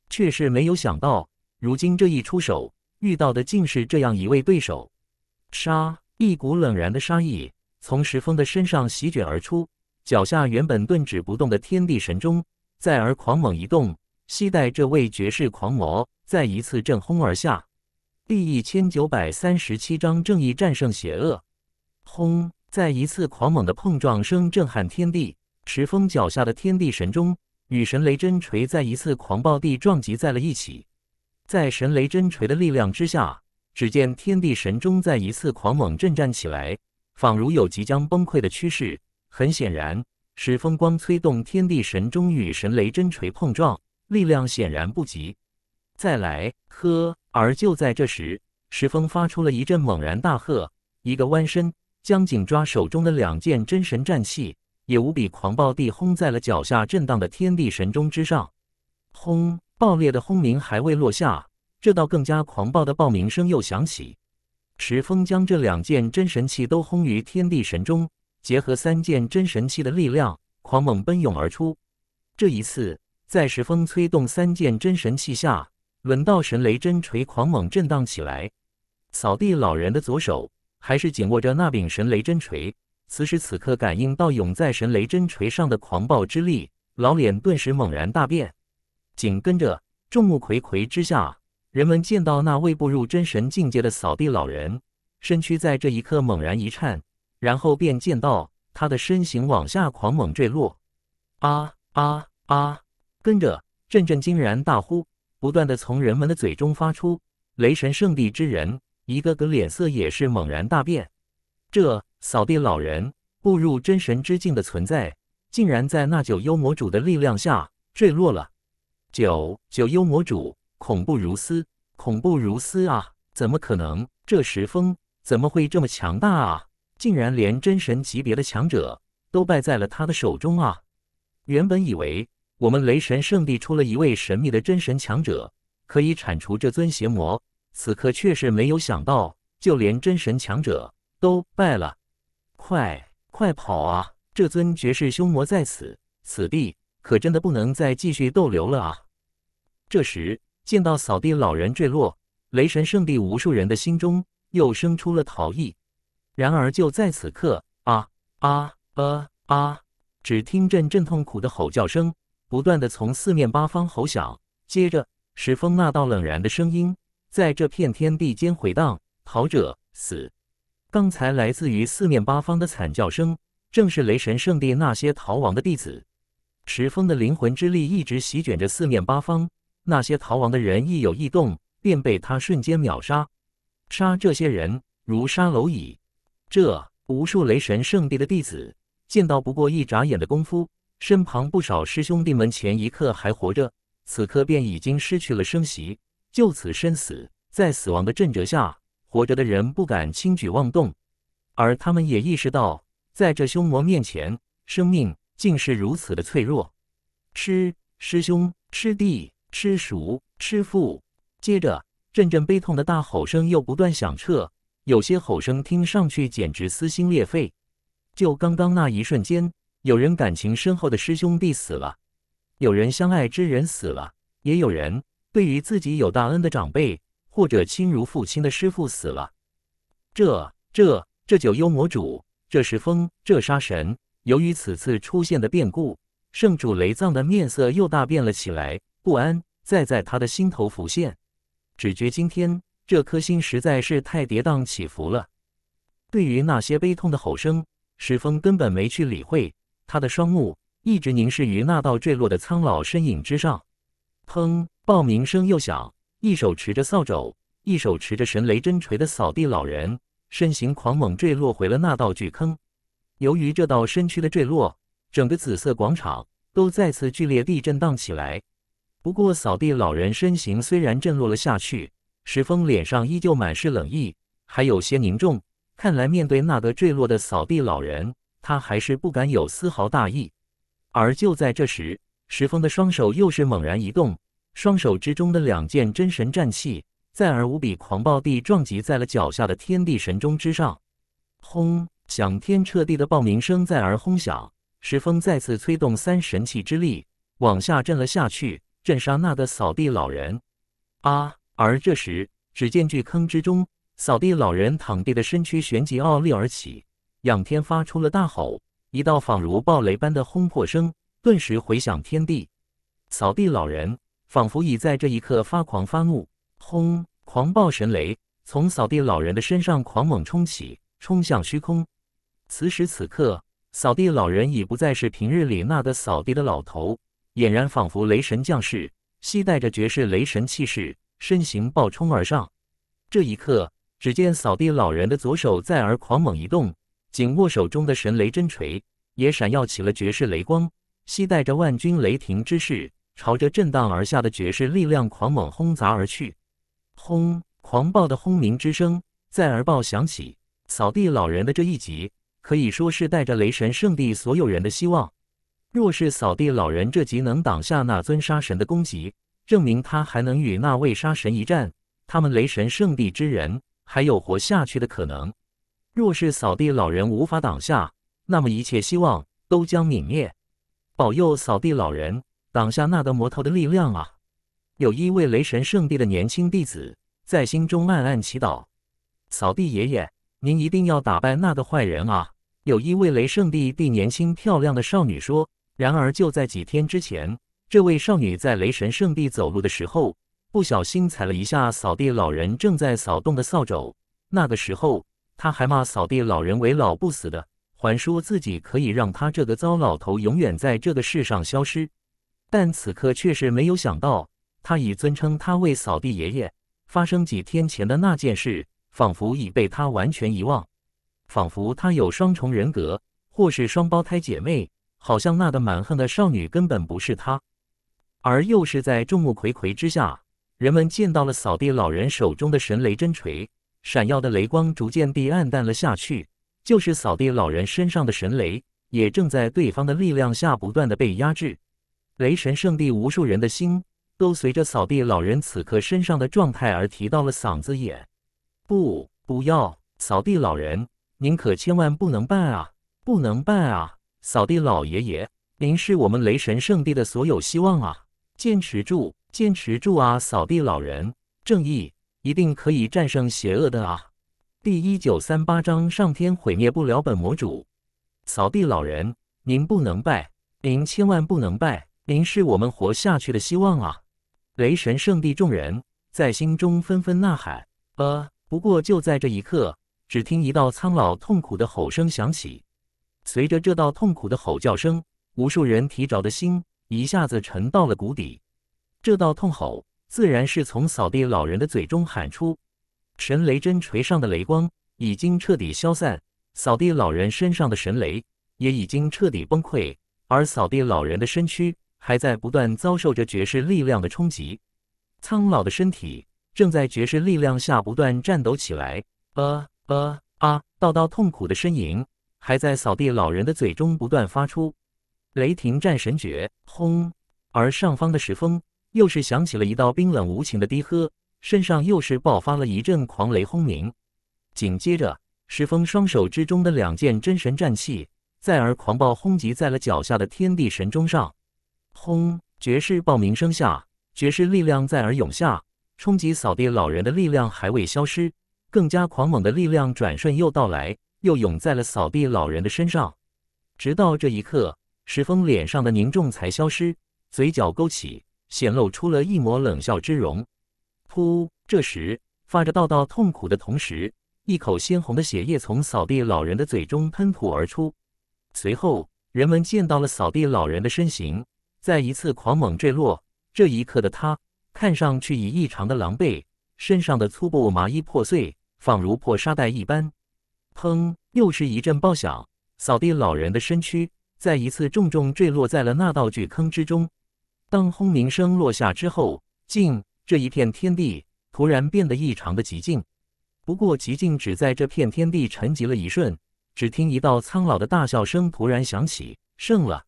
却是没有想到如今这一出手。遇到的竟是这样一位对手，杀！一股冷然的杀意从石峰的身上席卷而出，脚下原本顿止不动的天地神钟再而狂猛一动，期待这位绝世狂魔再一次震轰而下。第一千九百三十七章正义战胜邪恶。轰！再一次狂猛的碰撞声震撼天地，石峰脚下的天地神钟与神雷真锤再一次狂暴地撞击在了一起。在神雷真锤的力量之下，只见天地神钟再一次狂猛震颤起来，仿如有即将崩溃的趋势。很显然，石峰光催动天地神钟与神雷真锤碰撞，力量显然不及。再来喝！而就在这时，石峰发出了一阵猛然大喝，一个弯身，将紧抓手中的两件真神战器，也无比狂暴地轰在了脚下震荡的天地神钟之上。轰！爆裂的轰鸣还未落下，这道更加狂暴的爆鸣声又响起。石峰将这两件真神器都轰于天地神中，结合三件真神器的力量，狂猛奔涌而出。这一次，在石峰催动三件真神器下，轮到神雷真锤狂猛震荡起来。扫地老人的左手还是紧握着那柄神雷真锤，此时此刻感应到涌在神雷真锤上的狂暴之力，老脸顿时猛然大变。紧跟着，众目睽睽之下，人们见到那未步入真神境界的扫地老人，身躯在这一刻猛然一颤，然后便见到他的身形往下狂猛坠落。啊啊啊！跟着阵阵惊然大呼，不断的从人们的嘴中发出。雷神圣地之人，一个个脸色也是猛然大变。这扫地老人步入真神之境的存在，竟然在那九幽魔主的力量下坠落了。九九幽魔主，恐怖如斯，恐怖如斯啊！怎么可能？这石峰怎么会这么强大啊？竟然连真神级别的强者都败在了他的手中啊！原本以为我们雷神圣地出了一位神秘的真神强者，可以铲除这尊邪魔，此刻却是没有想到，就连真神强者都败了！快快跑啊！这尊绝世凶魔在此，此地！可真的不能再继续逗留了啊！这时见到扫地老人坠落，雷神圣地无数人的心中又生出了逃逸。然而就在此刻，啊啊呃啊！只听阵阵痛苦的吼叫声不断的从四面八方吼响，接着石峰那道冷然的声音在这片天地间回荡：“逃者死。”刚才来自于四面八方的惨叫声，正是雷神圣地那些逃亡的弟子。石峰的灵魂之力一直席卷着四面八方，那些逃亡的人一有异动，便被他瞬间秒杀。杀这些人如杀蝼蚁。这无数雷神圣地的弟子见到，不过一眨眼的功夫，身旁不少师兄弟们前一刻还活着，此刻便已经失去了生息，就此身死。在死亡的震慑下，活着的人不敢轻举妄动，而他们也意识到，在这凶魔面前，生命。竟是如此的脆弱！师师兄、师弟、师叔、师父，接着阵阵悲痛的大吼声又不断响彻，有些吼声听上去简直撕心裂肺。就刚刚那一瞬间，有人感情深厚的师兄弟死了，有人相爱之人死了，也有人对于自己有大恩的长辈或者亲如父亲的师父死了。这、这、这九幽魔主，这是风，这杀神。由于此次出现的变故，圣主雷藏的面色又大变了起来，不安再在他的心头浮现，只觉今天这颗心实在是太跌宕起伏了。对于那些悲痛的吼声，石峰根本没去理会，他的双目一直凝视于那道坠落的苍老身影之上。砰！爆鸣声又响，一手持着扫帚，一手持着神雷真锤的扫地老人，身形狂猛坠落回了那道巨坑。由于这道身躯的坠落，整个紫色广场都再次剧烈地震荡起来。不过，扫地老人身形虽然震落了下去，石峰脸上依旧满是冷意，还有些凝重。看来，面对那个坠落的扫地老人，他还是不敢有丝毫大意。而就在这时，石峰的双手又是猛然一动，双手之中的两件真神战器，再而无比狂暴地撞击在了脚下的天地神钟之上，轰！响天彻地的爆鸣声在耳轰响，石峰再次催动三神器之力，往下震了下去，震杀那个扫地老人。啊！而这时，只见巨坑之中，扫地老人躺地的身躯旋即傲立而起，仰天发出了大吼，一道仿如暴雷般的轰破声顿时回响天地。扫地老人仿佛已在这一刻发狂发怒，轰！狂暴神雷从扫地老人的身上狂猛冲起，冲向虚空。此时此刻，扫地老人已不再是平日里那个扫地的老头，俨然仿佛雷神降世，携带着绝世雷神气势，身形暴冲而上。这一刻，只见扫地老人的左手在而狂猛一动，紧握手中的神雷真锤，也闪耀起了绝世雷光，携带着万钧雷霆之势，朝着震荡而下的绝世力量狂猛轰砸而去。轰！狂暴的轰鸣之声在而爆响起，扫地老人的这一击。可以说是带着雷神圣地所有人的希望，若是扫地老人这集能挡下那尊杀神的攻击，证明他还能与那位杀神一战，他们雷神圣地之人还有活下去的可能。若是扫地老人无法挡下，那么一切希望都将泯灭。保佑扫地老人挡下那个魔头的力量啊！有一位雷神圣地的年轻弟子在心中暗暗祈祷：“扫地爷爷，您一定要打败那个坏人啊！”有一位雷圣地地年轻漂亮的少女说。然而就在几天之前，这位少女在雷神圣地走路的时候，不小心踩了一下扫地老人正在扫动的扫帚。那个时候，她还骂扫地老人为老不死的，还说自己可以让他这个糟老头永远在这个世上消失。但此刻却是没有想到，她已尊称他为扫地爷爷。发生几天前的那件事，仿佛已被他完全遗忘。仿佛她有双重人格，或是双胞胎姐妹，好像那个蛮横的少女根本不是她。而又是在众目睽睽之下，人们见到了扫地老人手中的神雷真锤，闪耀的雷光逐渐地暗淡了下去，就是扫地老人身上的神雷，也正在对方的力量下不断的被压制。雷神圣地无数人的心都随着扫地老人此刻身上的状态而提到了嗓子眼，不，不要扫地老人！您可千万不能败啊！不能败啊！扫地老爷爷，您是我们雷神圣地的所有希望啊！坚持住，坚持住啊！扫地老人，正义一定可以战胜邪恶的啊！第一九三八章：上天毁灭不了本魔主。扫地老人，您不能败，您千万不能败，您是我们活下去的希望啊！雷神圣地众人在心中纷纷呐喊。呃，不过就在这一刻。只听一道苍老、痛苦的吼声响起，随着这道痛苦的吼叫声，无数人提着的心一下子沉到了谷底。这道痛吼自然是从扫地老人的嘴中喊出。神雷针锤上的雷光已经彻底消散，扫地老人身上的神雷也已经彻底崩溃，而扫地老人的身躯还在不断遭受着绝世力量的冲击，苍老的身体正在绝世力量下不断颤抖起来。呃。啊！道道痛苦的呻吟还在扫地老人的嘴中不断发出。雷霆战神诀，轰！而上方的石峰又是响起了一道冰冷无情的低喝，身上又是爆发了一阵狂雷轰鸣。紧接着，石峰双手之中的两件真神战器再而狂暴轰击在了脚下的天地神钟上，轰！绝世爆鸣声下，绝世力量再而涌下，冲击扫地老人的力量还未消失。更加狂猛的力量转瞬又到来，又涌在了扫地老人的身上。直到这一刻，石峰脸上的凝重才消失，嘴角勾起，显露出了一抹冷笑之容。噗！这时发着道道痛苦的同时，一口鲜红的血液从扫地老人的嘴中喷吐而出。随后，人们见到了扫地老人的身形在一次狂猛坠落。这一刻的他看上去已异常的狼狈，身上的粗布麻衣破碎。仿如破沙袋一般，砰！又是一阵爆响，扫地老人的身躯再一次重重坠落在了那道巨坑之中。当轰鸣声落下之后，静。这一片天地突然变得异常的寂静。不过，寂静只在这片天地沉寂了一瞬。只听一道苍老的大笑声突然响起：“胜了，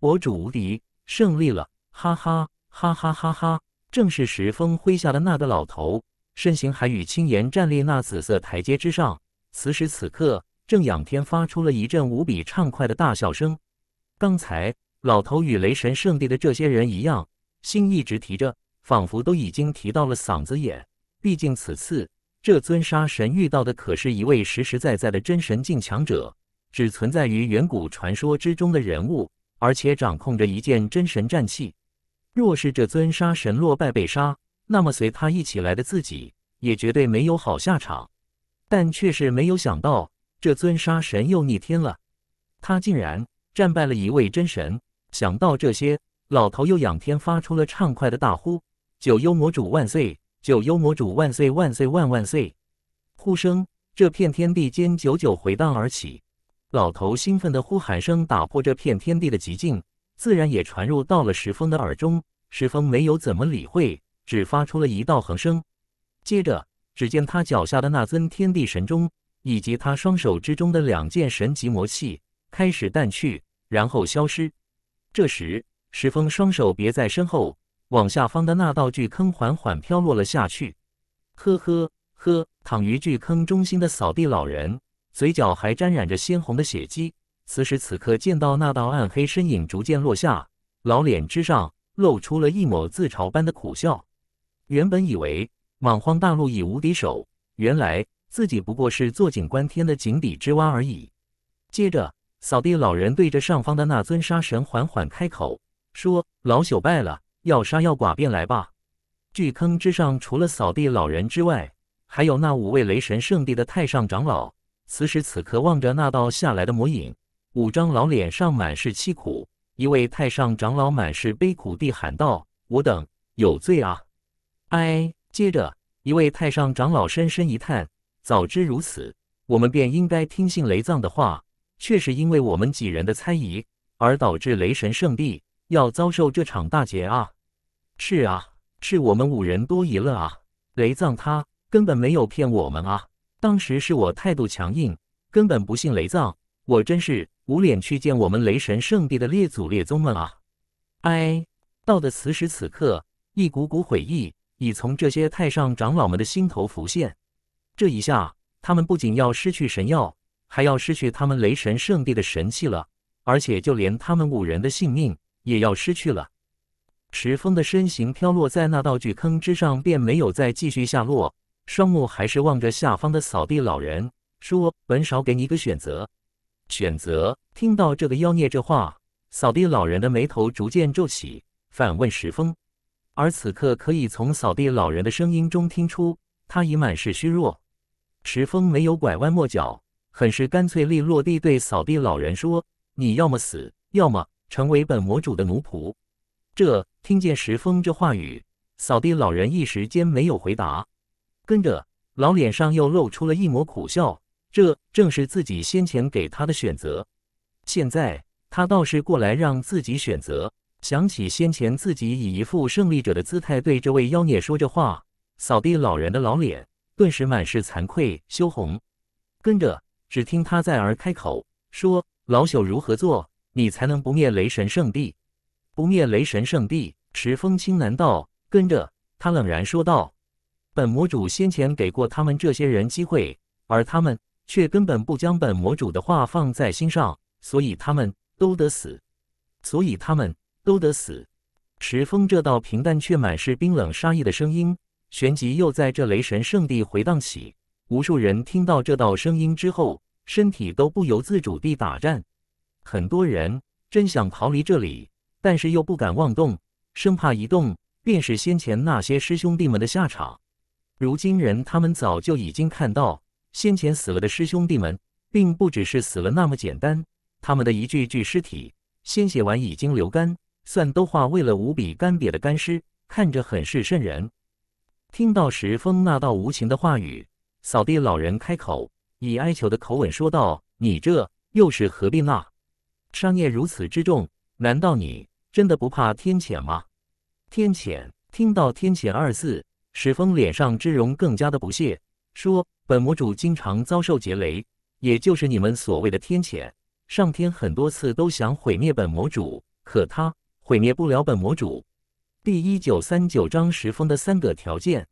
我主无敌，胜利了！”哈哈哈哈哈哈！正是石峰麾下的那个老头。身形还与青岩站立那紫色台阶之上，此时此刻正仰天发出了一阵无比畅快的大笑声。刚才老头与雷神圣地的这些人一样，心一直提着，仿佛都已经提到了嗓子眼。毕竟此次这尊杀神遇到的可是一位实实在在的真神境强者，只存在于远古传说之中的人物，而且掌控着一件真神战器。若是这尊杀神落败被杀，那么随他一起来的自己也绝对没有好下场，但却是没有想到这尊杀神又逆天了，他竟然战败了一位真神。想到这些，老头又仰天发出了畅快的大呼：“九幽魔主万岁！九幽魔主万岁万岁万万岁！”呼声这片天地间久久回荡而起，老头兴奋的呼喊声打破这片天地的寂静，自然也传入到了石峰的耳中。石峰没有怎么理会。只发出了一道横声，接着只见他脚下的那尊天地神钟，以及他双手之中的两件神级魔器开始淡去，然后消失。这时，石峰双手别在身后，往下方的那道巨坑缓缓飘落了下去。呵呵呵，躺于巨坑中心的扫地老人，嘴角还沾染着鲜红的血迹。此时此刻，见到那道暗黑身影逐渐落下，老脸之上露出了一抹自嘲般的苦笑。原本以为莽荒大陆已无敌手，原来自己不过是坐井观天的井底之蛙而已。接着，扫地老人对着上方的那尊杀神缓缓开口说：“老朽败了，要杀要剐便来吧。”巨坑之上，除了扫地老人之外，还有那五位雷神圣地的太上长老。此时此刻，望着那道下来的魔影，五张老脸上满是凄苦。一位太上长老满是悲苦地喊道：“我等有罪啊！”哎，接着一位太上长老深深一叹：“早知如此，我们便应该听信雷藏的话。却是因为我们几人的猜疑，而导致雷神圣地要遭受这场大劫啊！”“是啊，是我们五人多疑了啊！”“雷藏他根本没有骗我们啊！当时是我态度强硬，根本不信雷藏。我真是无脸去见我们雷神圣地的列祖列宗们啊！”哎，到的此时此刻，一股股悔意。已从这些太上长老们的心头浮现，这一下，他们不仅要失去神药，还要失去他们雷神圣地的神器了，而且就连他们五人的性命也要失去了。石峰的身形飘落在那道巨坑之上，便没有再继续下落，双目还是望着下方的扫地老人，说：“本少给你一个选择。”选择。听到这个妖孽这话，扫地老人的眉头逐渐皱起，反问石峰。而此刻，可以从扫地老人的声音中听出，他已满是虚弱。石峰没有拐弯抹角，很是干脆利落地对扫地老人说：“你要么死，要么成为本魔主的奴仆。”这听见石峰这话语，扫地老人一时间没有回答，跟着老脸上又露出了一抹苦笑。这正是自己先前给他的选择，现在他倒是过来让自己选择。想起先前自己以一副胜利者的姿态对这位妖孽说着话，扫地老人的老脸顿时满是惭愧羞红。跟着，只听他在儿开口说：“老朽如何做，你才能不灭雷神圣地？不灭雷神圣地。”池风清难道跟着他冷然说道：“本魔主先前给过他们这些人机会，而他们却根本不将本魔主的话放在心上，所以他们都得死。所以他们。”都得死！池峰这道平淡却满是冰冷杀意的声音，旋即又在这雷神圣地回荡起。无数人听到这道声音之后，身体都不由自主地打颤。很多人真想逃离这里，但是又不敢妄动，生怕一动便是先前那些师兄弟们的下场。如今人他们早就已经看到，先前死了的师兄弟们，并不只是死了那么简单。他们的一具具尸体，鲜血完已经流干。算都化为了无比干瘪的干尸，看着很是瘆人。听到石峰那道无情的话语，扫地老人开口，以哀求的口吻说道：“你这又是何必呢？商业如此之重，难道你真的不怕天谴吗？”天谴！听到“天谴”二字，石峰脸上之容更加的不屑，说：“本魔主经常遭受劫雷，也就是你们所谓的天谴。上天很多次都想毁灭本魔主，可他……”毁灭不了本魔主，第一九三九章石峰的三个条件。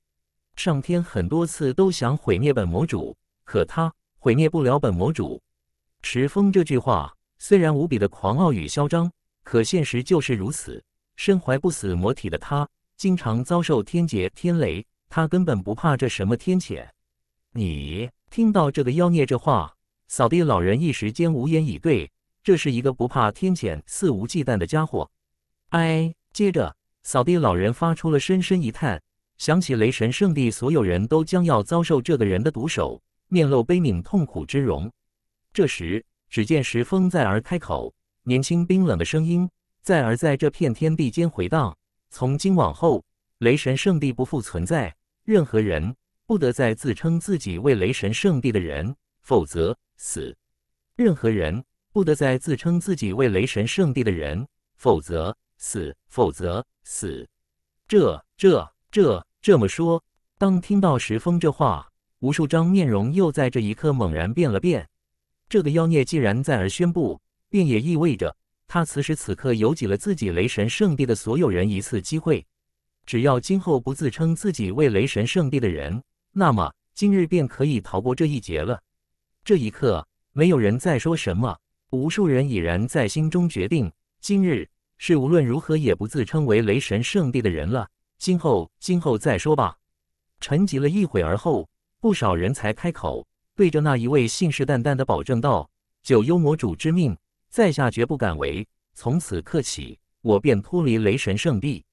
上天很多次都想毁灭本魔主，可他毁灭不了本魔主。石峰这句话虽然无比的狂傲与嚣张，可现实就是如此。身怀不死魔体的他，经常遭受天劫天雷，他根本不怕这什么天谴。你听到这个妖孽这话，扫地老人一时间无言以对。这是一个不怕天谴、肆无忌惮的家伙。哎，接着，扫地老人发出了深深一叹，想起雷神圣地，所有人都将要遭受这个人的毒手，面露悲悯痛苦之容。这时，只见石峰在儿开口，年轻冰冷的声音在儿在这片天地间回荡。从今往后，雷神圣地不复存在，任何人不得再自称自己为雷神圣地的人，否则死。任何人不得再自称自己为雷神圣地的人，否则。死，否则死。这、这、这这么说，当听到石峰这话，无数张面容又在这一刻猛然变了变。这个妖孽既然在而宣布，便也意味着他此时此刻有给了自己雷神圣地的所有人一次机会。只要今后不自称自己为雷神圣地的人，那么今日便可以逃过这一劫了。这一刻，没有人在说什么，无数人已然在心中决定今日。是无论如何也不自称为雷神圣地的人了。今后，今后再说吧。沉寂了一会儿后，不少人才开口，对着那一位信誓旦旦的保证道：“九幽魔主之命，在下绝不敢违。从此刻起，我便脱离雷神圣地。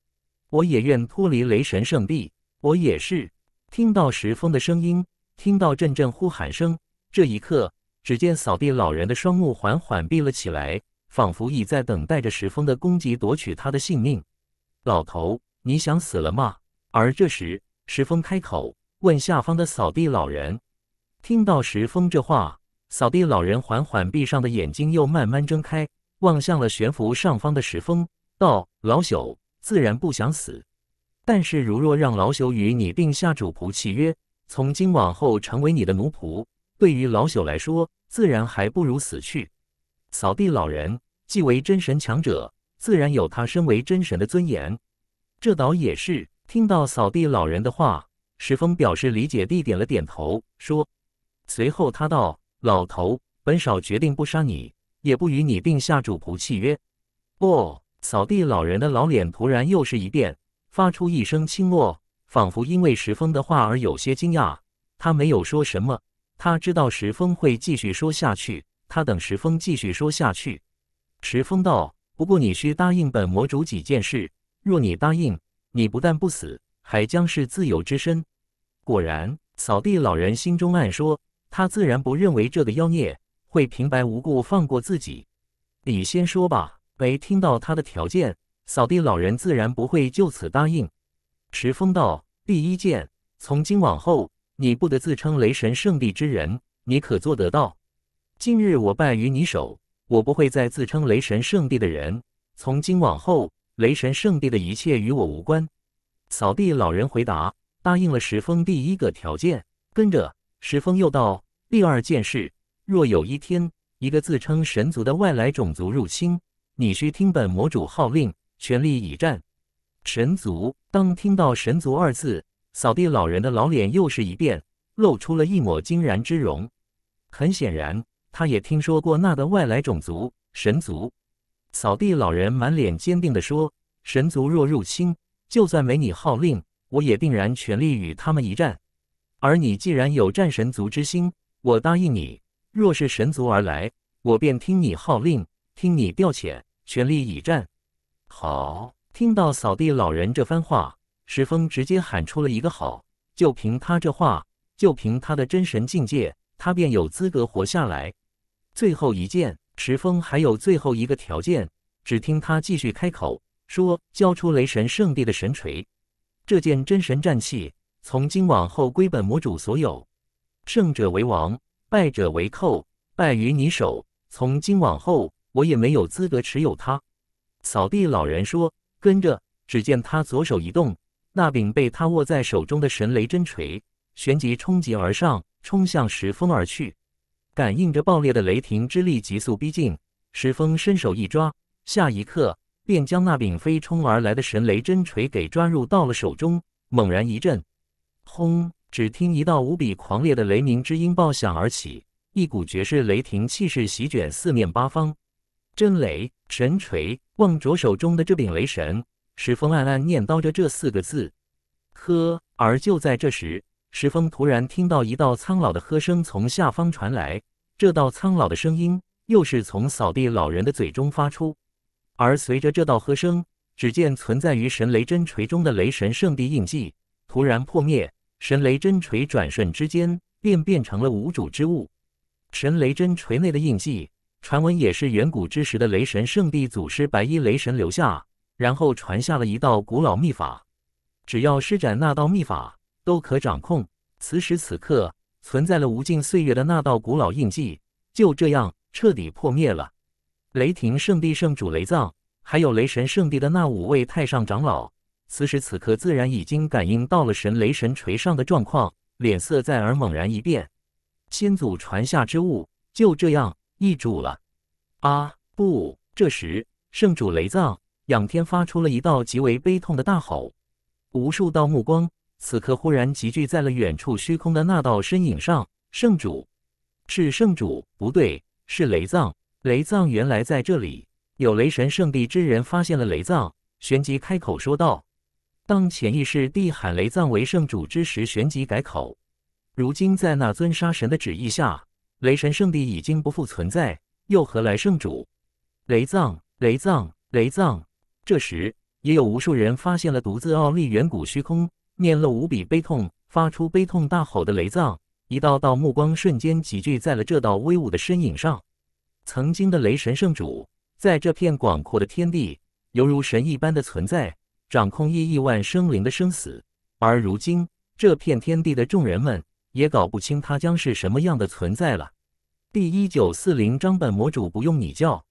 我也愿脱离雷神圣地。我也是。”听到石峰的声音，听到阵阵呼喊声，这一刻，只见扫地老人的双目缓缓闭了起来。仿佛已在等待着石峰的攻击，夺取他的性命。老头，你想死了吗？而这时，石峰开口问下方的扫地老人。听到石峰这话，扫地老人缓缓闭上的眼睛又慢慢睁开，望向了悬浮上方的石峰，道：“老朽自然不想死，但是如若让老朽与你定下主仆契约，从今往后成为你的奴仆，对于老朽来说，自然还不如死去。”扫地老人。既为真神强者，自然有他身为真神的尊严。这倒也是。听到扫地老人的话，石峰表示理解地点了点头，说：“随后他道，老头，本少决定不杀你，也不与你定下主仆契约。”不，扫地老人的老脸突然又是一变，发出一声轻落，仿佛因为石峰的话而有些惊讶。他没有说什么，他知道石峰会继续说下去。他等石峰继续说下去。石峰道：“不过你需答应本魔主几件事，若你答应，你不但不死，还将是自由之身。”果然，扫地老人心中暗说，他自然不认为这个妖孽会平白无故放过自己。你先说吧。没听到他的条件，扫地老人自然不会就此答应。池峰道：“第一件，从今往后，你不得自称雷神圣地之人，你可做得到？近日我败于你手。”我不会再自称雷神圣地的人，从今往后，雷神圣地的一切与我无关。”扫地老人回答，答应了石峰第一个条件。跟着，石峰又道：“第二件事，若有一天，一个自称神族的外来种族入侵，你需听本魔主号令，全力以战。”神族。当听到“神族”二字，扫地老人的老脸又是一变，露出了一抹惊然之容。很显然。他也听说过那的外来种族神族，扫地老人满脸坚定地说：“神族若入侵，就算没你号令，我也定然全力与他们一战。而你既然有战神族之心，我答应你，若是神族而来，我便听你号令，听你调遣，全力以战。”好，听到扫地老人这番话，石峰直接喊出了一个“好”。就凭他这话，就凭他的真神境界，他便有资格活下来。最后一件，石峰还有最后一个条件。只听他继续开口说：“交出雷神圣地的神锤，这件真神战器，从今往后归本魔主所有。胜者为王，败者为寇。败于你手，从今往后我也没有资格持有它。”扫地老人说，跟着，只见他左手一动，那柄被他握在手中的神雷真锤，旋即冲击而上，冲向石峰而去。感应着爆裂的雷霆之力急速逼近，石峰伸手一抓，下一刻便将那柄飞冲而来的神雷真锤给抓入到了手中。猛然一震，轰！只听一道无比狂烈的雷鸣之音爆响而起，一股绝世雷霆气势席卷四面八方。真雷神锤，望着手中的这柄雷神，石峰暗暗念叨着这四个字：“呵。”而就在这时，石峰突然听到一道苍老的喝声从下方传来，这道苍老的声音又是从扫地老人的嘴中发出。而随着这道喝声，只见存在于神雷真锤中的雷神圣地印记突然破灭，神雷真锤转瞬之间便变成了无主之物。神雷真锤内的印记，传闻也是远古之时的雷神圣地祖师白衣雷神留下，然后传下了一道古老秘法，只要施展那道秘法。都可掌控。此时此刻，存在了无尽岁月的那道古老印记，就这样彻底破灭了。雷霆圣地圣主雷藏，还有雷神圣地的那五位太上长老，此时此刻自然已经感应到了神雷神锤上的状况，脸色在而猛然一变。先祖传下之物，就这样易主了。啊不！这时，圣主雷藏仰天发出了一道极为悲痛的大吼，无数道目光。此刻忽然集聚在了远处虚空的那道身影上。圣主，是圣主？不对，是雷藏。雷藏原来在这里。有雷神圣地之人发现了雷藏，旋即开口说道：“当潜意识地喊雷藏为圣主之时，旋即改口。如今在那尊杀神的旨意下，雷神圣地已经不复存在，又何来圣主？”雷藏，雷藏，雷藏。这时，也有无数人发现了独自傲立远古虚空。面露无比悲痛，发出悲痛大吼的雷藏，一道道目光瞬间集聚在了这道威武的身影上。曾经的雷神圣主，在这片广阔的天地，犹如神一般的存在，掌控亿亿万生灵的生死。而如今，这片天地的众人们，也搞不清他将是什么样的存在了。第一九四零章本魔主不用你叫，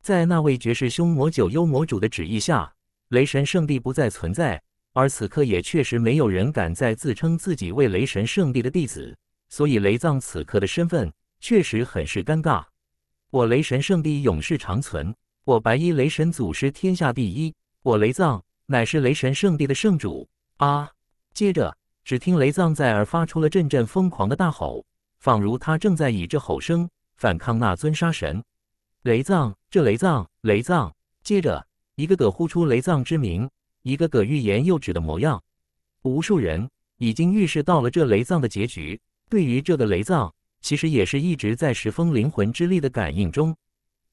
在那位绝世凶魔九幽魔主的旨意下，雷神圣地不再存在。而此刻也确实没有人敢再自称自己为雷神圣地的弟子，所以雷藏此刻的身份确实很是尴尬。我雷神圣地永世长存，我白衣雷神祖师天下第一，我雷藏乃是雷神圣地的圣主啊！接着，只听雷藏在耳发出了阵阵疯狂的大吼，仿如他正在以这吼声反抗那尊杀神。雷藏，这雷藏，雷藏！接着，一个个呼出雷藏之名。一个个欲言又止的模样，无数人已经预示到了这雷葬的结局。对于这个雷葬，其实也是一直在石峰灵魂之力的感应中，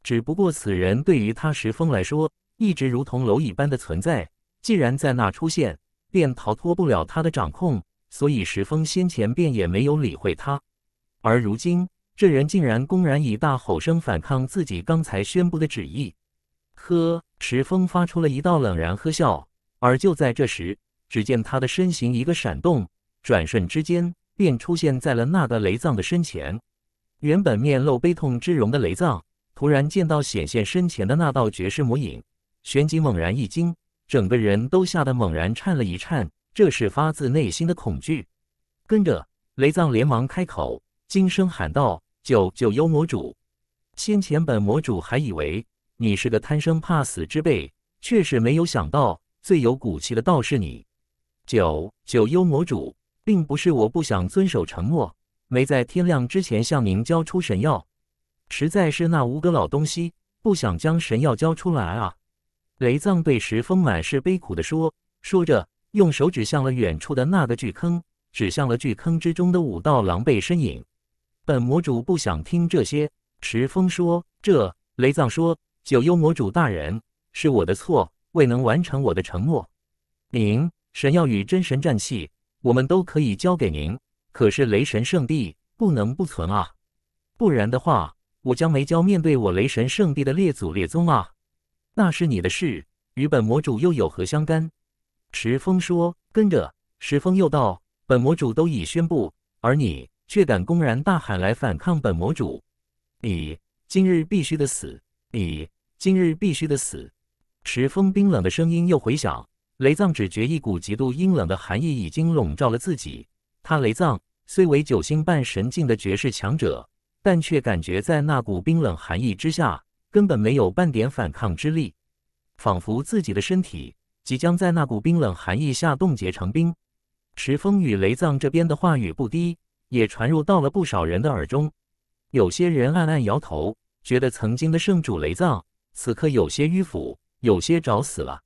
只不过此人对于他石峰来说，一直如同蝼蚁般的存在。既然在那出现，便逃脱不了他的掌控，所以石峰先前便也没有理会他。而如今，这人竟然公然以大吼声反抗自己刚才宣布的旨意。呵，石峰发出了一道冷然呵笑。而就在这时，只见他的身形一个闪动，转瞬之间便出现在了那个雷藏的身前。原本面露悲痛之容的雷藏，突然见到显现身前的那道绝世魔影，旋即猛然一惊，整个人都吓得猛然颤了一颤，这是发自内心的恐惧。跟着，雷藏连忙开口，惊声喊道：“救救幽魔主，先前本魔主还以为你是个贪生怕死之辈，却是没有想到。”最有骨气的倒是你，九九幽魔主，并不是我不想遵守承诺，没在天亮之前向您交出神药，实在是那五个老东西不想将神药交出来啊！雷藏对石峰满是悲苦的说，说着用手指向了远处的那个巨坑，指向了巨坑之中的五道狼狈身影。本魔主不想听这些，石峰说，这雷藏说，九幽魔主大人，是我的错。未能完成我的承诺，您神要与真神战器，我们都可以交给您。可是雷神圣地不能不存啊，不然的话，我将没交面对我雷神圣地的列祖列宗啊。那是你的事，与本魔主又有何相干？石峰说，跟着石峰又道，本魔主都已宣布，而你却敢公然大喊来反抗本魔主，你今日必须的死，你今日必须的死。池风冰冷的声音又回响，雷藏只觉一股极度阴冷的寒意已经笼罩了自己。他雷藏虽为九星半神境的绝世强者，但却感觉在那股冰冷寒意之下根本没有半点反抗之力，仿佛自己的身体即将在那股冰冷寒意下冻结成冰。池风与雷藏这边的话语不低，也传入到了不少人的耳中。有些人暗暗摇头，觉得曾经的圣主雷藏此刻有些迂腐。有些找死了，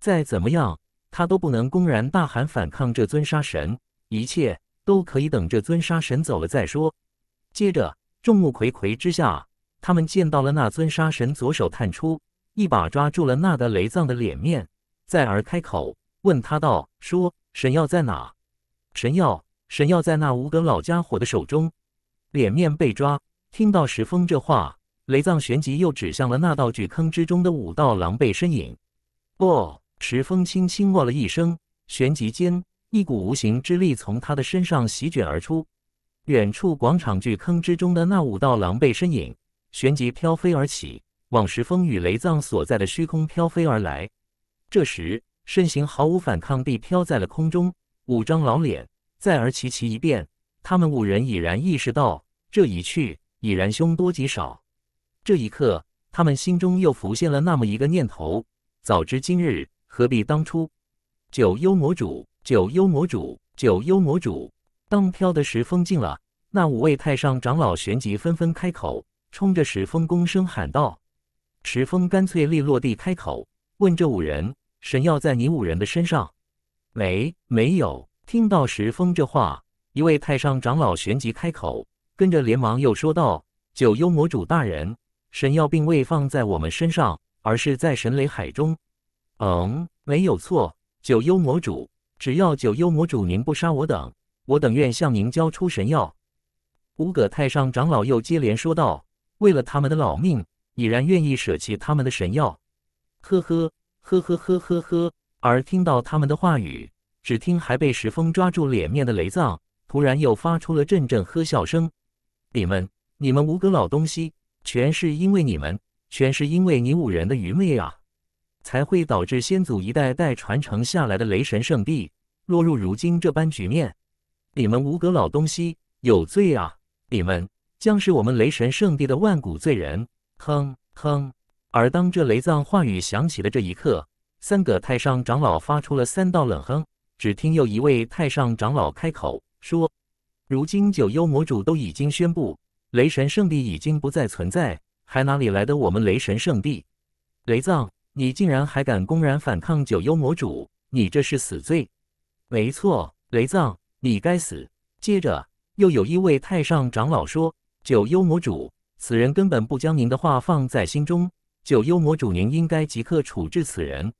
再怎么样，他都不能公然大喊反抗这尊杀神。一切都可以等这尊杀神走了再说。接着，众目睽睽之下，他们见到了那尊杀神左手探出，一把抓住了那的雷藏的脸面，再而开口问他道：“说神药在哪？”“神药，神药在那无个老家伙的手中。”脸面被抓，听到石峰这话。雷藏旋即又指向了那道巨坑之中的五道狼狈身影。不，石峰轻轻喔了一声，旋即间一股无形之力从他的身上席卷而出。远处广场巨坑之中的那五道狼狈身影，旋即飘飞而起，往石峰与雷藏所在的虚空飘飞而来。这时身形毫无反抗地飘在了空中，五张老脸再而齐齐一变，他们五人已然意识到这一去已然凶多吉少。这一刻，他们心中又浮现了那么一个念头：早知今日，何必当初？九幽魔主，九幽魔主，九幽魔主！当飘的石峰进了，那五位太上长老旋即纷纷开口，冲着石峰躬声喊道。石峰干脆利落地开口问：“这五人，神药在你五人的身上没？没有？”听到石峰这话，一位太上长老旋即开口，跟着连忙又说道：“九幽魔主大人。”神药并未放在我们身上，而是在神雷海中。嗯，没有错。九幽魔主，只要九幽魔主您不杀我等，我等愿向您交出神药。五葛太上长老又接连说道：“为了他们的老命，已然愿意舍弃他们的神药。”呵呵呵呵呵呵呵。而听到他们的话语，只听还被石峰抓住脸面的雷藏突然又发出了阵阵呵笑声：“你们，你们五葛老东西！”全是因为你们，全是因为你五人的愚昧啊，才会导致先祖一代代传承下来的雷神圣地落入如今这般局面。你们五个老东西有罪啊！你们将是我们雷神圣地的万古罪人！哼哼。而当这雷藏话语响起的这一刻，三个太上长老发出了三道冷哼。只听又一位太上长老开口说：“如今九幽魔主都已经宣布。”雷神圣地已经不再存在，还哪里来的我们雷神圣地？雷藏，你竟然还敢公然反抗九幽魔主，你这是死罪！没错，雷藏，你该死。接着，又有一位太上长老说：“九幽魔主，此人根本不将您的话放在心中。九幽魔主，您应该即刻处置此人。”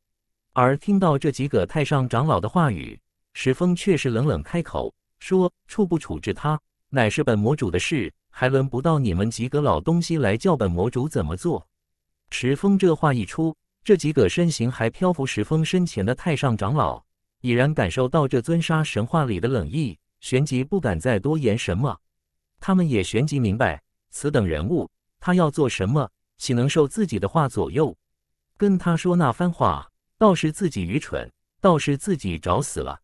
而听到这几个太上长老的话语，石峰却是冷冷开口说：“处不处置他，乃是本魔主的事。”还轮不到你们几个老东西来教本魔主怎么做！石峰这话一出，这几个身形还漂浮石峰身前的太上长老已然感受到这尊杀神话里的冷意，旋即不敢再多言什么。他们也旋即明白，此等人物他要做什么，岂能受自己的话左右？跟他说那番话，倒是自己愚蠢，倒是自己找死了。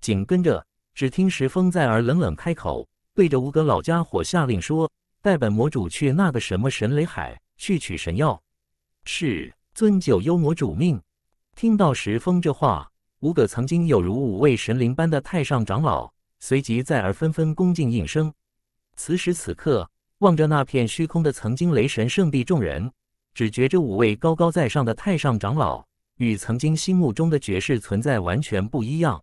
紧跟着，只听石峰在耳冷冷开口。对着吴葛老家伙下令说：“带本魔主去那个什么神雷海，去取神药。”是尊九幽魔主命。听到石峰这话，吴葛曾经有如五位神灵般的太上长老，随即在而纷纷恭敬应声。此时此刻，望着那片虚空的曾经雷神圣地，众人只觉这五位高高在上的太上长老，与曾经心目中的绝世存在完全不一样。